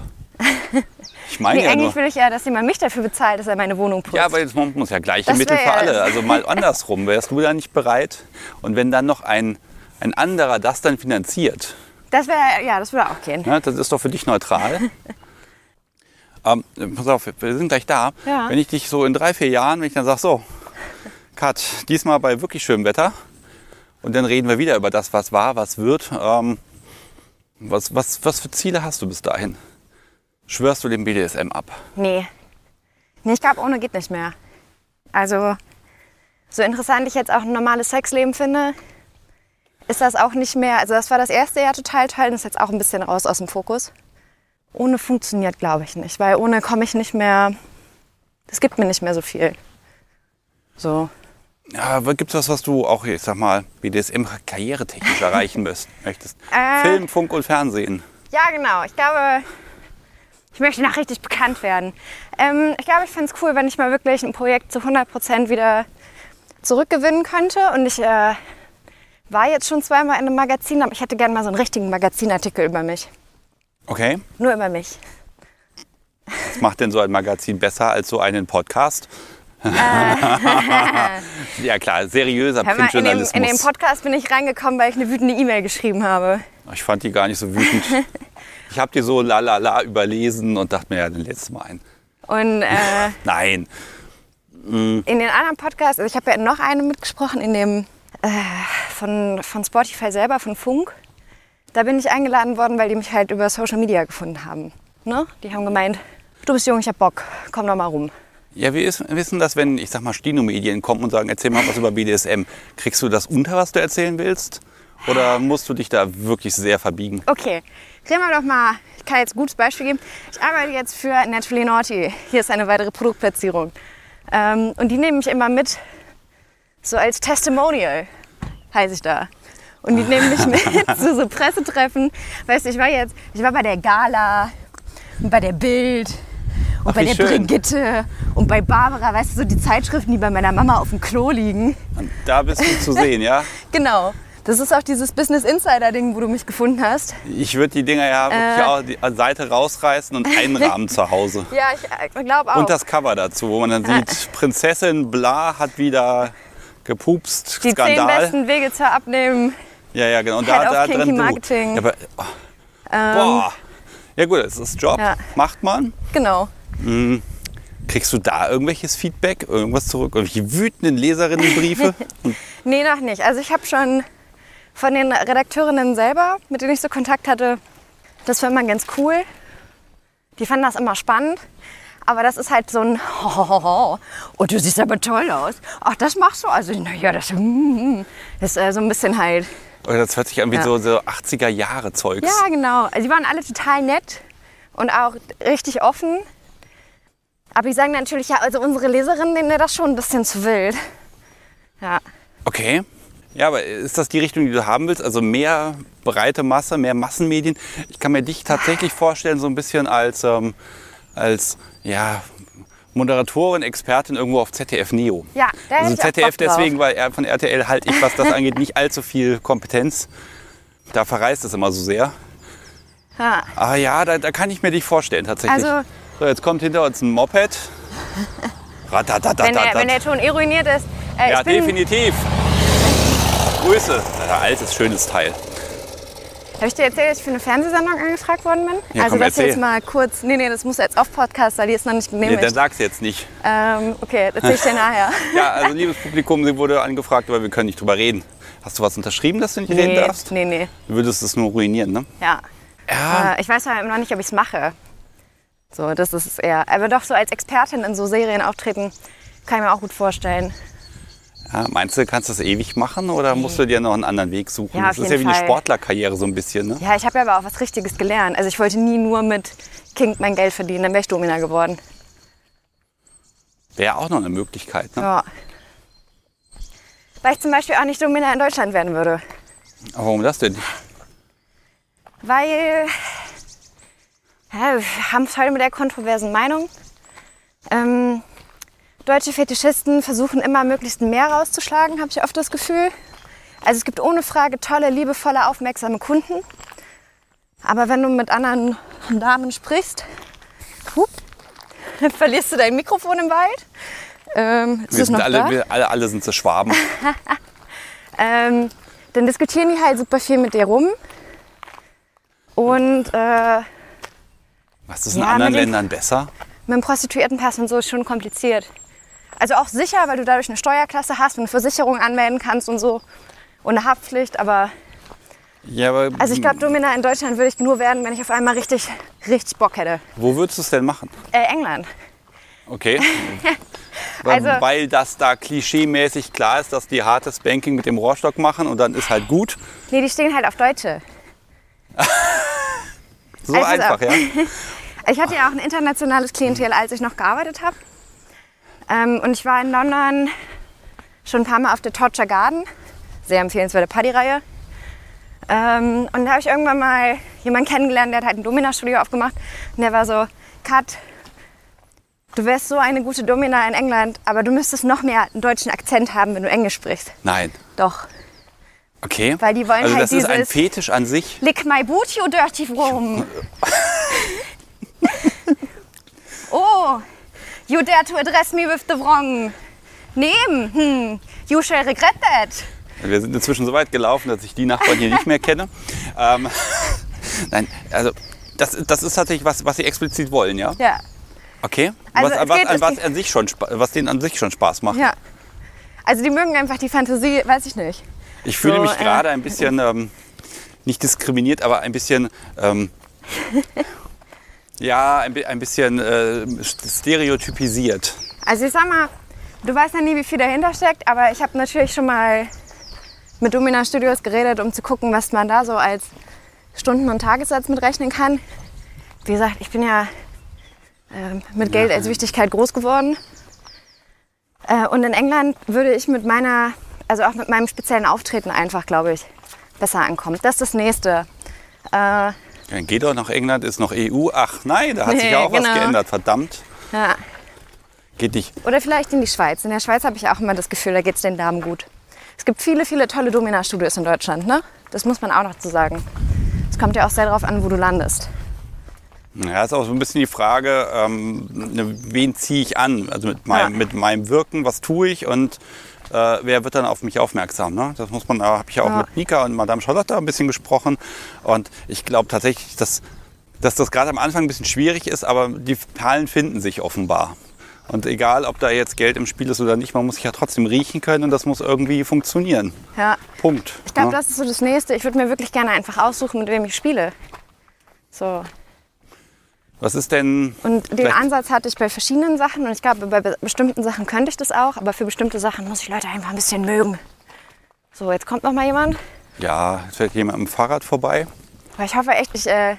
Ich meine nee, ja eigentlich nur, will ich ja, dass jemand mich dafür bezahlt, dass er meine Wohnung putzt. Ja, aber jetzt man muss ja gleiche das Mittel für alle. Also mal andersrum. Wärst du da nicht bereit? Und wenn dann noch ein, ein anderer das dann finanziert? Das wäre, ja, das würde auch gehen. Ja, ne, das ist doch für dich neutral. Ähm, pass auf, wir sind gleich da. Ja. Wenn ich dich so in drei, vier Jahren, wenn ich dann sage, so, Kat, diesmal bei wirklich schönem Wetter und dann reden wir wieder über das, was war, was wird. Ähm, was, was, was für Ziele hast du bis dahin? Schwörst du dem BDSM ab? Nee. nee ich glaube, ohne geht nicht mehr. Also, so interessant ich jetzt auch ein normales Sexleben finde, ist das auch nicht mehr. Also, das war das erste Jahr total toll und ist jetzt auch ein bisschen raus aus dem Fokus ohne funktioniert, glaube ich nicht, weil ohne komme ich nicht mehr, es gibt mir nicht mehr so viel. So. Ja, gibt es was, was du auch, ich sag mal, wie BDSM karrieretechnisch erreichen möchtest? Äh, Film, Funk und Fernsehen. Ja, genau. Ich glaube, ich möchte nach richtig bekannt werden. Ähm, ich glaube, ich fände es cool, wenn ich mal wirklich ein Projekt zu 100% Prozent wieder zurückgewinnen könnte. Und ich äh, war jetzt schon zweimal in einem Magazin, aber ich hätte gerne mal so einen richtigen Magazinartikel über mich. Okay. Nur über mich. Was macht denn so ein Magazin besser als so einen Podcast? Äh. ja klar, seriöser mal, Printjournalismus. In dem, in dem Podcast bin ich reingekommen, weil ich eine wütende E-Mail geschrieben habe. Ich fand die gar nicht so wütend. ich habe die so la la la überlesen und dachte mir, ja, dann letztes Mal ein. Und, äh, Nein. Mhm. In den anderen Podcasts, also ich habe ja noch einen mitgesprochen, in dem äh, von, von Spotify selber, von Funk. Da bin ich eingeladen worden, weil die mich halt über Social Media gefunden haben. Ne? Die haben gemeint, du bist jung, ich hab Bock, komm doch mal rum. Ja, wir wissen das, wenn, ich sag mal, Stino-Medien kommen und sagen, erzähl mal was über BDSM. Kriegst du das unter, was du erzählen willst? Oder musst du dich da wirklich sehr verbiegen? Okay, klären wir doch mal, ich kann jetzt ein gutes Beispiel geben. Ich arbeite jetzt für Naturally Naughty. Hier ist eine weitere Produktplatzierung. Ähm, und die nehmen mich immer mit, so als Testimonial heiße ich da. Und die nehmen mich mit zu so Pressetreffen. Weißt du, ich war jetzt, ich war bei der Gala und bei der Bild und Ach, bei der schön. Brigitte und bei Barbara, weißt du, so die Zeitschriften, die bei meiner Mama auf dem Klo liegen. Und da bist du zu sehen, ja? genau. Das ist auch dieses Business Insider Ding, wo du mich gefunden hast. Ich würde die Dinger ja wirklich äh, auch die Seite rausreißen und einrahmen zu Hause. Ja, ich glaube auch. Und das Cover dazu, wo man dann sieht, Prinzessin Bla hat wieder gepupst. Die Skandal. zehn besten Wege zur Abnehmen ja, ja, genau. Und Head da, da halt halt Kinky drin. Marketing. Ja, aber, oh. ähm, boah. ja gut, das ist Job. Ja. Macht man. Genau. Mhm. Kriegst du da irgendwelches Feedback, irgendwas zurück? Irgendwelche wütenden Leserinnenbriefe? nee, noch nicht. Also ich habe schon von den Redakteurinnen selber, mit denen ich so Kontakt hatte, das war immer ganz cool. Die fanden das immer spannend. Aber das ist halt so ein Hohoho. Und du siehst aber toll aus. Ach, das machst du also. Naja, das, ist äh, so ein bisschen halt das hört sich an wie ja. so, so 80er-Jahre-Zeugs. Ja, genau. Also die waren alle total nett und auch richtig offen. Aber ich sage natürlich, ja, also unsere Leserinnen nehmen das schon ein bisschen zu wild. Ja. Okay. Ja, aber ist das die Richtung, die du haben willst? Also mehr breite Masse, mehr Massenmedien? Ich kann mir dich tatsächlich vorstellen, so ein bisschen als, ähm, als ja, Moderatorin, Expertin irgendwo auf ZDF Neo. Ja, da also ZDF deswegen, weil von RTL halte ich, was das angeht, nicht allzu viel Kompetenz. Da verreist es immer so sehr. Ha. Ah ja, da, da, kann ich mir dich vorstellen tatsächlich. Also, so, jetzt kommt hinter uns ein Moped. wenn, er, wenn der Ton ironiert ist. Äh, ja, definitiv. Grüße. altes, schönes Teil. Habe ich dir erzählt, dass ich für eine Fernsehsendung angefragt worden bin? Ja, also komm, das jetzt mal kurz. Nee, nee, das muss jetzt auf Podcast, weil die ist noch nicht genehmigt. Nee, dann sag's jetzt nicht. Ähm, okay, das erzähl ich dir nachher. ja, also liebes Publikum, sie wurde angefragt, aber wir können nicht drüber reden. Hast du was unterschrieben, dass du nicht nee, reden darfst? Nee, nee. Du würdest es nur ruinieren, ne? Ja. ja. Äh, ich weiß ja noch nicht, ob ich es mache. So, das ist eher. Aber doch so als Expertin in so Serien auftreten, kann ich mir auch gut vorstellen. Ja, meinst du, kannst du das ewig machen oder musst du dir noch einen anderen Weg suchen? Ja, das ist ja wie eine Sportlerkarriere so ein bisschen. Ne? Ja, ich habe ja aber auch was Richtiges gelernt. Also ich wollte nie nur mit Kind mein Geld verdienen, dann wäre ich Domina geworden. Wäre auch noch eine Möglichkeit. Ne? Ja. Weil ich zum Beispiel auch nicht Domina in Deutschland werden würde. warum das denn? Weil ja, wir haben es heute mit der kontroversen Meinung. Ähm, deutsche Fetischisten versuchen immer möglichst mehr rauszuschlagen, habe ich oft das Gefühl. Also es gibt ohne Frage tolle, liebevolle, aufmerksame Kunden. Aber wenn du mit anderen Damen sprichst, hup, verlierst du dein Mikrofon im Wald. Ähm, wir, sind alle, wir alle, alle, sind so Schwaben. ähm, dann diskutieren die halt super viel mit dir rum. Und äh, was ist in ja, anderen Ländern besser? Mit dem Prostituiertenpass und so ist schon kompliziert. Also auch sicher, weil du dadurch eine Steuerklasse hast und eine Versicherung anmelden kannst und so. Und eine Haftpflicht, aber. Ja, aber also ich glaube, Domina in Deutschland würde ich nur werden, wenn ich auf einmal richtig, richtig Bock hätte. Wo würdest du es denn machen? Äh, England. Okay. also, weil, weil das da klischeemäßig klar ist, dass die hartes Banking mit dem Rohrstock machen und dann ist halt gut. Nee, die stehen halt auf Deutsche. so also einfach, ja. Ich hatte ja auch ein internationales Klientel, als ich noch gearbeitet habe. Ähm, und ich war in London schon ein paar Mal auf der Torture Garden, sehr empfehlenswerte Partyreihe. Ähm, und da habe ich irgendwann mal jemanden kennengelernt, der hat halt ein Domina-Studio aufgemacht. Und der war so, Kat, du wärst so eine gute Domina in England, aber du müsstest noch mehr einen deutschen Akzent haben, wenn du Englisch sprichst. Nein. Doch. Okay. Weil die wollen also halt das ist ein Fetisch an sich. Lick my booty, you dirty worm. oh, You dare to address me with the wrong name. Hm. You shall regret that. Wir sind inzwischen so weit gelaufen, dass ich die Nachbarn hier nicht mehr kenne. Ähm, nein, also das, das ist tatsächlich was, was sie explizit wollen, ja? Ja. Okay. Also was, was, was denen an sich schon Spaß macht. Ja. Also die mögen einfach die Fantasie, weiß ich nicht. Ich fühle so, mich äh, gerade äh, ein bisschen, ähm, nicht diskriminiert, aber ein bisschen ähm, Ja, ein, ein bisschen äh, stereotypisiert. Also ich sag mal, du weißt ja nie, wie viel dahinter steckt, aber ich habe natürlich schon mal mit Domina Studios geredet, um zu gucken, was man da so als Stunden- und Tagessatz mitrechnen kann. Wie gesagt, ich bin ja äh, mit Geld ja. als Wichtigkeit groß geworden. Äh, und in England würde ich mit meiner, also auch mit meinem speziellen Auftreten einfach, glaube ich, besser ankommen. Das ist das Nächste. Äh, dann geh doch nach England, ist noch EU. Ach nein, da hat sich ja auch genau. was geändert, verdammt. Ja. Geht nicht. Oder vielleicht in die Schweiz. In der Schweiz habe ich auch immer das Gefühl, da geht es den Damen gut. Es gibt viele, viele tolle Domina-Studios in Deutschland, ne? Das muss man auch noch zu sagen. Es kommt ja auch sehr darauf an, wo du landest. Ja, ist auch so ein bisschen die Frage, ähm, ne, wen ziehe ich an? Also mit, meinem, ja. mit meinem Wirken, was tue ich? Und äh, wer wird dann auf mich aufmerksam? Ne? Das muss man, habe ich ja auch mit Nika und Madame Charlotte ein bisschen gesprochen. Und ich glaube tatsächlich, dass, dass das gerade am Anfang ein bisschen schwierig ist, aber die Perlen finden sich offenbar. Und egal, ob da jetzt Geld im Spiel ist oder nicht, man muss sich ja trotzdem riechen können und das muss irgendwie funktionieren. Ja. Punkt. Ich glaube, ne? ja. das ist so das Nächste. Ich würde mir wirklich gerne einfach aussuchen, mit wem ich spiele. So. Was ist denn. Und den Ansatz hatte ich bei verschiedenen Sachen und ich glaube, bei bestimmten Sachen könnte ich das auch, aber für bestimmte Sachen muss ich Leute einfach ein bisschen mögen. So, jetzt kommt noch mal jemand. Ja, jetzt fährt jemand am Fahrrad vorbei. Aber ich hoffe echt, ich äh,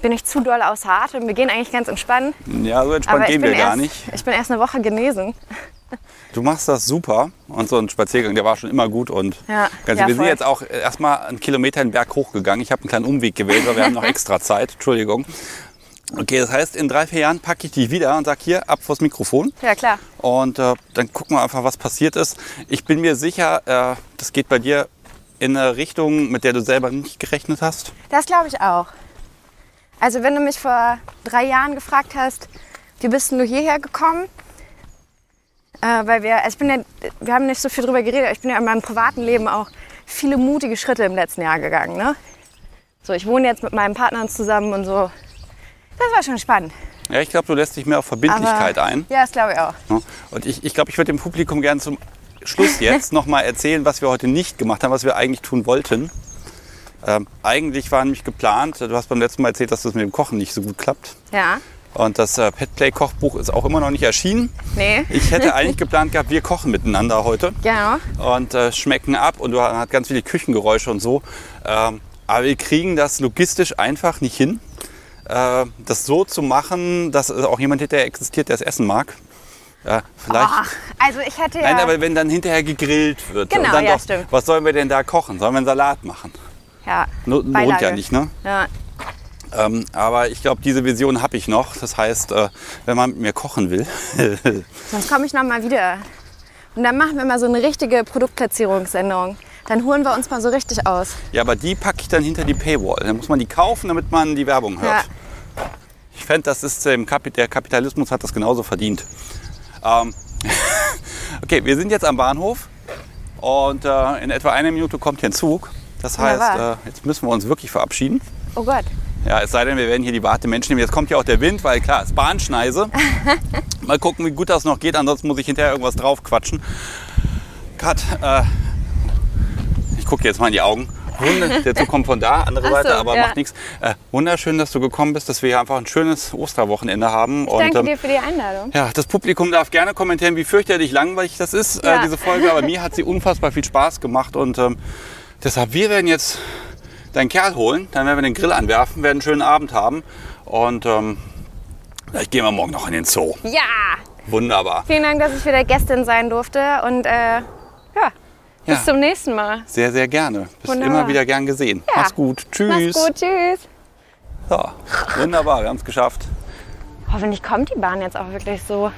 bin nicht zu doll außer Atem. Wir gehen eigentlich ganz entspannt. Ja, so entspannt aber gehen wir erst, gar nicht. Ich bin erst eine Woche genesen. Du machst das super und so ein Spaziergang, der war schon immer gut und ja, ganz, ja, wir sind jetzt auch erstmal einen Kilometer den Berg hochgegangen. Ich habe einen kleinen Umweg gewählt, weil wir haben noch extra Zeit, Entschuldigung. Okay, das heißt, in drei, vier Jahren packe ich die wieder und sage hier, ab vors Mikrofon. Ja, klar. Und äh, dann gucken wir einfach, was passiert ist. Ich bin mir sicher, äh, das geht bei dir in eine Richtung, mit der du selber nicht gerechnet hast. Das glaube ich auch. Also wenn du mich vor drei Jahren gefragt hast, wie bist denn du hierher gekommen? Äh, weil wir, also ich bin ja, wir haben nicht so viel drüber geredet, ich bin ja in meinem privaten Leben auch viele mutige Schritte im letzten Jahr gegangen. Ne? So, ich wohne jetzt mit meinen Partnern zusammen und so das war schon spannend. Ja, ich glaube, du lässt dich mehr auf Verbindlichkeit Aber, ein. Ja, das glaube ich auch. Und ich glaube, ich, glaub, ich würde dem Publikum gerne zum Schluss jetzt nochmal erzählen, was wir heute nicht gemacht haben, was wir eigentlich tun wollten. Ähm, eigentlich war nämlich geplant, du hast beim letzten Mal erzählt, dass das mit dem Kochen nicht so gut klappt. Ja. Und das äh, Petplay-Kochbuch ist auch immer noch nicht erschienen. Nee. Ich hätte eigentlich geplant gehabt, wir kochen miteinander heute. Genau. Und äh, schmecken ab und du hast ganz viele Küchengeräusche und so. Ähm, aber wir kriegen das logistisch einfach nicht hin äh, das so zu machen, dass auch jemand hinterher existiert, der es essen mag. Ja, vielleicht. Ach, also ich hätte ja. Nein, aber wenn dann hinterher gegrillt wird. Genau, ja, doch, stimmt. Was sollen wir denn da kochen? Sollen wir einen Salat machen? Ja. No, lohnt ja nicht, ne? Ja. Ähm, aber ich glaube, diese Vision habe ich noch. Das heißt, äh, wenn man mit mir kochen will. Sonst komme ich nochmal wieder. Und dann machen wir mal so eine richtige Produktplatzierungssendung dann holen wir uns mal so richtig aus. Ja, aber die packe ich dann hinter die Paywall. Dann muss man die kaufen, damit man die Werbung hört. Ja. Ich fände, das ist ähm, der Kapitalismus hat das genauso verdient. Ähm, okay, wir sind jetzt am Bahnhof und äh, in etwa einer Minute kommt hier ein Zug. Das heißt, äh, jetzt müssen wir uns wirklich verabschieden. Oh Gott. Ja, es sei denn, wir werden hier die Warte Menschen nehmen. Jetzt kommt ja auch der Wind, weil klar, es ist Bahnschneise. Mal gucken, wie gut das noch geht. Ansonsten muss ich hinterher irgendwas drauf quatschen. Kat, äh, ich gucke jetzt mal in die Augen. Der Zug kommt von da, andere so, Seite, aber ja. macht nichts. Äh, wunderschön, dass du gekommen bist, dass wir hier einfach ein schönes Osterwochenende haben. Ich und, danke ähm, dir für die Einladung. Ja, das Publikum darf gerne kommentieren, wie fürchterlich langweilig das ist, äh, ja. äh, diese Folge. Aber mir hat sie unfassbar viel Spaß gemacht und ähm, deshalb, wir werden jetzt deinen Kerl holen, dann werden wir den Grill anwerfen, werden einen schönen Abend haben und ähm, vielleicht gehen wir morgen noch in den Zoo. Ja! Wunderbar. Vielen Dank, dass ich wieder Gästin sein durfte und äh, ja. Bis zum nächsten Mal. Sehr, sehr gerne. Bist wunderbar. immer wieder gern gesehen. Ja. Mach's gut. Tschüss. Mach's gut. Tschüss. So, wunderbar. Wir haben es geschafft. Hoffentlich kommt die Bahn jetzt auch wirklich so.